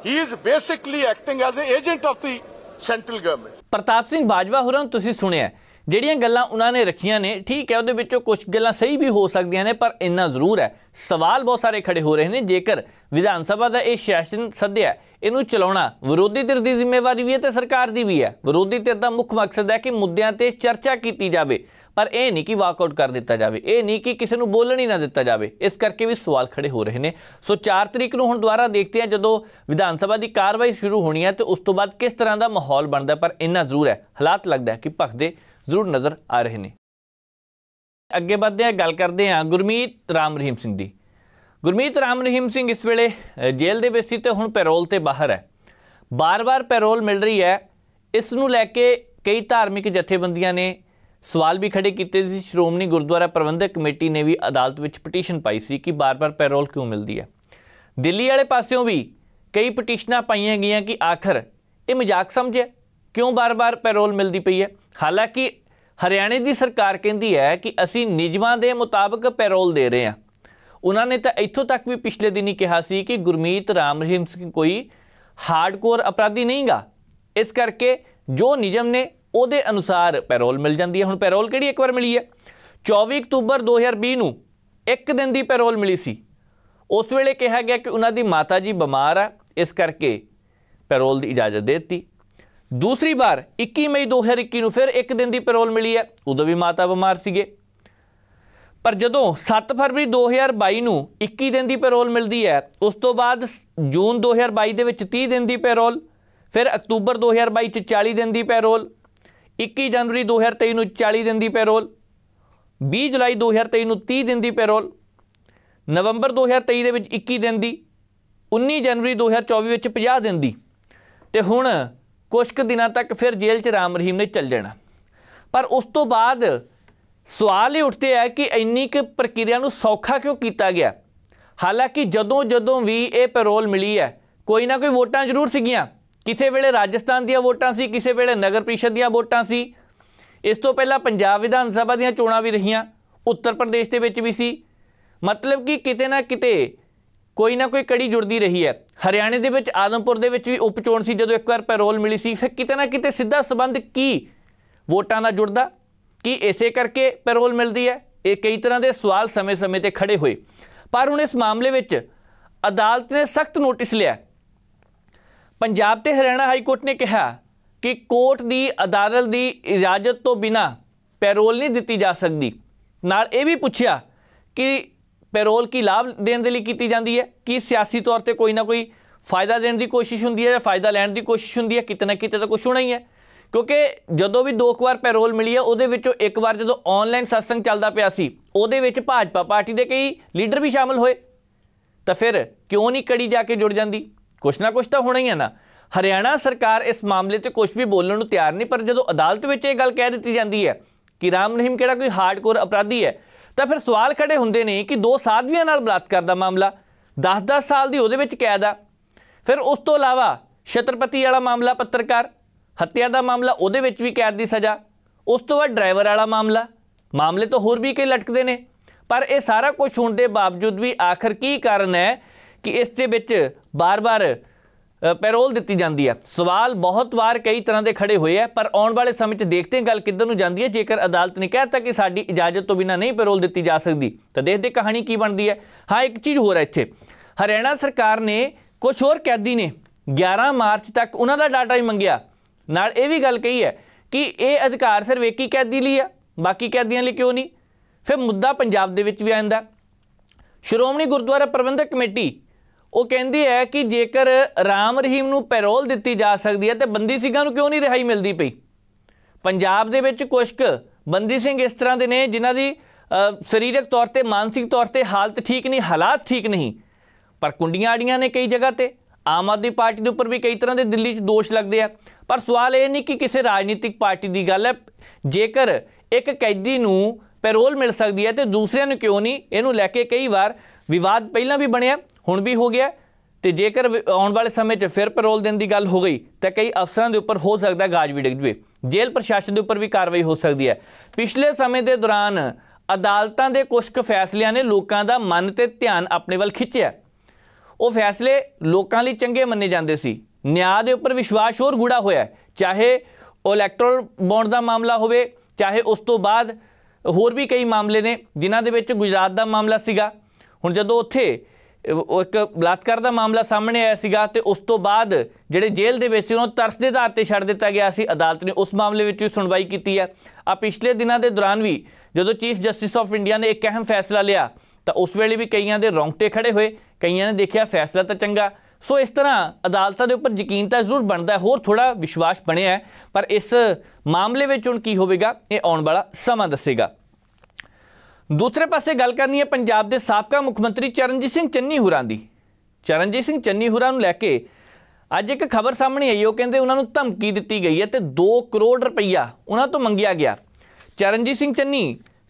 S3: he is basically
S1: acting as a agent of the central government Pratap Singh Bajwa ਹੋਰਾਂ ਤੁਸੀਂ ਸੁਣਿਆ ਜਿਹੜੀਆਂ ਗੱਲਾਂ ਉਹਨਾਂ ਨੇ ਰੱਖੀਆਂ ਨੇ ਠੀਕ ਹੈ ਉਹਦੇ ਵਿੱਚੋਂ ਕੁਝ ਗੱਲਾਂ ਸਹੀ ਵੀ ਹੋ ਸਕਦੀਆਂ ਨੇ ਪਰ ਇੰਨਾ ਜ਼ਰੂਰ ਹੈ ਸਵਾਲ ਬਹੁਤ ਸਾਰੇ ਖੜੇ ਹੋ ਰਹੇ ਨੇ ਜੇਕਰ ਵਿਧਾਨ ਸਭਾ ਦਾ ਇਹ ਸੈਸ਼ਨ ਸੱਦਿਆ ਇਹਨੂੰ ਚਲਾਉਣਾ ਵਿਰੋਧੀ ਧਿਰ ਦੀ ਜ਼ਿੰਮੇਵਾਰੀ ਵੀ ਹੈ ਤੇ ਸਰਕਾਰ ਦੀ ਵੀ ਹੈ ਵਿਰੋਧੀ ਧਿਰ ਦਾ ਮੁੱਖ ਮਕਸਦ ਹੈ ਕਿ ਮੁੱਦਿਆਂ ਤੇ ਚਰਚਾ ਕੀਤੀ ਜਾਵੇ ਪਰ ਇਹ ਨਹੀਂ ਕਿ ਵਾਕਆਊਟ ਕਰ ਦਿੱਤਾ ਜਾਵੇ ਇਹ ਨਹੀਂ ਕਿ ਕਿਸੇ ਨੂੰ ਬੋਲਣ ਹੀ ਨਾ ਦਿੱਤਾ ਜਾਵੇ ਇਸ ਕਰਕੇ ਵੀ ਸਵਾਲ ਖੜੇ ਹੋ ਰਹੇ ਨੇ ਸੋ 4 ਤਰੀਕ ਨੂੰ ਹੁਣ ਦੁਬਾਰਾ ਦੇਖਦੇ ਆ ਜਦੋਂ ਵਿਧਾਨ ਸਭਾ ਦੀ ਕਾਰਵਾਈ ਸ਼ੁਰੂ ਹੋਣੀ ਹੈ ਤੇ ਉਸ ਤੋਂ ਬਾਅਦ ਕਿਸ ਤਰ੍ਹਾਂ ਦਾ ਮਾਹੌਲ ਬਣਦਾ ਪਰ ਇੰਨਾ ਜ਼ਰੂਰ ਹੈ ਹਾਲਾਤ ਲੱਗਦਾ ਹੈ ਕਿ ਭਖਦੇ ਜ਼ਰੂਰ ਨਜ਼ਰ ਆ ਰਹੇ ਨੇ ਅੱਗੇ ਵਧਦੇ ਆ ਗੱਲ ਕਰਦੇ ਆ ਗੁਰਮੀਤ ਰਾਮ ਰਹੀਮ ਸਿੰਘ ਦੀ ਗੁਰਮੀਤ ਰਾਮ ਰਹੀਮ ਸਿੰਘ ਇਸ ਵੇਲੇ ਜੇਲ੍ਹ ਦੇ ਵਿੱਚ ਸੀ ਤੇ ਹੁਣ ਪੈਰੋਲ ਤੇ ਬਾਹਰ ਹੈ ਬਾਰ-ਬਾਰ ਪੈਰੋਲ ਮਿਲ ਰਹੀ ਹੈ ਇਸ ਨੂੰ ਲੈ ਕੇ ਕਈ ਧਾਰਮਿਕ ਜਥੇਬੰਦੀਆਂ ਨੇ ਸਵਾਲ ਵੀ ਖੜੇ ਕੀਤੇ ਸੀ ਸ਼੍ਰੋਮਣੀ ਗੁਰਦੁਆਰਾ ਪ੍ਰਬੰਧਕ ਕਮੇਟੀ ਨੇ ਵੀ ਅਦਾਲਤ ਵਿੱਚ ਪਟੀਸ਼ਨ ਪਾਈ ਸੀ ਕਿ ਬਾਰ-ਬਾਰ ਪੈਰੋਲ ਕਿਉਂ ਮਿਲਦੀ ਹੈ ਦਿੱਲੀ ਵਾਲੇ ਪਾਸਿਓਂ ਵੀ ਕਈ ਪਟੀਸ਼ਨਾਂ ਪਾਈਆਂ ਗਈਆਂ ਕਿ ਆਖਰ ਇਹ ਮਜ਼ਾਕ ਸਮਝਿਆ ਕਿਉਂ ਬਾਰ-ਬਾਰ ਪੈਰੋਲ ਮਿਲਦੀ ਪਈ ਹੈ ਹਾਲਾਂਕਿ ਹਰਿਆਣੇ ਦੀ ਸਰਕਾਰ ਕਹਿੰਦੀ ਹੈ ਕਿ ਅਸੀਂ ਨਿਯਮਾਂ ਦੇ ਮੁਤਾਬਕ ਪੈਰੋਲ ਦੇ ਰਹੇ ਹਾਂ ਉਹਨਾਂ ਨੇ ਤਾਂ ਇੱਥੋਂ ਤੱਕ ਵੀ ਪਿਛਲੇ ਦਿਨੀ ਕਿਹਾ ਸੀ ਕਿ ਗੁਰਮੀਤ ਰਾਮ ਰਹੀਮ ਸਿੰਘ ਕੋਈ ਹਾਰਡਕੋਰ ਅਪਰਾਧੀ ਨਹੀਂਗਾ ਇਸ ਕਰਕੇ ਜੋ ਨਿਯਮ ਨੇ ਉਹਦੇ ਅਨੁਸਾਰ ਪੈਰੋਲ ਮਿਲ ਜਾਂਦੀ ਹੈ ਹੁਣ ਪੈਰੋਲ ਕਿਹੜੀ ਇੱਕ ਵਾਰ ਮਿਲੀ ਹੈ 24 ਅਕਤੂਬਰ 2020 ਨੂੰ ਇੱਕ ਦਿਨ ਦੀ ਪੈਰੋਲ ਮਿਲੀ ਸੀ ਉਸ ਵੇਲੇ ਕਿਹਾ ਗਿਆ ਕਿ ਉਹਨਾਂ ਦੀ ਮਾਤਾ ਜੀ ਬਿਮਾਰ ਆ ਇਸ ਕਰਕੇ ਪੈਰੋਲ ਦੀ ਇਜਾਜ਼ਤ ਦੇ ਦਿੱਤੀ ਦੂਸਰੀ ਵਾਰ 21 ਮਈ 2021 ਨੂੰ ਫਿਰ ਇੱਕ ਦਿਨ ਦੀ ਪੈਰੋਲ ਮਿਲੀ ਹੈ ਉਦੋਂ ਵੀ ਮਾਤਾ ਬਿਮਾਰ ਸੀਗੇ ਪਰ ਜਦੋਂ 7 ਫਰਵਰੀ 2022 ਨੂੰ 21 ਦਿਨ ਦੀ ਪੈਰੋਲ ਮਿਲਦੀ ਹੈ ਉਸ ਤੋਂ ਬਾਅਦ ਜੂਨ 2022 ਦੇ ਵਿੱਚ 30 ਦਿਨ ਦੀ ਪੈਰੋਲ ਫਿਰ ਅਕਤੂਬਰ 2022 ਚ 40 ਦਿਨ ਦੀ ਪੈਰੋਲ 21 ਜਨਵਰੀ 2023 ਨੂੰ 40 ਦਿਨ ਦੀ ਪੈਰੋਲ 20 ਜੁਲਾਈ 2023 ਨੂੰ 30 ਦਿਨ ਦੀ ਪੈਰੋਲ ਨਵੰਬਰ 2023 ਦੇ ਵਿੱਚ 21 ਦਿਨ ਦੀ 19 ਜਨਵਰੀ 2024 ਵਿੱਚ 50 ਦਿਨ ਦੀ ਤੇ ਹੁਣ ਕੁਝ ਕੁ ਦਿਨਾਂ ਤੱਕ ਫਿਰ ਜੇਲ੍ਹ 'ਚ ਰਾਮ ਰਹੀਮ ਨੇ ਚੱਲ ਜਾਣਾ ਪਰ ਉਸ ਤੋਂ ਬਾਅਦ ਸਵਾਲ ਇਹ ਉੱਠਦੇ ਆ ਕਿ ਇੰਨੀ ਕਿ ਪ੍ਰਕਿਰਿਆ ਨੂੰ ਸੌਖਾ ਕਿਉਂ ਕੀਤਾ ਗਿਆ ਹਾਲਾਂਕਿ ਜਦੋਂ ਜਦੋਂ ਵੀ ਇਹ ਪੈਰੋਲ ਮਿਲੀ ਹੈ ਕੋਈ ਨਾ ਕੋਈ ਵੋਟਾਂ ਜ਼ਰੂਰ ਸੀਗੀਆਂ ਕਿਸੇ ਵੇਲੇ ਰਾਜਸਥਾਨ ਦੀਆਂ ਵੋਟਾਂ ਸੀ ਕਿਸੇ ਵੇਲੇ ਨਗਰ ਪ੍ਰੀਸ਼ਦ ਦੀਆਂ ਵੋਟਾਂ ਸੀ ਇਸ ਤੋਂ ਪਹਿਲਾਂ ਪੰਜਾਬ ਵਿਧਾਨ ਸਭਾ ਦੀਆਂ ਚੋਣਾਂ ਵੀ ਰਹੀਆਂ ਉੱਤਰ ਪ੍ਰਦੇਸ਼ ਦੇ ਵਿੱਚ ਵੀ ਸੀ ਮਤਲਬ ਕਿ ਕਿਤੇ ਨਾ ਕਿਤੇ ਕੋਈ ਨਾ ਕੋਈ ਕੜੀ ਜੁੜਦੀ ਰਹੀ ਹੈ ਹਰਿਆਣੇ ਦੇ ਵਿੱਚ ਆਦਮਪੁਰ ਦੇ ਵਿੱਚ ਵੀ ਉਪਚੋਣ ਸੀ ਜਦੋਂ ਇੱਕ ਵਾਰ ਪੈਰੋਲ ਮਿਲੀ ਸੀ ਫਿਰ ਕਿਤੇ ਨਾ ਕਿਤੇ ਸਿੱਧਾ ਸਬੰਧ ਕੀ ਵੋਟਾਂ ਨਾਲ ਜੁੜਦਾ ਕੀ ਇਸੇ ਕਰਕੇ ਪੈਰੋਲ ਮਿਲਦੀ ਹੈ ਇਹ ਕਈ ਤਰ੍ਹਾਂ ਦੇ ਸਵਾਲ ਸਮੇਂ-ਸਮੇਂ ਤੇ ਖੜੇ ਹੋਏ ਪਰ ਹੁਣ ਇਸ ਮਾਮਲੇ ਵਿੱਚ ਅਦਾਲਤ ਨੇ ਸਖਤ ਨੋਟਿਸ ਲਿਆ ਪੰਜਾਬ ਤੇ ਹਰਿਆਣਾ ਹਾਈ ਕੋਰਟ ਨੇ ਕਿਹਾ ਕਿ ਕੋਰਟ ਦੀ ਅਦਾਲਤ ਦੀ ਇਜਾਜ਼ਤ ਤੋਂ ਬਿਨਾ ਪੈਰੋਲ ਨਹੀਂ ਦਿੱਤੀ ਜਾ ਸਕਦੀ ਨਾਲ ਇਹ ਵੀ ਪੁੱਛਿਆ ਕਿ ਪੈਰੋਲ ਕੀ ਲਾਭ ਦੇਣ ਦੇ ਲਈ ਕੀਤੀ ਜਾਂਦੀ ਹੈ ਕਿ ਸਿਆਸੀ ਤੌਰ ਤੇ ਕੋਈ ਨਾ ਕੋਈ ਫਾਇਦਾ ਦੇਣ ਦੀ ਕੋਸ਼ਿਸ਼ ਹੁੰਦੀ ਹੈ ਜਾਂ ਫਾਇਦਾ ਲੈਣ ਦੀ ਕੋਸ਼ਿਸ਼ ਹੁੰਦੀ ਹੈ ਕਿਤਨਾ ਕਿਤੇ ਤਾਂ ਕੁਝ ਹੋਣਾ ਹੀ ਹੈ ਕਿਉਂਕਿ ਜਦੋਂ ਵੀ ਦੋ ਵਾਰ ਪੈਰੋਲ ਮਿਲੀ ਹੈ ਉਹਦੇ ਵਿੱਚੋਂ ਇੱਕ ਵਾਰ ਜਦੋਂ ਆਨਲਾਈਨ ਸਤਸੰਗ ਚੱਲਦਾ ਪਿਆ ਸੀ ਉਹਦੇ ਵਿੱਚ ਭਾਜਪਾ ਪਾਰਟੀ ਦੇ ਕਈ ਲੀਡਰ ਵੀ ਸ਼ਾਮਲ ਹੋਏ ਤਾਂ ਫਿਰ ਕਿਉਂ ਨਹੀਂ ਕੜੀ ਜਾ ਕੇ ਜੁੜ ਜਾਂਦੀ ਕੁਛ ਨਾ ਕੁਛ ਤਾਂ ਹੋਣਾ ਹੀ ਹੈ ਨਾ ਹਰਿਆਣਾ ਸਰਕਾਰ ਇਸ ਮਾਮਲੇ ਤੇ ਕੁਝ ਵੀ ਬੋਲਣ ਨੂੰ ਤਿਆਰ ਨਹੀਂ ਪਰ ਜਦੋਂ ਅਦਾਲਤ ਵਿੱਚ ਇਹ ਗੱਲ ਕਹਿ ਦਿੱਤੀ ਜਾਂਦੀ ਹੈ ਕਿ ਰਾਮ ਰਹੀਮ ਕਿਹੜਾ ਕੋਈ ਹਾਰਡਕੋਰ ਅਪਰਾਧੀ ਹੈ ਤਾਂ ਫਿਰ ਸਵਾਲ ਖੜੇ ਹੁੰਦੇ ਨੇ ਕਿ ਦੋ ਸਾਧਵੀਆਂ ਨਾਲ ਬਲਾਤਕਾਰ ਦਾ ਮਾਮਲਾ 10-10 ਸਾਲ ਦੀ ਉਹਦੇ ਵਿੱਚ ਕੈਦ ਆ ਫਿਰ ਉਸ ਤੋਂ ਇਲਾਵਾ ਛਤਰਪਤੀ ਵਾਲਾ ਮਾਮਲਾ ਪੱਤਰਕਾਰ ਹੱਤਿਆ ਦਾ ਮਾਮਲਾ ਉਹਦੇ ਵਿੱਚ ਵੀ ਕੈਦ ਦੀ ਸਜ਼ਾ ਉਸ ਤੋਂ ਬਾਅਦ ਡਰਾਈਵਰ ਵਾਲਾ ਮਾਮਲਾ ਮਾਮਲੇ ਤਾਂ ਹੋਰ ਵੀ ਕਈ ਲਟਕਦੇ ਨੇ ਪਰ ਇਹ ਸਾਰਾ ਕੁਝ ਹੋਣ ਦੇ ਬਾਵਜੂਦ ਵੀ ਆਖਰ ਕੀ ਕਾਰਨ ਹੈ ਕਿ ਇਸ ਦੇ ਵਿੱਚ ਬਾਰ-ਬਾਰ ਪੈਰੋਲ ਦਿੱਤੀ ਜਾਂਦੀ ਹੈ ਸਵਾਲ ਬਹੁਤ ਵਾਰ ਕਈ ਤਰ੍ਹਾਂ ਦੇ ਖੜੇ ਹੋਏ ਆ ਪਰ ਆਉਣ ਵਾਲੇ ਸਮੇਂ 'ਚ ਦੇਖਦੇ ਹਾਂ ਗੱਲ ਕਿੱਧਰ ਨੂੰ ਜਾਂਦੀ ਹੈ ਜੇਕਰ ਅਦਾਲਤ ਨੇ ਕਹਿਤਾ ਕਿ ਸਾਡੀ ਇਜਾਜ਼ਤ ਤੋਂ ਬਿਨਾ ਨਹੀਂ ਪੈਰੋਲ ਦਿੱਤੀ ਜਾ ਸਕਦੀ ਤਾਂ ਦੇਖਦੇ ਕਹਾਣੀ ਕੀ ਬਣਦੀ ਹੈ ਹਾਂ ਇੱਕ ਚੀਜ਼ ਹੋਰ ਹੈ ਇੱਥੇ ਹਰਿਆਣਾ ਸਰਕਾਰ ਨੇ ਕੁਝ ਹੋਰ ਕੈਦੀ ਨੇ 11 ਮਾਰਚ ਤੱਕ ਉਹਨਾਂ ਦਾ ਡਾਟਾ ਹੀ ਮੰਗਿਆ ਨਾਲ ਇਹ ਵੀ ਗੱਲ ਕਹੀ ਹੈ ਕਿ ਇਹ ਅਧਿਕਾਰ ਸਿਰ ਵੇਕੀ ਕੈਦੀ ਲਈ ਆ ਬਾਕੀ ਕੈਦੀਆਂ ਲਈ ਕਿਉਂ ਨਹੀਂ ਫਿਰ ਮੁੱਦਾ ਪੰਜਾਬ ਦੇ ਵਿੱਚ ਵੀ ਆ ਜਾਂਦਾ ਸ਼੍ਰੋਮਣੀ ਗੁਰਦੁਆਰਾ ਪ੍ਰਬੰਧਕ ਕਮੇਟੀ ਉਹ ਕਹਿੰਦੀ ਹੈ ਕਿ ਜੇਕਰ ਰਾਮ ਰਹੀਮ ਨੂੰ ਪੈਰੋਲ ਦਿੱਤੀ ਜਾ ਸਕਦੀ ਹੈ ਤੇ ਬੰਦੀ ਸਿੰਘਾਂ ਨੂੰ ਕਿਉਂ ਨਹੀਂ ਰਿਹਾਈ ਮਿਲਦੀ ਪਈ ਪੰਜਾਬ ਦੇ ਵਿੱਚ ਕੁਝ ਕੁ ਬੰਦੀ ਸਿੰਘ ਇਸ ਤਰ੍ਹਾਂ ਦੇ ਨੇ ਜਿਨ੍ਹਾਂ ਦੀ ਸਰੀਰਕ ਤੌਰ ਤੇ ਮਾਨਸਿਕ ਤੌਰ ਤੇ ਹਾਲਤ ਠੀਕ ਨਹੀਂ ਹਾਲਾਤ ਠੀਕ ਨਹੀਂ ਪਰ ਕੁੰਡੀਆਂ ਆੜੀਆਂ ਨੇ ਕਈ ਜਗ੍ਹਾ ਤੇ ਆਮ ਆਦਮੀ ਪਾਰਟੀ ਦੇ ਉੱਪਰ ਵੀ ਕਈ ਤਰ੍ਹਾਂ ਦੇ ਦਿੱਲੀ 'ਚ ਦੋਸ਼ ਲੱਗਦੇ ਆ ਪਰ ਸਵਾਲ ਇਹ ਨਹੀਂ ਕਿ ਕਿਸੇ ਰਾਜਨੀਤਿਕ ਪਾਰਟੀ ਦੀ ਗੱਲ ਹੈ ਜੇਕਰ ਇੱਕ ਕੈਦੀ ਨੂੰ ਪੈਰੋਲ ਮਿਲ ਸਕਦੀ ਹੈ ਤੇ ਦੂਸਰਿਆਂ ਨੂੰ ਕਿਉਂ ਨਹੀਂ ਇਹਨੂੰ ਲੈ ਕੇ ਕਈ ਵਾਰ ਵਿਵਾਦ ਪਹਿਲਾਂ ਵੀ ਬਣਿਆ ਹੁਣ ਵੀ ਹੋ ਗਿਆ ਤੇ ਜੇਕਰ ਆਉਣ ਵਾਲੇ ਸਮੇਂ 'ਚ ਫਿਰ ਪੈਰੋਲ ਦੇਣ ਦੀ ਗੱਲ ਹੋ ਗਈ ਤਾਂ ਕਈ ਅਫਸਰਾਂ ਦੇ ਉੱਪਰ ਹੋ ਸਕਦਾ ਗਾਜ ਵੀ ਡਿੱਗ ਜਵੇ ਜੇਲ੍ਹ ਪ੍ਰਸ਼ਾਸਨ ਦੇ ਉੱਪਰ ਵੀ ਕਾਰਵਾਈ ਹੋ ਸਕਦੀ ਹੈ ਪਿਛਲੇ ਸਮੇਂ ਦੇ ਦੌਰਾਨ ਅਦਾਲਤਾਂ ਦੇ ਕੁਝ ਕੁ ਫੈਸਲਿਆਂ ਨੇ ਲੋਕਾਂ ਦਾ ਮਨ ਤੇ ਧਿਆਨ ਆਪਣੇ ਵੱਲ ਖਿੱਚਿਆ ਉਹ ਫੈਸਲੇ ਲੋਕਾਂ ਲਈ ਚੰਗੇ ਮੰਨੇ ਜਾਂਦੇ ਸੀ ਨਿਆਂ ਦੇ ਉੱਪਰ ਵਿਸ਼ਵਾਸ ਹੋਰ ਗੂੜਾ ਹੋਇਆ ਚਾਹੇ ਇਲੈਕਟਰਲ ਬੌਂਡ ਦਾ ਮਾਮਲਾ ਹੋਵੇ ਚਾਹੇ ਉਸ ਤੋਂ ਬਾਅਦ ਹੋਰ ਵੀ ਕਈ ਮਾਮਲੇ ਨੇ ਜਿਨ੍ਹਾਂ ਦੇ ਵਿੱਚ ਗੁਜਰਾਤ ਦਾ ਮਾਮਲਾ ਸੀਗਾ ਹੁਣ ਜਦੋਂ ਉੱਥੇ ਇੱਕ ਬਲਾਤਕਾਰ ਦਾ ਮਾਮਲਾ ਸਾਹਮਣੇ ਆਇਆ ਸੀਗਾ ਤੇ ਉਸ ਤੋਂ ਬਾਅਦ ਜਿਹੜੇ ਜੇਲ੍ਹ ਦੇ ਵਿੱਚ ਸੀ ਉਹਨਾਂ ਤਰਸ ਦੇ ਆਧਾਰ ਤੇ ਛੱਡ ਦਿੱਤਾ ਗਿਆ ਸੀ ਅਦਾਲਤ ਨੇ ਉਸ ਮਾਮਲੇ ਵਿੱਚ ਵੀ ਸੁਣਵਾਈ ਕੀਤੀ ਹੈ ਆ ਪਿਛਲੇ ਦਿਨਾਂ ਦੇ ਦੌਰਾਨ ਵੀ ਜਦੋਂ ਚੀਫ ਜਸਟਿਸ ਆਫ ਇੰਡੀਆ ਨੇ ਇੱਕ ਅਹਿਮ ਫੈਸਲਾ ਲਿਆ ਤਾਂ ਉਸ ਵੇਲੇ ਵੀ ਕਈਆਂ ਦੇ ਰੌਂਗਟੇ ਖੜੇ ਹੋਏ ਕਈਆਂ ਨੇ ਦੇਖਿਆ ਫੈਸਲਾ ਤਾਂ ਚੰਗਾ ਸੋ ਇਸ ਤਰ੍ਹਾਂ ਅਦਾਲਤਾਂ ਦੇ ਉੱਪਰ ਯਕੀਨ ਤਾਂ ਜ਼ਰੂਰ ਬਣਦਾ ਹੋਰ ਥੋੜਾ ਵਿਸ਼ਵਾਸ ਬਣਿਆ ਪਰ ਇਸ ਮਾਮਲੇ ਵਿੱਚ ਹੁਣ ਕੀ ਹੋਵੇਗਾ ਇਹ ਆਉਣ ਵਾਲਾ ਸਮਾਂ ਦੱਸੇਗਾ ਦੂਸਰੇ ਪਾਸੇ ਗੱਲ ਕਰਨੀ ਹੈ ਪੰਜਾਬ ਦੇ ਸਾਬਕਾ ਮੁੱਖ ਮੰਤਰੀ ਚਰਨਜੀਤ ਸਿੰਘ ਚੰਨੀ ਹੁਰਾਂ ਦੀ ਚਰਨਜੀਤ ਸਿੰਘ ਚੰਨੀ ਹੁਰਾਂ ਨੂੰ ਲੈ ਕੇ ਅੱਜ ਇੱਕ ਖਬਰ ਸਾਹਮਣੇ ਆਈ ਉਹ ਕਹਿੰਦੇ ਉਹਨਾਂ ਨੂੰ ਧਮਕੀ ਦਿੱਤੀ ਗਈ ਹੈ ਤੇ 2 ਕਰੋੜ ਰੁਪਈਆ ਉਹਨਾਂ ਤੋਂ ਮੰਗਿਆ ਗਿਆ ਚਰਨਜੀਤ ਸਿੰਘ ਚੰਨੀ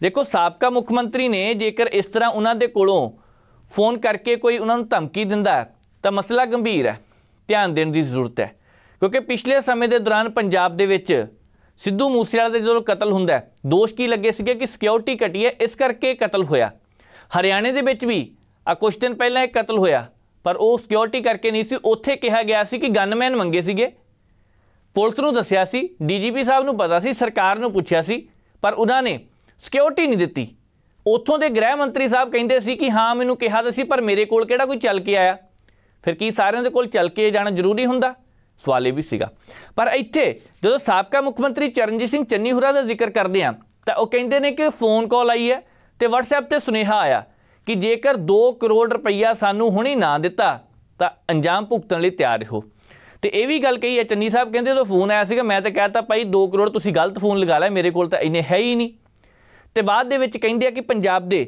S1: ਦੇਖੋ ਸਾਬਕਾ ਮੁੱਖ ਮੰਤਰੀ ਨੇ ਜੇਕਰ ਇਸ ਤਰ੍ਹਾਂ ਉਹਨਾਂ ਦੇ ਕੋਲੋਂ ਫੋਨ ਕਰਕੇ ਕੋਈ ਉਹਨਾਂ ਨੂੰ ਧਮਕੀ ਦਿੰਦਾ ਤਾਂ ਮਸਲਾ ਗੰਭੀਰ ਹੈ ਧਿਆਨ ਦੇਣ ਦੀ ਜ਼ਰੂਰਤ ਹੈ ਕਿਉਂਕਿ ਪਿਛਲੇ ਸਮੇਂ ਦੇ ਦੌਰਾਨ ਪੰਜਾਬ ਦੇ ਵਿੱਚ ਸਿੱਧੂ ਮੂਸੇਵਾਲੇ ਦਾ ਜਦੋਂ ਕਤਲ ਹੁੰਦਾ ਦੋਸ਼ ਕੀ ਲੱਗੇ ਸੀਗੇ ਕਿ ਸਿਕਿਉਰਿਟੀ ਘਟੀ ਹੈ ਇਸ ਕਰਕੇ ਕਤਲ ਹੋਇਆ ਹਰਿਆਣੇ ਦੇ ਵਿੱਚ ਵੀ ਆ ਕੁਝ ਦਿਨ ਪਹਿਲਾਂ ਇੱਕ ਕਤਲ ਹੋਇਆ ਪਰ ਉਹ ਸਿਕਿਉਰਿਟੀ ਕਰਕੇ ਨਹੀਂ ਸੀ ਉੱਥੇ ਕਿਹਾ ਗਿਆ ਸੀ ਕਿ ਗਨਮੈਨ ਮੰਗੇ ਸੀਗੇ ਪੁਲਿਸ ਨੂੰ ਦੱਸਿਆ ਸੀ ਡੀਜੀਪੀ ਸਾਹਿਬ ਨੂੰ ਪਤਾ ਸੀ ਸਰਕਾਰ ਨੂੰ ਪੁੱਛਿਆ ਸੀ ਪਰ ਉਹਨਾਂ ਨੇ ਸਿਕਿਉਰਿਟੀ ਨਹੀਂ ਦਿੱਤੀ ਉੱਥੋਂ ਦੇ ਗ੍ਰਹਿ ਮੰਤਰੀ ਸਾਹਿਬ ਕਹਿੰਦੇ ਸੀ ਕਿ ਹਾਂ ਮੈਨੂੰ ਕਿਹਾ ਤਾਂ ਸੀ ਪਰ ਮੇਰੇ ਕੋਲ ਕਿਹੜਾ ਕੋਈ ਚੱਲ ਕੇ ਆਇਆ ਫਿਰ ਕੀ ਸਾਰਿਆਂ ਦੇ ਕੋਲ ਚੱਲ ਕੇ ਜਾਣਾ ਜ਼ਰੂਰੀ ਹੁੰਦਾ ਸਵਾਲ ਇਹ ਵੀ ਸੀਗਾ ਪਰ ਇੱਥੇ ਜਦੋਂ ਸਾਬਕਾ ਮੁੱਖ ਮੰਤਰੀ ਚਰਨਜੀਤ ਸਿੰਘ ਚੰਨੀ ਹੁਰਾ ਦਾ ਜ਼ਿਕਰ ਕਰਦੇ ਆ ਤਾਂ ਉਹ ਕਹਿੰਦੇ ਨੇ ਕਿ ਫੋਨ ਕਾਲ ਆਈ ਹੈ ਤੇ WhatsApp ਤੇ ਸੁਨੇਹਾ ਆਇਆ ਕਿ ਜੇਕਰ 2 ਕਰੋੜ ਰੁਪਈਆ ਸਾਨੂੰ ਹੁਣੀ ਨਾ ਦਿੱਤਾ ਤਾਂ ਅੰਜਾਮ ਭੁਗਤਣ ਲਈ ਤਿਆਰ ਰਹੋ ਤੇ ਇਹ ਵੀ ਗੱਲ ਕਹੀ ਹੈ ਚੰਨੀ ਸਾਹਿਬ ਕਹਿੰਦੇ ਜਦੋਂ ਫੋਨ ਆਇਆ ਸੀਗਾ ਮੈਂ ਤਾਂ ਕਹਿਤਾ ਭਾਈ 2 ਕਰੋੜ ਤੁਸੀਂ ਗਲਤ ਫੋਨ ਲਗਾ ਲਿਆ ਮੇਰੇ ਕੋਲ ਤਾਂ ਇੰਨੇ ਹੈ ਹੀ ਨਹੀਂ ਤੇ ਬਾਅਦ ਦੇ ਵਿੱਚ ਕਹਿੰਦੇ ਆ ਕਿ ਪੰਜਾਬ ਦੇ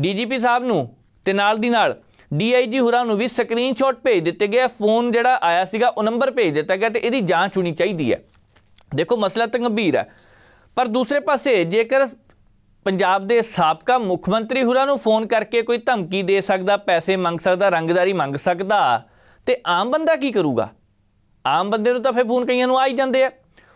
S1: ਡੀਜੀਪੀ ਸਾਹਿਬ ਨੂੰ ਤੇ ਨਾਲ ਦੀ ਨਾਲ ਡੀਆਈਜੀ ਹੁਰਾਂ ਨੂੰ ਵੀ ਸਕਰੀਨਸ਼ਾਟ ਭੇਜ ਦਿੱਤੇ ਗਏ ਫੋਨ ਜਿਹੜਾ ਆਇਆ ਸੀਗਾ ਉਹ ਨੰਬਰ ਭੇਜ ਦਿੱਤਾ ਗਿਆ ਤੇ ਇਹਦੀ ਜਾਂਚ ਹੋਣੀ ਚਾਹੀਦੀ ਹੈ ਦੇਖੋ ਮਸਲਾ ਤਾਂ ਗੰਭੀਰ ਹੈ ਪਰ ਦੂਸਰੇ ਪਾਸੇ ਜੇਕਰ ਪੰਜਾਬ ਦੇ ਸਾਬਕਾ ਮੁੱਖ ਮੰਤਰੀ ਹੁਰਾਂ ਨੂੰ ਫੋਨ ਕਰਕੇ ਕੋਈ ਧਮਕੀ ਦੇ ਸਕਦਾ ਪੈਸੇ ਮੰਗ ਸਕਦਾ ਰੰਗਦਾਰੀ ਮੰਗ ਸਕਦਾ ਤੇ ਆਮ ਬੰਦਾ ਕੀ ਕਰੂਗਾ ਆਮ ਬੰਦੇ ਨੂੰ ਤਾਂ ਫੇ ਫੋਨ ਕਈਆਂ ਨੂੰ ਆ ਹੀ ਜਾਂਦੇ ਆ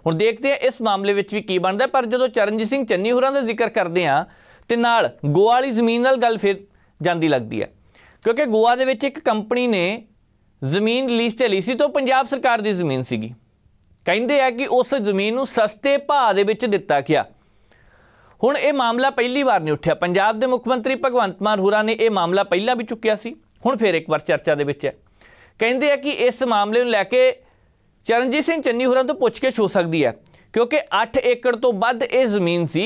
S1: ਹੁਣ ਦੇਖਦੇ ਆ ਇਸ ਮਾਮਲੇ ਵਿੱਚ ਵੀ ਕੀ ਬਣਦਾ ਪਰ ਜਦੋਂ ਚਰਨਜੀਤ ਸਿੰਘ ਚੰਨੀ ਹੁਰਾਂ ਦਾ ਜ਼ਿਕਰ ਕਰਦੇ ਆ ਤੇ ਨਾਲ ਗੋਆ ਵਾਲੀ ਜ਼ਮੀਨ ਨਾਲ ਗੱਲ ਫਿਰ ਜਾਂਦੀ ਲੱਗਦੀ ਹੈ ਕਿਉਂਕਿ ਗੋਆ ਦੇ ਵਿੱਚ ਇੱਕ ਕੰਪਨੀ ਨੇ ਜ਼ਮੀਨ ਲੀਜ਼ ਤੇ ਲਈ ਸੀ ਤੋਂ ਪੰਜਾਬ ਸਰਕਾਰ ਦੀ ਜ਼ਮੀਨ ਸੀਗੀ ਕਹਿੰਦੇ ਆ ਕਿ ਉਸ ਜ਼ਮੀਨ ਨੂੰ ਸਸਤੇ ਭਾਅ ਦੇ ਵਿੱਚ ਦਿੱਤਾ ਗਿਆ ਹੁਣ ਇਹ ਮਾਮਲਾ ਪਹਿਲੀ ਵਾਰ ਨਹੀਂ ਉੱਠਿਆ ਪੰਜਾਬ ਦੇ ਮੁੱਖ ਮੰਤਰੀ ਭਗਵੰਤ ਮਾਨ ਹੋਰਾਂ ਨੇ ਇਹ ਮਾਮਲਾ ਪਹਿਲਾਂ ਵੀ ਚੁੱਕਿਆ ਸੀ ਹੁਣ ਫੇਰ ਇੱਕ ਵਾਰ ਚਰਚਾ ਦੇ ਵਿੱਚ ਹੈ ਕਹਿੰਦੇ ਆ ਕਿ ਇਸ ਮਾਮਲੇ ਨੂੰ ਲੈ ਕੇ ਚਰਨਜੀਤ ਸਿੰਘ ਚੰਨੀ ਹੋਰਾਂ ਤੋਂ ਪੁੱਛ ਕੇ ਛੋ ਸਕਦੀ ਹੈ ਕਿਉਂਕਿ 8 ਏਕੜ ਤੋਂ ਵੱਧ ਇਹ ਜ਼ਮੀਨ ਸੀ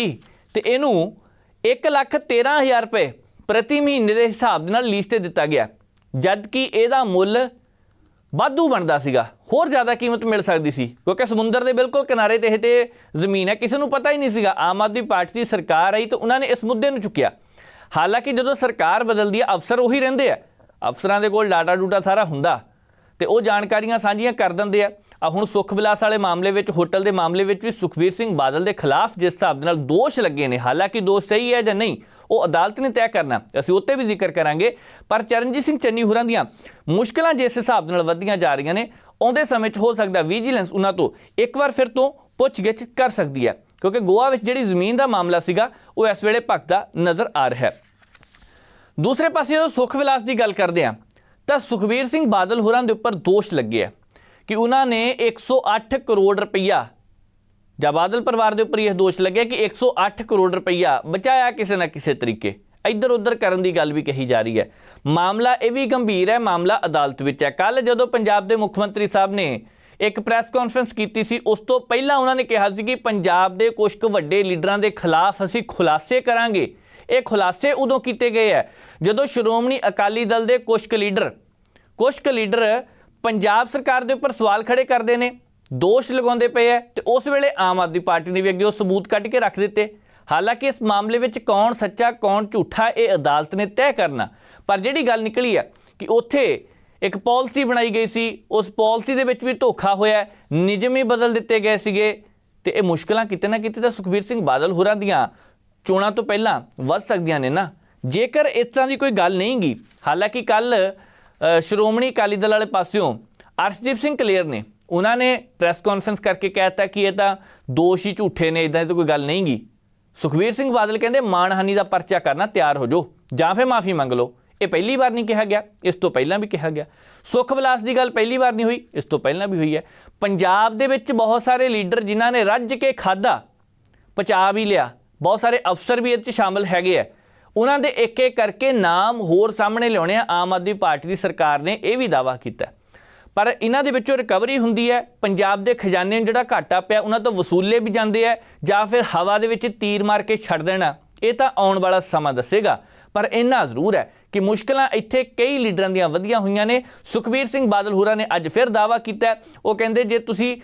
S1: ਤੇ ਇਹਨੂੰ 1 ਲੱਖ 13000 ਰੁਪਏ ਪ੍ਰਤੀ ਮਹੀਨੇ ਦੇ ਹਿਸਾਬ ਦੇ ਨਾਲ ਲੀਸ ਤੇ ਦਿੱਤਾ ਗਿਆ ਜਦ ਕਿ ਇਹਦਾ ਮੁੱਲ ਵਾਧੂ ਬਣਦਾ ਸੀਗਾ ਹੋਰ ਜ਼ਿਆਦਾ ਕੀਮਤ ਮਿਲ ਸਕਦੀ ਸੀ ਕਿਉਂਕਿ ਸਮੁੰਦਰ ਦੇ ਬਿਲਕੁਲ ਕਿਨਾਰੇ ਤੇ ਇਹ ਤੇ ਜ਼ਮੀਨ ਹੈ ਕਿਸੇ ਨੂੰ ਪਤਾ ਹੀ ਨਹੀਂ ਸੀਗਾ ਆਮ ਆਦਮੀ ਪਾਰਟੀ ਦੀ ਸਰਕਾਰ ਆਈ ਤਾਂ ਉਹਨਾਂ ਨੇ ਇਸ ਮੁੱਦੇ ਨੂੰ ਚੁੱਕਿਆ ਹਾਲਾਂਕਿ ਜਦੋਂ ਸਰਕਾਰ ਬਦਲਦੀ ਹੈ ਅਫਸਰ ਉਹੀ ਰਹਿੰਦੇ ਆ ਅਫਸਰਾਂ ਦੇ ਕੋਲ ਡਾਟਾ ਡੂਟਾ ਸਾਰਾ ਹੁੰਦਾ ਤੇ ਉਹ ਜਾਣਕਾਰੀਆਂ ਸਾਂਝੀਆਂ ਕਰ ਦਿੰਦੇ ਆ ਆ ਹੁਣ ਸੁਖ ਵਿਲਾਸ ਵਾਲੇ ਮਾਮਲੇ ਵਿੱਚ ਹੋਟਲ ਦੇ ਮਾਮਲੇ ਵਿੱਚ ਵੀ ਸੁਖਵੀਰ ਸਿੰਘ ਬਾਦਲ ਦੇ ਖਿਲਾਫ ਜਿਸ ਹਿਸਾਬ ਨਾਲ ਦੋਸ਼ ਲੱਗੇ ਨੇ ਹਾਲਾਂਕਿ ਦੋਸ਼ ਸਹੀ ਹੈ ਜਾਂ ਨਹੀਂ ਉਹ ਅਦਾਲਤ ਨੇ ਤੈਅ ਕਰਨਾ ਅਸੀਂ ਉੱਤੇ ਵੀ ਜ਼ਿਕਰ ਕਰਾਂਗੇ ਪਰ ਚਰਨਜੀਤ ਸਿੰਘ ਚੰਨੀ ਹੋਰਾਂ ਦੀਆਂ ਮੁਸ਼ਕਲਾਂ ਜਿਸ ਹਿਸਾਬ ਨਾਲ ਵਧੀਆਂ ਜਾ ਰਹੀਆਂ ਨੇ ਆਉਂਦੇ ਸਮੇਂ 'ਚ ਹੋ ਸਕਦਾ ਵਿਜੀਲੈਂਸ ਉਹਨਾਂ ਤੋਂ ਇੱਕ ਵਾਰ ਫਿਰ ਤੋਂ ਪੁੱਛਗਿੱਛ ਕਰ ਸਕਦੀ ਹੈ ਕਿਉਂਕਿ ਗੋਆ ਵਿੱਚ ਜਿਹੜੀ ਜ਼ਮੀਨ ਦਾ ਮਾਮਲਾ ਸੀਗਾ ਉਹ ਇਸ ਵੇਲੇ ਭਗਦਾ ਨਜ਼ਰ ਆ ਰਿਹਾ ਹੈ ਦੂਸਰੇ ਪਾਸੇ ਜਦੋਂ ਸੁਖ ਵਿਲਾਸ ਦੀ ਗੱਲ ਕਰਦੇ ਆ ਤਾਂ ਸੁਖਵੀਰ ਸਿੰਘ ਬਾਦਲ ਹੋਰਾਂ ਦੇ ਉੱਪਰ ਦੋਸ਼ ਲੱਗੇ ਆ ਕਿ ਉਹਨਾਂ ਨੇ 108 ਕਰੋੜ ਰੁਪਈਆ ਜਾਂ ਬਾਦਲ ਪਰਿਵਾਰ ਦੇ ਉੱਪਰ ਇਹ ਦੋਸ਼ ਲੱਗਿਆ ਕਿ 108 ਕਰੋੜ ਰੁਪਈਆ ਬਚਾਇਆ ਕਿਸੇ ਨਾ ਕਿਸੇ ਤਰੀਕੇ ਇੱਧਰ ਉੱਧਰ ਕਰਨ ਦੀ ਗੱਲ ਵੀ ਕਹੀ ਜਾ ਰਹੀ ਹੈ ਮਾਮਲਾ ਇਹ ਵੀ ਗੰਭੀਰ ਹੈ ਮਾਮਲਾ ਅਦਾਲਤ ਵਿੱਚ ਹੈ ਕੱਲ ਜਦੋਂ ਪੰਜਾਬ ਦੇ ਮੁੱਖ ਮੰਤਰੀ ਸਾਹਿਬ ਨੇ ਇੱਕ ਪ੍ਰੈਸ ਕਾਨਫਰੰਸ ਕੀਤੀ ਸੀ ਉਸ ਤੋਂ ਪਹਿਲਾਂ ਉਹਨਾਂ ਨੇ ਕਿਹਾ ਸੀ ਕਿ ਪੰਜਾਬ ਦੇ ਕੁਝ ਕੁ ਵੱਡੇ ਲੀਡਰਾਂ ਦੇ ਖਿਲਾਫ ਅਸੀਂ ਖੁਲਾਸੇ ਕਰਾਂਗੇ ਇਹ ਖੁਲਾਸੇ ਉਦੋਂ ਕੀਤੇ ਗਏ ਹੈ ਜਦੋਂ ਸ਼੍ਰੋਮਣੀ ਅਕਾਲੀ ਦਲ ਦੇ ਕੁਝ ਕੁ ਲੀਡਰ ਕੁਝ ਕੁ ਲੀਡਰ ਪੰਜਾਬ ਸਰਕਾਰ ਦੇ ਉੱਪਰ ਸਵਾਲ ਖੜੇ ਕਰਦੇ ਨੇ ਦੋਸ਼ ਲਗਾਉਂਦੇ ਪਏ ਐ ਤੇ ਉਸ ਵੇਲੇ ਆਮ ਆਦਮੀ ਪਾਰਟੀ ਨੇ ਵੀ ਅੱਗੇ ਉਹ ਸਬੂਤ ਕੱਢ ਕੇ ਰੱਖ ਦਿੱਤੇ ਹਾਲਾਂਕਿ ਇਸ ਮਾਮਲੇ ਵਿੱਚ ਕੌਣ ਸੱਚਾ ਕੌਣ ਝੂਠਾ ਇਹ ਅਦਾਲਤ ਨੇ ਤੈਅ ਕਰਨਾ ਪਰ ਜਿਹੜੀ ਗੱਲ ਨਿਕਲੀ ਆ ਕਿ ਉੱਥੇ ਇੱਕ ਪਾਲਿਸੀ ਬਣਾਈ ਗਈ ਸੀ ਉਸ ਪਾਲਿਸੀ ਦੇ ਵਿੱਚ ਵੀ ਧੋਖਾ ਹੋਇਆ ਨਿਯਮ ਹੀ ਬਦਲ ਦਿੱਤੇ ਗਏ ਸੀਗੇ ਤੇ ਇਹ ਮੁਸ਼ਕਲਾਂ ਕਿਤੇ ਨਾ ਕਿਤੇ ਤਾਂ ਸੁਖਬੀਰ ਸਿੰਘ ਬਾਦਲ ਹੋਰਾਂ ਦੀਆਂ ਚੋਣਾਂ ਤੋਂ ਪਹਿਲਾਂ ਵੱਧ ਸਕਦੀਆਂ ਨੇ ਨਾ ਜੇਕਰ ਇਸ ਤਰ੍ਹਾਂ ਦੀ ਕੋਈ ਗੱਲ ਨਹੀਂਗੀ ਹਾਲਾਂਕਿ ਕੱਲ ਸ਼੍ਰੋਮਣੀ ਅਕਾਲੀ ਦਲ ਵਾਲੇ ਪਾਸਿਓਂ ਅਰਸ਼ਦੀਪ ਸਿੰਘ ਕਲੀਅਰ ਨੇ ਉਹਨਾਂ ਨੇ ਪ੍ਰੈਸ ਕਾਨਫਰੰਸ ਕਰਕੇ ਕਹਿਤਾ ਕਿ ਇਹ ਤਾਂ ਦੋਸ਼ ਹੀ ਝੂਠੇ ਨੇ ਇਦਾਂ ਦੀ ਕੋਈ ਗੱਲ ਨਹੀਂਗੀ ਸੁਖਵੀਰ ਸਿੰਘ ਬਾਦਲ ਕਹਿੰਦੇ ਮਾਨਹਾਨੀ ਦਾ ਪਰਚਾ ਕਰਨਾ ਤਿਆਰ ਹੋ ਜਾਓ ਜਾਂ ਫਿਰ ਮਾਫੀ ਮੰਗ ਲਓ ਇਹ ਪਹਿਲੀ ਵਾਰ ਨਹੀਂ ਕਿਹਾ ਗਿਆ ਇਸ ਤੋਂ ਪਹਿਲਾਂ ਵੀ ਕਿਹਾ ਗਿਆ ਸੁਖ ਦੀ ਗੱਲ ਪਹਿਲੀ ਵਾਰ ਨਹੀਂ ਹੋਈ ਇਸ ਤੋਂ ਪਹਿਲਾਂ ਵੀ ਹੋਈ ਹੈ ਪੰਜਾਬ ਦੇ ਵਿੱਚ ਬਹੁਤ ਸਾਰੇ ਲੀਡਰ ਜਿਨ੍ਹਾਂ ਨੇ ਰੱਜ ਕੇ ਖਾਦਾ ਪਚਾ ਵੀ ਲਿਆ ਬਹੁਤ ਸਾਰੇ ਅਫਸਰ ਵੀ ਇਹ 'ਚ ਸ਼ਾਮਲ ਹੈਗੇ ਆ ਉਹਨਾਂ ਦੇ ਇੱਕ ਇੱਕ ਕਰਕੇ ਨਾਮ ਹੋਰ ਸਾਹਮਣੇ ਲਿਆਉਣੇ ਆ ਆਮ ਆਦਮੀ ਪਾਰਟੀ ਦੀ ਸਰਕਾਰ ਨੇ ਇਹ ਵੀ ਦਾਵਾ ਕੀਤਾ ਪਰ ਇਹਨਾਂ ਦੇ ਵਿੱਚੋਂ ਰਿਕਵਰੀ ਹੁੰਦੀ ਹੈ ਪੰਜਾਬ ਦੇ ਖਜ਼ਾਨੇ ਨੂੰ ਜਿਹੜਾ ਘਾਟਾ ਪਿਆ ਉਹਨਾਂ ਤੋਂ ਵਸੂਲੇ ਵੀ ਜਾਂਦੇ ਆ ਜਾਂ ਫਿਰ ਹਵਾ ਦੇ ਵਿੱਚ ਤੀਰ ਮਾਰ ਕੇ ਛੱਡ ਦੇਣਾ ਇਹ ਤਾਂ ਆਉਣ ਵਾਲਾ ਸਮਾਂ ਦੱਸੇਗਾ ਪਰ ਇਹਨਾਂ ਜ਼ਰੂਰ ਹੈ ਕਿ ਮੁਸ਼ਕਲਾਂ ਇੱਥੇ ਕਈ ਲੀਡਰਾਂ ਦੀਆਂ ਵਧੀਆਂ ਹੋਈਆਂ ਨੇ ਸੁਖਬੀਰ ਸਿੰਘ ਬਾਦਲ ਹੋਰਾਂ ਨੇ ਅੱਜ ਫਿਰ ਦਾਵਾ ਕੀਤਾ ਉਹ ਕਹਿੰਦੇ ਜੇ ਤੁਸੀਂ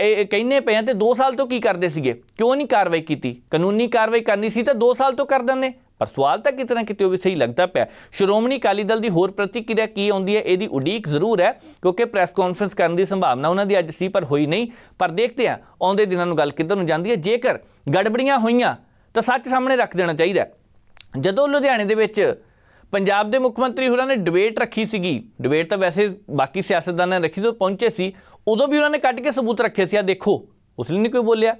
S1: ਇਹ ਕਹਿੰਨੇ ਪਏ ਤੇ 2 ਸਾਲ ਤੋਂ ਕੀ ਕਰਦੇ ਸੀਗੇ ਕਿਉਂ ਨਹੀਂ ਕਾਰਵਾਈ ਕੀਤੀ ਕਾਨੂੰਨੀ ਕਾਰਵਾਈ ਕਰਨੀ ਸੀ ਤਾਂ 2 ਸਾਲ ਤੋਂ ਕਰ ਦਿੰਦੇ ਪਰ ਸਵਾਲ ਤਾਂ ਕਿਤਨਾ ਕਿਤੇ ਉਹ ਵੀ ਸਹੀ ਲੱਗਦਾ ਪਿਆ ਸ਼੍ਰੋਮਣੀ ਅਕਾਲੀ ਦਲ ਦੀ ਹੋਰ ਪ੍ਰਤੀਕਿਰਿਆ ਕੀ ਆਉਂਦੀ ਹੈ ਇਹਦੀ ਉਡੀਕ ਜ਼ਰੂਰ ਹੈ ਕਿਉਂਕਿ ਪ੍ਰੈਸ ਕਾਨਫਰੰਸ ਕਰਨ ਦੀ ਸੰਭਾਵਨਾ ਉਹਨਾਂ ਦੀ ਅੱਜ ਸੀ ਪਰ ਹੋਈ ਨਹੀਂ ਪਰ ਦੇਖਦੇ ਹਾਂ ਆਉਂਦੇ ਦਿਨਾਂ ਨੂੰ ਗੱਲ ਕਿੱਧਰ ਨੂੰ ਜਾਂਦੀ ਹੈ ਜੇਕਰ ਗੜਬੜੀਆਂ ਹੋਈਆਂ ਤਾਂ ਸੱਚ ਸਾਹਮਣੇ ਰੱਖ ਦੇਣਾ ਚਾਹੀਦਾ ਜਦੋਂ ਲੁਧਿਆਣੇ ਦੇ ਵਿੱਚ ਪੰਜਾਬ ਦੇ ਮੁੱਖ ਮੰਤਰੀ ਹੋਰਾਂ ਨੇ ਡਿਬੇਟ ਰੱਖੀ ਸੀਗੀ ਡਿਬੇਟ ਤਾਂ ਵੈਸੇ ਬਾਕੀ ਸਿਆਸਤਦਾਨਾਂ ਨੇ ਰੱਖੀ ਤੋਂ ਪਹੁੰਚੇ ਸੀ ਉਦੋਂ ਵੀ ਉਹਨਾਂ ਨੇ ਕੱਢ ਕੇ ਸਬੂਤ ਰੱਖੇ ਸੀ ਆ ਦੇਖੋ ਉਸ ਲਈ ਨਹੀਂ ਕੋਈ ਬੋਲਿਆ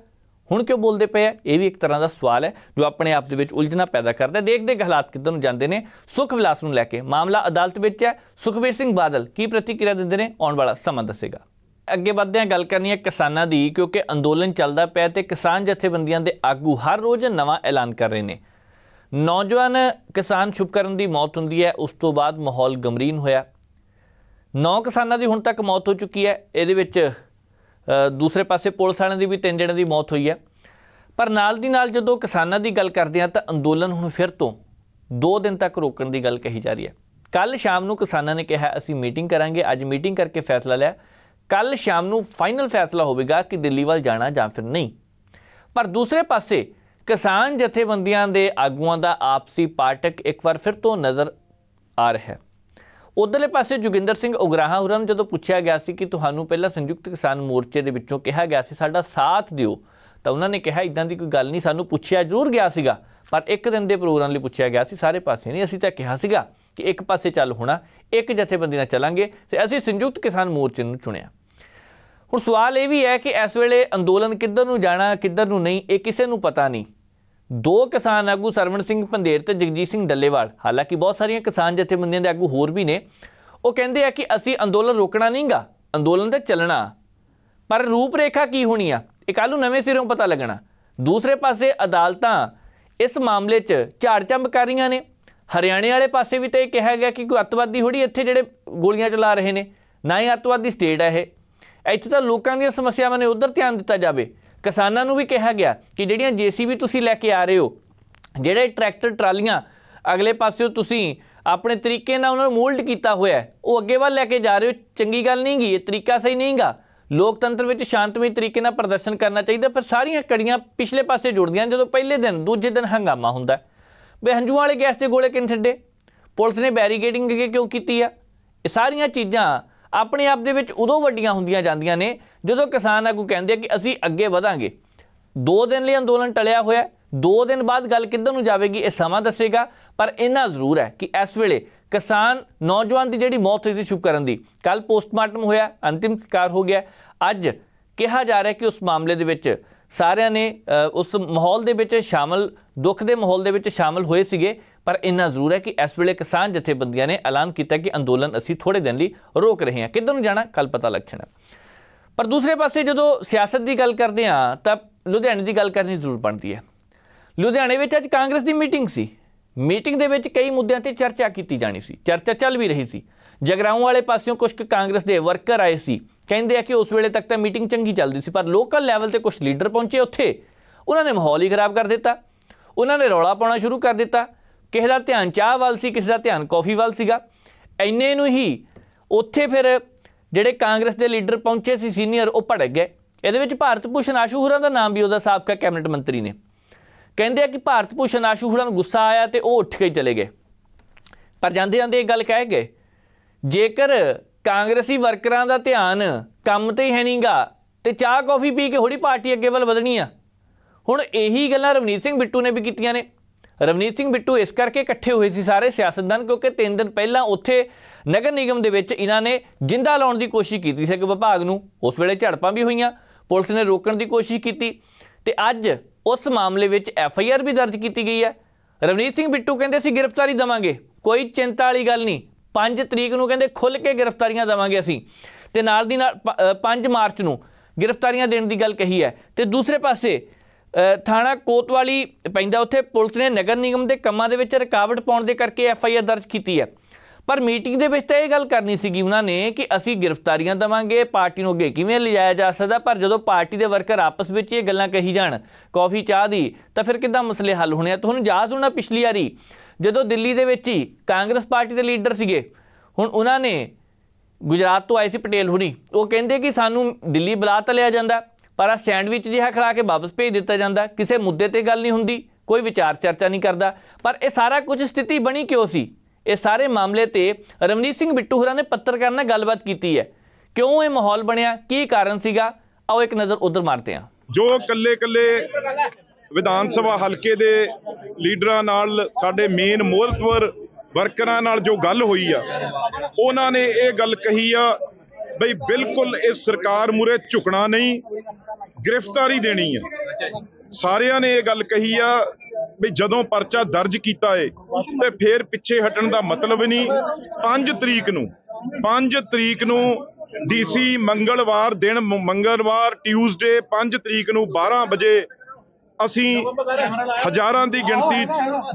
S1: ਹੁਣ ਕਿਉਂ ਬੋਲਦੇ ਪਏ ਆ ਇਹ ਵੀ ਇੱਕ ਤਰ੍ਹਾਂ ਦਾ ਸਵਾਲ ਹੈ ਜੋ ਆਪਣੇ ਆਪ ਦੇ ਵਿੱਚ ਉਲਝਣਾ ਪੈਦਾ ਕਰਦਾ ਹੈ ਦੇਖਦੇ ਹਾਲਾਤ ਕਿੱਧਰ ਨੂੰ ਜਾਂਦੇ ਨੇ ਸੁਖ ਵਿਲਾਸ ਨੂੰ ਲੈ ਕੇ ਮਾਮਲਾ ਅਦਾਲਤ ਵਿੱਚ ਹੈ ਸੁਖਵੀਰ ਸਿੰਘ ਬਾਦਲ ਕੀ ਪ੍ਰਤੀਕਿਰਿਆ ਦਿੰਦੇ ਨੇ ਆਉਣ ਵਾਲਾ ਸਮਾਂ ਦੱਸੇਗਾ ਅੱਗੇ ਵੱਧਦੇ ਆ ਗੱਲ ਕਰਨੀ ਹੈ ਕਿਸਾਨਾਂ ਦੀ ਕਿਉਂਕਿ ਅੰਦੋਲਨ ਚੱਲਦਾ ਪਿਆ ਤੇ ਕਿਸਾਨ ਜਥੇਬੰਦੀਆਂ ਦੇ ਆਗੂ ਹਰ ਰੋਜ਼ ਨਵਾਂ ਐਲਾਨ ਕਰ ਰਹੇ ਨੇ ਨੌਜਵਾਨ ਕਿਸਾਨ ਕਰਨ ਦੀ ਮੌਤ ਹੁੰਦੀ ਹੈ ਉਸ ਤੋਂ ਬਾਅਦ ਮਾਹੌਲ ਗਮਰੀਨ ਹੋਇਆ ਨੌ ਕਿਸਾਨਾਂ ਦੀ ਹੁਣ ਤੱਕ ਮੌਤ ਹੋ ਚੁੱਕੀ ਹੈ ਇਹਦੇ ਵਿੱਚ ਦੂਸਰੇ ਪਾਸੇ ਪੁਲਿਸ ਵਾਲਿਆਂ ਦੀ ਵੀ ਤਿੰਨ ਜਣਿਆਂ ਦੀ ਮੌਤ ਹੋਈ ਹੈ ਪਰ ਨਾਲ ਦੀ ਨਾਲ ਜਦੋਂ ਕਿਸਾਨਾਂ ਦੀ ਗੱਲ ਕਰਦੇ ਹਾਂ ਤਾਂ ਅੰਦੋਲਨ ਹੁਣ ਫਿਰ ਤੋਂ 2 ਦਿਨ ਤੱਕ ਰੋਕਣ ਦੀ ਗੱਲ ਕਹੀ ਜਾ ਰਹੀ ਹੈ ਕੱਲ ਸ਼ਾਮ ਨੂੰ ਕਿਸਾਨਾਂ ਨੇ ਕਿਹਾ ਅਸੀਂ ਮੀਟਿੰਗ ਕਰਾਂਗੇ ਅੱਜ ਮੀਟਿੰਗ ਕਰਕੇ ਫੈਸਲਾ ਲਿਆ ਕੱਲ ਸ਼ਾਮ ਨੂੰ ਫਾਈਨਲ ਫੈਸਲਾ ਹੋਵੇਗਾ ਕਿ ਦਿੱਲੀ ਵੱਲ ਜਾਣਾ ਜਾਂ ਫਿਰ ਨਹੀਂ ਪਰ ਦੂਸਰੇ ਪਾਸੇ ਕਿਸਾਨ ਜਥੇਬੰਦੀਆਂ ਦੇ ਆਗੂਆਂ ਦਾ ਆਪਸੀ ਪਾਟਕ ਇੱਕ ਵਾਰ ਫਿਰ ਤੋਂ ਨਜ਼ਰ ਆ ਰਿਹਾ ਹੈ ਉਧਰਲੇ ਪਾਸੇ ਜੁਗਿੰਦਰ ਸਿੰਘ ਉਗਰਾਹਾ ਹੁਰਾਂ ਨੂੰ ਜਦੋਂ ਪੁੱਛਿਆ ਗਿਆ ਸੀ ਕਿ ਤੁਹਾਨੂੰ ਪਹਿਲਾਂ ਸੰਯੁਕਤ ਕਿਸਾਨ ਮੋਰਚੇ ਦੇ ਵਿੱਚੋਂ ਕਿਹਾ ਗਿਆ ਸੀ ਸਾਡਾ ਸਾਥ ਦਿਓ ਤਾਂ ਉਹਨਾਂ ਨੇ ਕਿਹਾ ਇਦਾਂ ਦੀ ਕੋਈ ਗੱਲ ਨਹੀਂ ਸਾਨੂੰ ਪੁੱਛਿਆ ਜ਼ਰੂਰ ਗਿਆ ਸੀਗਾ ਪਰ ਇੱਕ ਦਿਨ ਦੇ ਪ੍ਰੋਗਰਾਮ ਲਈ ਪੁੱਛਿਆ ਗਿਆ ਸੀ ਸਾਰੇ ਪਾਸੇ ਨਹੀਂ ਅਸੀਂ ਤਾਂ ਕਿਹਾ ਸੀਗਾ ਕਿ ਇੱਕ ਪਾਸੇ ਚੱਲ ਹੋਣਾ ਇੱਕ ਜਥੇਬੰਦੀ ਨਾਲ ਚੱਲਾਂਗੇ ਤੇ ਅਸੀਂ ਸੰਯੁਕਤ ਕਿਸਾਨ ਮੋਰਚੇ ਨੂੰ ਚੁਣਿਆ ਹੁਣ ਸਵਾਲ ਇਹ ਵੀ ਹੈ ਕਿ ਇਸ ਵੇਲੇ ਅੰਦੋਲਨ ਕਿੱਧਰ ਨੂੰ ਜਾਣਾ ਕਿੱਧਰ ਨੂੰ ਨਹੀਂ ਇਹ ਕਿਸੇ ਨੂੰ ਪਤਾ ਨਹੀਂ ਦੋ ਕਿਸਾਨ ਆਗੂ ਸਰਵਣ ਸਿੰਘ ਪੰਦੇਰ ਤੇ ਜਗਜੀਤ ਸਿੰਘ ਡੱਲੇਵਾਲ ਹਾਲਾਂਕਿ ਬਹੁਤ ਸਾਰੀਆਂ ਕਿਸਾਨ ਜਥੇਬੰਦੀਆਂ ਦੇ ਆਗੂ ਹੋਰ ਵੀ ਨੇ ਉਹ ਕਹਿੰਦੇ ਆ ਕਿ ਅਸੀਂ ਅੰਦੋਲਨ ਰੋਕਣਾ ਨਹੀਂਗਾ ਅੰਦੋਲਨ ਤੇ ਚੱਲਣਾ ਪਰ ਰੂਪਰੇਖਾ ਕੀ ਹੋਣੀ ਆ ਇਹ ਕੱਲ ਨੂੰ ਨਵੇਂ ਸਿਰੋਂ ਪਤਾ ਲੱਗਣਾ ਦੂਸਰੇ ਪਾਸੇ ਅਦਾਲਤਾਂ ਇਸ ਮਾਮਲੇ 'ਚ ਚੰਬ ਕਰ ਰਹੀਆਂ ਨੇ ਹਰਿਆਣੇ ਵਾਲੇ ਪਾਸੇ ਵੀ ਤੇ ਇਹ ਕਿਹਾ ਗਿਆ ਕਿ ਕੋਈ ਅਤਵਾਦੀ ਹੋੜੀ ਇੱਥੇ ਜਿਹੜੇ ਗੋਲੀਆਂ ਚਲਾ ਰਹੇ ਨੇ ਨਾ ਹੀ ਅਤਵਾਦੀ ਸਟੇਟ ਹੈ ਇਹ ਇੱਥੇ ਤਾਂ ਲੋਕਾਂ ਦੀਆਂ ਸਮੱਸਿਆਵਾਂ ਨੇ ਉਧਰ ਧਿਆਨ ਦਿੱਤਾ ਜਾਵੇ ਕਿਸਾਨਾਂ ਨੂੰ ਵੀ ਕਿਹਾ ਗਿਆ ਕਿ ਜਿਹੜੀਆਂ ਜੀਸੀਬੀ ਤੁਸੀਂ ਲੈ ਕੇ ਆ ਰਹੇ ਹੋ ਜਿਹੜੇ ਟਰੈਕਟਰ ਟਰਾਲੀਆਂ ਅਗਲੇ ਪਾਸੇ ਤੁਸੀਂ ਆਪਣੇ ਤਰੀਕੇ ਨਾਲ ਉਹਨਾਂ ਨੂੰ ਮੋਲਡ ਕੀਤਾ ਹੋਇਆ ਉਹ ਅੱਗੇ ਵੱਲ ਲੈ ਕੇ ਜਾ ਰਹੇ ਹੋ ਚੰਗੀ ਗੱਲ ਨਹੀਂ ਗਈ ਇਹ ਤਰੀਕਾ ਸਹੀ ਨਹੀਂਗਾ ਲੋਕਤੰਤਰ ਵਿੱਚ ਸ਼ਾਂਤਮਈ ਤਰੀਕੇ ਨਾਲ ਪ੍ਰਦਰਸ਼ਨ ਕਰਨਾ ਚਾਹੀਦਾ ਪਰ ਸਾਰੀਆਂ ਕੜੀਆਂ ਪਿਛਲੇ ਪਾਸੇ ਜੁੜਦੀਆਂ ਜਦੋਂ ਪਹਿਲੇ ਦਿਨ ਦੂਜੇ ਦਿਨ ਹੰਗਾਮਾ ਹੁੰਦਾ ਵੇ ਹੰਝੂ ਵਾਲੇ ਗੈਸ ਦੇ ਗੋਲੇ ਕਿੰਨ ਛੱਡੇ ਪੁਲਿਸ ਨੇ ਬੈਰੀਗੇਡਿੰਗ ਕਿਉਂ ਕੀਤੀ ਆ ਇਹ ਸਾਰੀਆਂ ਚੀਜ਼ਾਂ ਆਪਣੇ ਆਪ ਦੇ ਵਿੱਚ ਉਦੋਂ ਵੱਡੀਆਂ ਹੁੰਦੀਆਂ ਜਾਂਦੀਆਂ ਨੇ ਜਦੋਂ ਕਿਸਾਨ ਆਗੂ ਕਹਿੰਦੇ ਕਿ ਅਸੀਂ ਅੱਗੇ ਵਧਾਂਗੇ 2 ਦਿਨ ਲਈ ਅੰਦੋਲਨ ਟਲਿਆ ਹੋਇਆ 2 ਦਿਨ ਬਾਅਦ ਗੱਲ ਕਿੱਧਰ ਨੂੰ ਜਾਵੇਗੀ ਇਹ ਸਮਾਂ ਦੱਸੇਗਾ ਪਰ ਇਹਨਾਂ ਜ਼ਰੂਰ ਹੈ ਕਿ ਇਸ ਵੇਲੇ ਕਿਸਾਨ ਨੌਜਵਾਨ ਦੀ ਜਿਹੜੀ ਮੌਤ ਹੋਈ ਸੀ ਕਰਨ ਦੀ ਕੱਲ ਪੋਸਟਮਾਰਟਮ ਹੋਇਆ ਅੰਤਿਮ ਸੰਸਕਾਰ ਹੋ ਗਿਆ ਅੱਜ ਕਿਹਾ ਜਾ ਰਿਹਾ ਕਿ ਉਸ ਮਾਮਲੇ ਦੇ ਵਿੱਚ ਸਾਰਿਆਂ ਨੇ ਉਸ ਮਾਹੌਲ ਦੇ ਵਿੱਚ ਸ਼ਾਮਲ ਦੁੱਖ ਦੇ ਮਾਹੌਲ ਦੇ ਵਿੱਚ ਸ਼ਾਮਲ ਹੋਏ ਸੀਗੇ ਪਰ ਇੰਨਾ ਜ਼ਰੂਰ ਹੈ ਕਿ ਇਸ ਵੇਲੇ ਕਿਸਾਨ ਜਥੇਬੰਦੀਆਂ ਨੇ ਐਲਾਨ ਕੀਤਾ ਕਿ ਅੰਦੋਲਨ ਅਸੀਂ ਥੋੜੇ ਦਿਨ ਲਈ ਰੋਕ ਰਹੇ ਹਾਂ ਕਿੱਧਰ ਨੂੰ ਜਾਣਾ ਕੱਲ ਪਤਾ ਲੱਗਣਾ ਪਰ ਦੂਸਰੇ ਪਾਸੇ ਜਦੋਂ ਸਿਆਸਤ ਦੀ ਗੱਲ ਕਰਦੇ ਹਾਂ ਤਾਂ ਲੁਧਿਆਣੇ ਦੀ ਗੱਲ ਕਰਨੀ ਜ਼ਰੂਰ ਬਣਦੀ ਹੈ ਲੁਧਿਆਣੇ ਵਿੱਚ ਅੱਜ ਕਾਂਗਰਸ ਦੀ ਮੀਟਿੰਗ ਸੀ ਮੀਟਿੰਗ ਦੇ ਵਿੱਚ ਕਈ ਮੁੱਦਿਆਂ ਤੇ ਚਰਚਾ ਕੀਤੀ ਜਾਣੀ ਸੀ ਚਰਚਾ ਚੱਲ ਵੀ ਰਹੀ ਸੀ ਜਗਰਾਉਂ ਵਾਲੇ ਪਾਸਿਓਂ ਕੁਝ ਕਾਂਗਰਸ ਦੇ ਵਰਕਰ ਆਏ ਸੀ ਕਹਿੰਦੇ ਆ ਕਿ ਉਸ ਵੇਲੇ ਤੱਕ ਤਾਂ ਮੀਟਿੰਗ ਚੰਗੀ ਚੱਲਦੀ ਸੀ ਪਰ ਲੋਕਲ ਲੈਵਲ ਤੇ ਕੁਝ ਲੀਡਰ ਪਹੁੰਚੇ ਉੱਥੇ ਉਹਨਾਂ ਨੇ ਮਾਹੌਲ ਹੀ ਖਰਾਬ ਕਰ ਦਿੱਤਾ ਉਹਨਾਂ ਨੇ ਰੌਲਾ ਪਾਉਣਾ ਸ਼ੁਰੂ ਕਰ ਦਿੱਤਾ ਕਿਸੇ ਦਾ ਧਿਆਨ ਚਾਹ ਵੱਲ ਸੀ ਕਿਸੇ ਦਾ ਧਿਆਨ ਕਾਫੀ ਵੱਲ ਸੀਗਾ ਐਨੇ ਨੂੰ ਹੀ ਉੱਥੇ ਫਿਰ ਜਿਹੜੇ ਕਾਂਗਰਸ ਦੇ ਲੀਡਰ ਪਹੁੰਚੇ ਸੀ ਸੀਨੀਅਰ ਉਹ ਭੜਕ ਗਏ ਇਹਦੇ ਵਿੱਚ ਭਾਰਤ ਭੂਸ਼ਣ ਆਸ਼ੂ ਦਾ ਨਾਮ ਵੀ ਉਹਦਾ ਸਾਬਕਾ ਕੈਬਨਿਟ ਮੰਤਰੀ ਨੇ ਕਹਿੰਦੇ ਆ ਕਿ ਭਾਰਤ ਭੂਸ਼ਣ ਆਸ਼ੂ ਨੂੰ ਗੁੱਸਾ ਆਇਆ ਤੇ ਉਹ ਉੱਠ ਕੇ ਚਲੇ ਗਏ ਪਰ ਜਾਂਦੇ ਜਾਂਦੇ ਇਹ ਗੱਲ ਕਹਿ ਗਏ ਜੇਕਰ ਕਾਂਗਰਸੀ ਵਰਕਰਾਂ ਦਾ ਧਿਆਨ ਕੰਮ ਤੇ ਹੈ ਨਹੀਂਗਾ ਤੇ ਚਾਹ ਕੌਫੀ ਪੀ ਕੇ ਹੋੜੀ ਪਾਰਟੀ ਅੱਗੇ ਵੱਲ ਵਧਣੀ ਆ ਹੁਣ ਇਹੀ ਗੱਲਾਂ ਰਵਨੀਤ ਸਿੰਘ ਬਿੱਟੂ ਨੇ ਵੀ ਕੀਤੀਆਂ ਨੇ ਰਵਨੀਤ ਸਿੰਘ ਬਿੱਟੂ ਇਸ ਕਰਕੇ ਇਕੱਠੇ ਹੋਏ ਸੀ ਸਾਰੇ ਸਿਆਸਤਦਾਨ ਕਿਉਂਕਿ 3 ਦਿਨ ਪਹਿਲਾਂ ਉੱਥੇ ਨਗਰ ਨਿਗਮ ਦੇ ਵਿੱਚ ਇਹਨਾਂ ਨੇ ਜਿੰਦਾ ਲਾਉਣ ਦੀ ਕੋਸ਼ਿਸ਼ ਕੀਤੀ ਸੀ ਕਿ ਵਿਭਾਗ ਨੂੰ ਉਸ ਵੇਲੇ ਝੜਪਾਂ ਵੀ ਹੋਈਆਂ ਪੁਲਿਸ ਨੇ ਰੋਕਣ ਦੀ ਕੋਸ਼ਿਸ਼ ਕੀਤੀ ਤੇ ਅੱਜ ਉਸ ਮਾਮਲੇ ਵਿੱਚ ਐਫ ਆਈ ਆਰ ਵੀ ਦਰਜ ਕੀਤੀ ਗਈ ਹੈ ਰਵਨੀਤ ਸਿੰਘ ਬਿੱਟੂ ਕਹਿੰਦੇ ਸੀ ਗ੍ਰਿਫਤਾਰੀ ਦਵਾਂਗੇ ਕੋਈ ਚਿੰਤਾ ਵਾਲੀ ਗੱਲ ਨਹੀਂ 5 ਤਰੀਕ ਨੂੰ ਕਹਿੰਦੇ ਖੁੱਲ ਕੇ ਗ੍ਰਿਫਤਾਰੀਆਂ ਦਵਾਂਗੇ ਅਸੀਂ ਤੇ ਨਾਲ ਦੀ ਨਾਲ 5 ਮਾਰਚ ਨੂੰ ਗ੍ਰਿਫਤਾਰੀਆਂ ਦੇਣ ਦੀ ਗੱਲ ਕਹੀ ਹੈ ਤੇ ਦੂਸਰੇ ਪਾਸੇ ਥਾਣਾ ਕੋਤਵਾਲੀ ਪੈਂਦਾ ਉੱਥੇ ਪੁਲਿਸ ਨੇ ਨਗਰ ਨਿਗਮ ਦੇ ਕੰਮਾਂ ਦੇ ਵਿੱਚ ਰੁਕਾਵਟ ਪਾਉਣ ਦੇ ਕਰਕੇ ਐਫ ਆਈ ਆਰ ਦਰਜ ਕੀਤੀ ਹੈ ਪਰ ਮੀਟਿੰਗ ਦੇ ਵਿੱਚ ਤਾਂ ਇਹ ਗੱਲ ਕਰਨੀ ਸੀਗੀ ਉਹਨਾਂ ਨੇ ਕਿ ਅਸੀਂ ਗ੍ਰਿਫਤਾਰੀਆਂ ਦਵਾਂਗੇ ਪਾਰਟੀ ਨੂੰ ਅੱਗੇ ਕਿਵੇਂ ਲਿਜਾਇਆ ਜਾ ਸਕਦਾ ਪਰ ਜਦੋਂ ਪਾਰਟੀ ਦੇ ਵਰਕਰ ਆਪਸ ਵਿੱਚ ਇਹ ਗੱਲਾਂ ਕਹੀ ਜਾਣ ਕਾਫੀ ਚਾਹ ਦੀ ਤਾਂ ਫਿਰ ਕਿੱਦਾਂ ਮਸਲੇ ਹੱਲ ਹੋਣੇ ਆ ਤੁਹਾਨੂੰ ਯਾਦ ਹੋਣਾ ਪਿਛਲੀ ਵਾਰੀ ਜਦੋਂ ਦਿੱਲੀ ਦੇ ਵਿੱਚ ਹੀ ਕਾਂਗਰਸ ਪਾਰਟੀ ਦੇ ਲੀਡਰ ਸੀਗੇ ਹੁਣ ਉਹਨਾਂ ਨੇ ਗੁਜਰਾਤ ਤੋਂ ਆਏ ਸੀ ਪਟੇਲ ਹੁਣੀ ਉਹ ਕਹਿੰਦੇ ਕਿ ਸਾਨੂੰ ਦਿੱਲੀ ਬੁਲਾ ਤਾਂ ਲਿਆ ਜਾਂਦਾ ਪਰ ਆ ਸੈਂਡਵਿਚ ਜਿਹਾ ਖਿਲਾ ਕੇ ਵਾਪਸ ਭੇਜ ਦਿੱਤਾ ਜਾਂਦਾ ਕਿਸੇ ਮੁੱਦੇ ਤੇ ਗੱਲ ਨਹੀਂ ਹੁੰਦੀ ਕੋਈ ਵਿਚਾਰ ਚਰਚਾ ਨਹੀਂ ਕਰਦਾ ਪਰ ਇਹ ਸਾਰਾ ਕੁਝ ਸਥਿਤੀ ਬਣੀ ਕਿਉਂ ਸੀ ਇਹ ਸਾਰੇ ਮਾਮਲੇ ਤੇ ਰਮਨੀਤ ਸਿੰਘ ਬਿੱਟੂ ਹੋਰਾਂ ਨੇ ਪੱਤਰਕਾਰ ਨਾਲ ਗੱਲਬਾਤ ਕੀਤੀ ਹੈ ਕਿਉਂ ਇਹ ਮਾਹੌਲ ਬਣਿਆ ਕੀ ਕਾਰਨ ਸੀਗਾ ਆਓ ਇੱਕ ਨਜ਼ਰ ਉਧਰ ਮਾਰਦੇ ਹਾਂ ਜੋ
S4: ਕੱਲੇ ਕੱਲੇ ਵਿਧਾਨ
S1: ਸਭਾ ਹਲਕੇ
S4: ਦੇ ਲੀਡਰਾਂ ਨਾਲ ਸਾਡੇ ਮੇਨ ਮੋਹਲਪੁਰ ਵਰਕਰਾਂ ਨਾਲ ਜੋ ਗੱਲ ਹੋਈ ਆ ਉਹਨਾਂ ਨੇ ਇਹ ਗੱਲ ਕਹੀ ਆ ਬਈ ਬਿਲਕੁਲ ਇਸ ਸਰਕਾਰ ਮੂਰੇ ਝੁਕਣਾ ਨਹੀਂ ਗ੍ਰਿਫਤਾਰੀ ਦੇਣੀ ਆ ਸਾਰਿਆਂ ਨੇ ਇਹ ਗੱਲ ਕਹੀ ਆ ਵੀ ਜਦੋਂ ਪਰਚਾ ਦਰਜ ਕੀਤਾ ਏ ਤੇ ਫੇਰ ਪਿੱਛੇ ਹਟਣ ਦਾ ਮਤਲਬ ਨਹੀਂ 5 ਤਰੀਕ ਨੂੰ 5 ਤਰੀਕ ਨੂੰ ਡੀਸੀ ਮੰਗਲਵਾਰ ਦਿਨ ਮੰਗਲਵਾਰ ਟਿਊਜ਼ਡੇ 5 ਤਰੀਕ ਨੂੰ 12 ਵਜੇ ਅਸੀਂ ਹਜ਼ਾਰਾਂ ਦੀ ਗਿਣਤੀ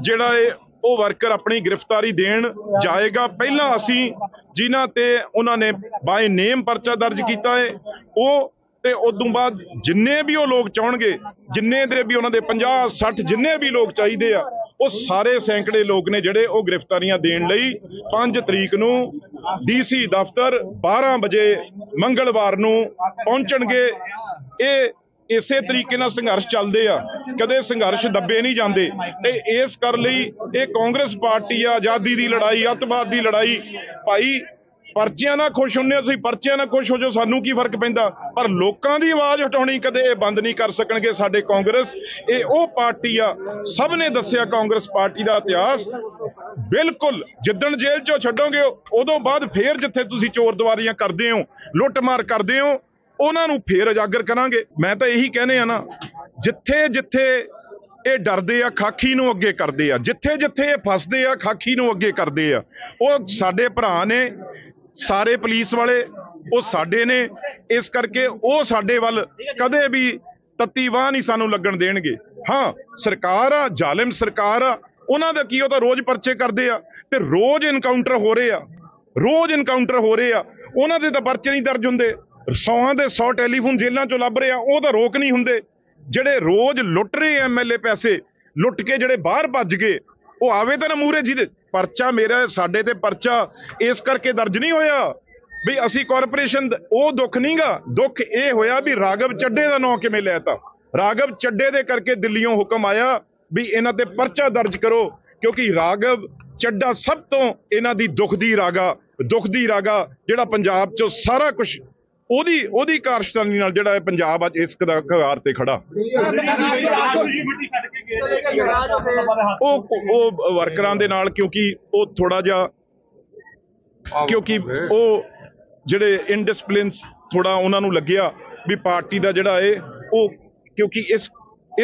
S4: ਜਿਹੜਾ ਇਹ ਉਹ ਵਰਕਰ ਆਪਣੀ ਗ੍ਰਿਫਤਾਰੀ ਦੇਣ ਜਾਏਗਾ ਪਹਿਲਾਂ ਅਸੀਂ ਜਿਨ੍ਹਾਂ ਤੇ ਉਹਨਾਂ ਨੇ ਬਾਈ ਨੇਮ ਪਰਚਾ ਦਰਜ ਕੀਤਾ ਹੈ ਉਹ ਤੇ ਉਦੋਂ ਬਾਅਦ ਜਿੰਨੇ ਵੀ ਉਹ ਲੋਕ ਚਾਹਣਗੇ ਜਿੰਨੇ ਦੇ ਵੀ ਉਹਨਾਂ ਦੇ 50 60 ਜਿੰਨੇ ਵੀ ਲੋਕ ਚਾਹੀਦੇ ਆ ਉਹ ਸਾਰੇ ਸੈਂਕੜੇ ਲੋਕ ਨੇ ਜਿਹੜੇ ਉਹ ਗ੍ਰਿਫਤਾਰੀਆਂ ਦੇਣ ਲਈ 5 ਤਰੀਕ ਨੂੰ ਡੀਸੀ ਦਫ਼ਤਰ 12 ਵਜੇ ਮੰਗਲਵਾਰ ਨੂੰ ਪਹੁੰਚਣਗੇ ਇਹ ਇਸੇ ਤਰੀਕੇ ਨਾਲ ਸੰਘਰਸ਼ ਚੱਲਦੇ ਆ ਕਦੇ ਸੰਘਰਸ਼ ਦੱਬੇ ਨਹੀਂ ਜਾਂਦੇ ਤੇ ਇਸ ਕਰ ਲਈ ਇਹ ਕਾਂਗਰਸ ਪਾਰਟੀ ਆ ਆਜ਼ਾਦੀ ਦੀ ਲੜਾਈ ਅਤਵਾਦ ਦੀ ਲੜਾਈ ਭਾਈ ਪਰਚਿਆਂ ਨਾਲ ਖੁਸ਼ ਹੁੰਨੇ ਆ ਤੁਸੀਂ ਪਰਚਿਆਂ ਨਾਲ ਖੁਸ਼ ਹੋ ਜੋ ਸਾਨੂੰ ਕੀ ਫਰਕ ਪੈਂਦਾ ਪਰ ਲੋਕਾਂ ਦੀ ਆਵਾਜ਼ ਹਟਾਉਣੀ ਕਦੇ ਇਹ ਬੰਦ ਨਹੀਂ ਕਰ ਸਕਣਗੇ ਸਾਡੇ ਕਾਂਗਰਸ ਇਹ ਉਹ ਪਾਰਟੀ ਆ ਸਭ ਨੇ ਦੱਸਿਆ ਕਾਂਗਰਸ ਪਾਰਟੀ ਦਾ ਇਤਿਹਾਸ ਬਿਲਕੁਲ ਜਿੱਦਣ ਜੇਲ੍ਹ ਚੋਂ ਛੱਡੋਗੇ ਉਦੋਂ ਬਾਅਦ ਫੇਰ ਜਿੱਥੇ ਤੁਸੀਂ ਚੋਰ ਦਵਾਰੀਆਂ ਕਰਦੇ ਹੋ ਲੁੱਟਮਾਰ ਕਰਦੇ ਹੋ ਉਹਨਾਂ ਨੂੰ ਫੇਰ ਉਜਾਗਰ ਕਰਾਂਗੇ ਮੈਂ ਤਾਂ ਇਹੀ ਕਹਿੰਦੇ ਆ ਨਾ ਜਿੱਥੇ ਜਿੱਥੇ ਇਹ ਡਰਦੇ ਆ ਖਾਕੀ ਨੂੰ ਅੱਗੇ ਕਰਦੇ ਆ ਜਿੱਥੇ ਜਿੱਥੇ ਇਹ ਫਸਦੇ ਆ ਖਾਕੀ ਨੂੰ ਅੱਗੇ ਕਰਦੇ ਆ ਉਹ ਸਾਡੇ ਭਰਾ ਨੇ ਸਾਰੇ ਪੁਲਿਸ ਵਾਲੇ ਉਹ ਸਾਡੇ ਨੇ ਇਸ ਕਰਕੇ ਉਹ ਸਾਡੇ ਵੱਲ ਕਦੇ ਵੀ ਤੱਤੀ ਵਾਹ ਨਹੀਂ ਸਾਨੂੰ ਲੱਗਣ ਦੇਣਗੇ ਹਾਂ ਸਰਕਾਰ ਆ ਜ਼ਾਲਿਮ ਸਰਕਾਰ ਆ ਉਹਨਾਂ ਦਾ ਕੀ ਉਹ ਤਾਂ ਰੋਜ਼ ਪਰਚੇ ਕਰਦੇ ਆ ਤੇ ਰੋਜ਼ ਇਨਕਾਊਂਟਰ ਹੋ ਰਹੇ ਆ ਰੋਜ਼ ਇਨਕਾਊਂਟਰ ਹੋ ਰਹੇ ਆ ਉਹਨਾਂ ਦੇ ਤਾਂ ਪਰਚੇ ਨਹੀਂ ਦਰਜ ਹੁੰਦੇ ਸੌਆਂ ਦੇ 100 ਟੈਲੀਫੋਨ ਜੇਲ੍ਹਾਂ ਚੋਂ ਲੱਭ ਰਹੇ ਆ ਉਹ ਤਾਂ ਰੋਕ ਨਹੀਂ ਹੁੰਦੇ ਜਿਹੜੇ ਰੋਜ਼ ਲੁੱਟ ਰਹੇ ਐਮਐਲਏ ਪੈਸੇ ਲੁੱਟ ਕੇ ਜਿਹੜੇ ਬਾਹਰ ਭੱਜ ਗਏ ਉਹ ਆਵੇ ਤਾਂ ਨਾ ਮੂਰੇ ਜਿਹਦੇ ਪਰਚਾ ਮੇਰਾ ਸਾਡੇ ਤੇ ਪਰਚਾ ਇਸ ਕਰਕੇ ਦਰਜ ਨਹੀਂ ਹੋਇਆ ਵੀ ਅਸੀਂ ਕਾਰਪੋਰੇਸ਼ਨ ਉਹ ਦੁੱਖ ਨਹੀਂਗਾ ਦੁੱਖ ਇਹ ਹੋਇਆ ਵੀ ਰਾਗਵ ਚੱਡੇ ਦਾ ਨਾਂ ਕਿਵੇਂ ਲੈਤਾ ਰਾਗਵ ਚੱਡੇ ਦੇ ਕਰਕੇ ਦਿੱਲੀੋਂ ਹੁਕਮ ਆਇਆ ਵੀ ਇਹਨਾਂ ਤੇ ਪਰਚਾ ਦਰਜ ਕਰੋ ਕਿਉਂਕਿ ਰਾਗਵ ਚੱਡਾ ਸਭ ਤੋਂ ਇਹਨਾਂ ਦੀ ਦੁੱਖ ਦੀ ਰਾਗਾ ਦੁੱਖ ਦੀ ਰਾਗਾ ਜਿਹੜਾ ਪੰਜਾਬ 'ਚੋਂ ਸਾਰਾ ਕੁਝ ਉਹਦੀ ਉਹਦੀ ਕਾਰਜਸ਼ਾਲੀ ਨਾਲ ਜਿਹੜਾ ਇਹ ਪੰਜਾਬ ਅੱਜ ਇਸ ਕਗਾਰ ਤੇ ਖੜਾ ਉਹ ਉਹ ਵਰਕਰਾਂ ਦੇ ਨਾਲ ਕਿਉਂਕਿ ਉਹ ਥੋੜਾ ਜਿਹਾ ਕਿਉਂਕਿ ਉਹ ਜਿਹੜੇ ਇਨਡਿਸਪਲਿਨਸ ਥੋੜਾ ਉਹਨਾਂ ਨੂੰ ਲੱਗਿਆ ਵੀ ਪਾਰਟੀ ਦਾ ਜਿਹੜਾ ਇਹ ਉਹ ਕਿਉਂਕਿ ਇਸ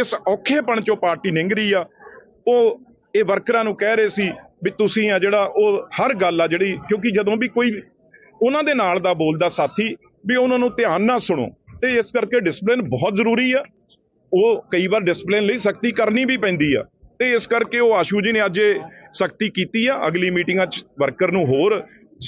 S4: ਇਸ ਔਖੇਪਣ ਚੋਂ ਪਾਰਟੀ ਨਿੰਗ ਰਹੀ ਆ ਉਹ ਇਹ ਵਰਕਰਾਂ ਨੂੰ ਕਹਿ ਰਹੇ ਸੀ ਵੀ ਤੁਸੀਂ ਆ ਜਿਹੜਾ ਉਹ ਹਰ ਗੱਲ ਆ ਜਿਹੜੀ ਕਿਉਂਕਿ ਜਦੋਂ ਵੀ ਕੋਈ ਉਹਨਾਂ ਦੇ ਨਾਲ ਦਾ ਬੋਲਦਾ ਸਾਥੀ ਵੀ ਉਹਨਾਂ ਨੂੰ ਧਿਆਨ ਨਾਲ ਸੁਣੋ ਤੇ ਇਸ ਕਰਕੇ ਡਿਸਪਲਿਨ ਬਹੁਤ ਜ਼ਰੂਰੀ ਆ ਉਹ ਕਈ ਵਾਰ ਡਿਸਪਲਿਨ ਲਈ ਸਖਤੀ ਕਰਨੀ ਵੀ ਪੈਂਦੀ ਆ ਤੇ ਇਸ ਕਰਕੇ ਉਹ ਆਸ਼ੂ ਜੀ ਨੇ ਅੱਜ ਇਹ ਸਖਤੀ ਕੀਤੀ ਆ ਅਗਲੀ ਮੀਟਿੰਗਾਂ 'ਚ ਵਰਕਰ ਨੂੰ ਹੋਰ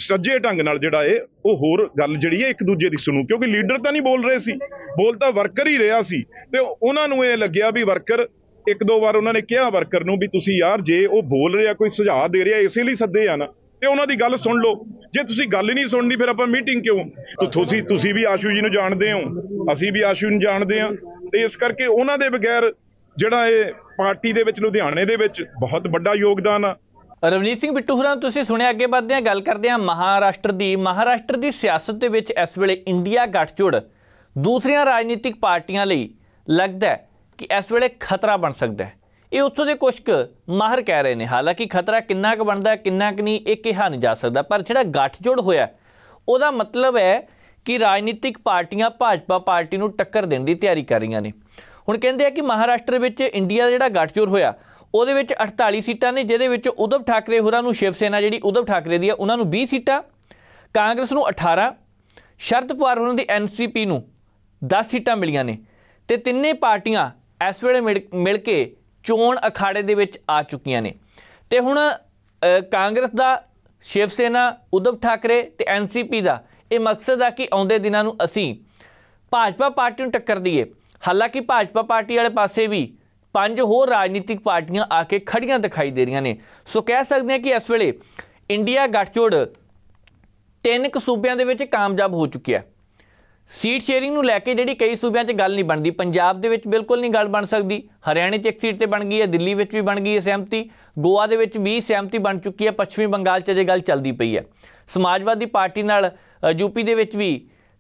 S4: ਸੱਜੇ ਢੰਗ ਨਾਲ ਜਿਹੜਾ ਏ ਉਹ ਹੋਰ ਗੱਲ ਜਿਹੜੀ ਏ ਇੱਕ ਦੂਜੇ ਦੀ ਸੁਣੂ ਕਿਉਂਕਿ ਲੀਡਰ ਤਾਂ ਨਹੀਂ ਬੋਲ ਰਹੇ ਸੀ ਬੋਲ ਤਾਂ ਵਰਕਰ ਹੀ ਰਿਹਾ ਸੀ ਤੇ ਉਹਨਾਂ ਨੂੰ ਇਹ ਲੱਗਿਆ ਵੀ ਵਰਕਰ ਇੱਕ ਦੋ ਵਾਰ ਉਹਨਾਂ ਨੇ ਕਿਹਾ ਵਰਕਰ ਨੂੰ ਵੀ ਤੁਸੀਂ ਯਾਰ ਜੇ ਉਹ ਬੋਲ ਰਿਹਾ ਕੋਈ ਸੁਝਾਅ ਦੇ ਰਿਹਾ ਇਸੇ ਲਈ ਸੱਦੇ ਆ ਨਾ ਤੇ ਉਹਨਾਂ ਦੀ ਗੱਲ ਸੁਣ ਲਓ ਜੇ ਤੁਸੀਂ ਗੱਲ ਨਹੀਂ ਸੁਣਨੀ ਫਿਰ ਆਪਾਂ ਮੀਟਿੰਗ ਕਿਉਂ ਤੁਸੀਂ ਤੁਸੀਂ ਵੀ ਆਸ਼ੂ ਜੀ ਨੂੰ ਜਾਣਦੇ ਹੋ ਅਸੀਂ ਵੀ ਆਸ਼ੂ ਨੂੰ ਜਾਣਦੇ ਆ ਤੇ ਇਸ ਕਰਕੇ ਉਹਨਾਂ ਦੇ ਬਗੈਰ ਜਿਹੜਾ ਇਹ ਪਾਰਟੀ ਦੇ ਵਿੱਚ ਲੁਧਿਆਣੇ ਦੇ ਵਿੱਚ ਬਹੁਤ ਵੱਡਾ ਯੋਗਦਾਨ ਆ
S1: ਰਵਨੀਤ ਸਿੰਘ ਬਿੱਟੂ ਹੋਰਾਂ ਤੁਸੀਂ ਸੁਣਿਆ ਅੱਗੇ ਵੱਧਦੇ ਆ ਗੱਲ ਕਰਦੇ ਆ ਮਹਾਰਾਸ਼ਟਰ ਦੀ ਮਹਾਰਾਸ਼ਟਰ ਦੀ ਸਿਆਸਤ ਦੇ ਵਿੱਚ ਇਸ ਵੇਲੇ ਇੰਡੀਆ ਗੱਠਜੋੜ ਦੂਸਰੀਆਂ ਰਾਜਨੀਤਿਕ ਪਾਰਟੀਆਂ ਲਈ ਲੱਗਦਾ ਕਿ ਇਸ ਵੇਲੇ ਖਤਰਾ ਬਣ ਸਕਦਾ ਹੈ ਇਹ ਉੱਥੋਂ ਦੇ ਕੁਝ ਮਾਹਰ ਕਹਿ ਰਹੇ ਨੇ ਹਾਲਾਂਕਿ ਖਤਰਾ ਕਿੰਨਾ ਕੁ ਬਣਦਾ ਕਿੰਨਾ ਕੁ ਨਹੀਂ ਇਹ ਕਿਹਾ ਨਹੀਂ ਜਾ ਸਕਦਾ ਪਰ ਜਿਹੜਾ ਗੱਠਜੋੜ ਹੋਇਆ ਉਹਦਾ ਮਤਲਬ ਹੈ ਕਿ ਰਾਜਨੀਤਿਕ ਪਾਰਟੀਆਂ ਭਾਜਪਾ ਪਾਰਟੀ ਨੂੰ ਟੱਕਰ ਦੇਣ ਦੀ ਤਿਆਰੀ ਕਰ ਰਹੀਆਂ ਨੇ ਹੁਣ ਕਹਿੰਦੇ ਆ ਕਿ ਮਹਾਰਾਸ਼ਟਰ ਵਿੱਚ ਇੰਡੀਆ ਦਾ ਜਿਹੜਾ ਗੱਠਜੋੜ ਹੋਇਆ ਉਹਦੇ ਵਿੱਚ 48 ਸੀਟਾਂ ਨੇ ਜਿਹਦੇ ਵਿੱਚ ਉਦਵ ਠਾਕਰੇ ਹੋਰਾਂ ਨੂੰ ਸ਼ਿਵ ਸੈਨਾ ਜਿਹੜੀ ਉਦਵ ਠਾਕਰੇ ਦੀ ਆ ਉਹਨਾਂ ਨੂੰ 20 ਸੀਟਾਂ ਕਾਂਗਰਸ ਨੂੰ 18 ਸ਼ਰਦ ਪਵਾਰ ਹੋਰਾਂ ਦੀ ਐਨਸੀਪੀ ਨੂੰ 10 ਸੀਟਾਂ ਮਿਲੀਆਂ ਨੇ ਤੇ ਤਿੰਨੇ ਪਾਰਟੀਆਂ ਇਸ ਵੇਲੇ ਮਿਲ ਕੇ ਚੋਣ ਅਖਾੜੇ ਦੇ ਵਿੱਚ ਆ ਚੁੱਕੀਆਂ ਨੇ ਤੇ ਹੁਣ ਕਾਂਗਰਸ ਦਾ ਸ਼ਿਵ ਸੇਨਾ ਉਦਵ ਠਾਕਰੇ ਤੇ ਐਨਸੀਪੀ ਦਾ ਇਹ ਮਕਸਦ ਆ ਕਿ ਆਉਂਦੇ ਦਿਨਾਂ ਨੂੰ ਅਸੀਂ ਭਾਜਪਾ ਪਾਰਟੀ ਨੂੰ ਟੱਕਰ ਦਈਏ ਹਾਲਾਂਕਿ ਭਾਜਪਾ ਪਾਰਟੀ ਵਾਲੇ ਪਾਸੇ ਵੀ ਪੰਜ ਹੋਰ ਰਾਜਨੀਤਿਕ ਪਾਰਟੀਆਂ ਆ ਕੇ ਖੜੀਆਂ ਦਿਖਾਈ ਦੇ ਰਹੀਆਂ ਨੇ ਸੋ ਕਹਿ ਸਕਦੇ ਹਾਂ ਕਿ ਇਸ ਵੇਲੇ ਇੰਡੀਆ ਗੱਠਜੋੜ ਤਿੰਨ ਕਸੂਬਿਆਂ ਦੇ ਵਿੱਚ ਕਾਮਯਾਬ ਹੋ ਚੁੱਕਿਆ ਹੈ ਸੀਟ ਸ਼ੇਅਰਿੰਗ ਨੂੰ ਲੈ ਕੇ ਜਿਹੜੀ ਕਈ ਸੂਬਿਆਂ 'ਚ ਗੱਲ ਨਹੀਂ ਬਣਦੀ ਪੰਜਾਬ ਦੇ ਵਿੱਚ ਬਿਲਕੁਲ ਨਹੀਂ ਗੱਲ ਬਣ ਸਕਦੀ ਹਰਿਆਣੇ 'ਚ ਇੱਕ ਸੀਟ ਤੇ ਬਣ ਗਈ ਹੈ ਦਿੱਲੀ ਵਿੱਚ ਵੀ ਬਣ ਗਈ ਹੈ ਸਹਿਮਤੀ ਗੋਆ ਦੇ ਵਿੱਚ ਵੀ ਸਹਿਮਤੀ ਬਣ ਚੁੱਕੀ ਹੈ ਪੱਛਮੀ ਬੰਗਾਲ 'ਚ ਅਜੇ ਗੱਲ ਚੱਲਦੀ ਪਈ ਹੈ ਸਮਾਜਵਾਦੀ ਪਾਰਟੀ ਨਾਲ ਯੂਪੀ ਦੇ ਵਿੱਚ ਵੀ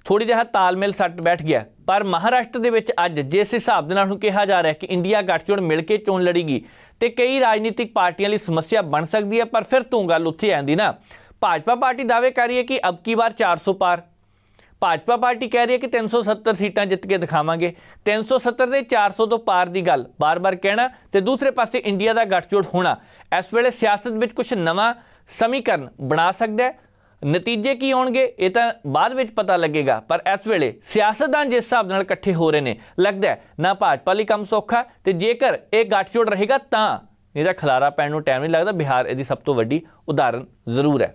S1: ਥੋੜੀ ਜਿਹਾ ਤਾਲਮੇਲ ਸੱਟ ਬੈਠ ਗਿਆ ਪਰ ਮਹਾਰਾਸ਼ਟਰ ਦੇ ਵਿੱਚ ਅੱਜ ਜਿਸ ਹਿਸਾਬ ਦੇ ਨਾਲ ਨੂੰ ਕਿਹਾ ਜਾ ਰਿਹਾ ਕਿ ਇੰਡੀਆ ਗੱਠਜੋੜ ਮਿਲ ਕੇ ਚੋਣ ਲੜੇਗੀ ਤੇ ਕਈ ਰਾਜਨੀਤਿਕ ਪਾਰਟੀਆਂ ਲਈ ਸਮੱਸਿਆ ਬਣ ਸਕਦੀ ਹੈ ਪਰ ਫਿਰ ਤੋਂ ਗੱਲ ਉੱਥੇ ਆਂਦੀ ਨਾ ਭਾਜਪਾ ਪਾਰਟੀ ਦਾਅਵੇ ਕਰ ਰਹੀ ਹੈ ਕਿ ਅਬਕੀ ਵਾਰ 400 ਪਾਰ ਭਾਜਪਾ ਪਾਰਟੀ ਕਹਿ ਰਹੀ ਹੈ ਕਿ 370 ਸੀਟਾਂ ਜਿੱਤ ਕੇ ਦਿਖਾਵਾਂਗੇ 370 ਦੇ 400 ਤੋਂ ਪਾਰ ਦੀ ਗੱਲ ਬਾਰ-ਬਾਰ ਕਹਿਣਾ ਤੇ ਦੂਸਰੇ ਪਾਸੇ ਇੰਡੀਆ ਦਾ ਗੱਠਜੋੜ ਹੋਣਾ ਇਸ ਵੇਲੇ ਸਿਆਸਤ ਵਿੱਚ ਕੁਝ ਨਵਾਂ ਸਮੀਕਰਨ ਬਣਾ ਸਕਦਾ ਹੈ ਨਤੀਜੇ ਕੀ ਹੋਣਗੇ ਇਹ ਤਾਂ ਬਾਅਦ ਵਿੱਚ ਪਤਾ ਲੱਗੇਗਾ ਪਰ ਇਸ ਵੇਲੇ ਸਿਆਸਤਦਾਨ ਜਿਸ ਹਿਸਾਬ ਨਾਲ ਇਕੱਠੇ ਹੋ ਰਹੇ ਨੇ ਲੱਗਦਾ ਨਾ ਭਾਜਪਾ ਲਈ ਕੰਮ ਸੌਖਾ ਤੇ ਜੇਕਰ ਇਹ ਗੱਠਜੋੜ ਰਹੇਗਾ ਤਾਂ ਇਹਦਾ ਖਲਾਰਾ ਪੈਣ ਨੂੰ ਟਾਈਮ ਨਹੀਂ ਲੱਗਦਾ ਬਿਹਾਰ ਇਹਦੀ ਸਭ ਤੋਂ ਵੱਡੀ ਉਦਾਹਰਨ ਜ਼ਰੂਰ ਹੈ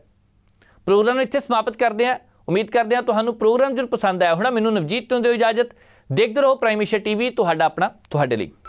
S1: ਪ੍ਰੋਗਰਾਮ ਇੱਥੇ ਸਮਾਪਤ ਕਰਦੇ ਹਾਂ ਉਮੀਦ ਕਰਦੇ ਹਾਂ ਤੁਹਾਨੂੰ ਪ੍ਰੋਗਰਾਮ ਜਰ ਪਸੰਦ ਆਇਆ ਹੋਣਾ ਮੈਨੂੰ ਨਵਜੀਤ ਤੋਂ ਦਿਓ ਇਜਾਜ਼ਤ ਦੇਖਦੇ ਰਹੋ ਪ੍ਰਾਈਮੇਸ਼ਰ ਟੀਵੀ ਤੁਹਾਡਾ ਆਪਣਾ ਤੁਹਾਡੇ ਲਈ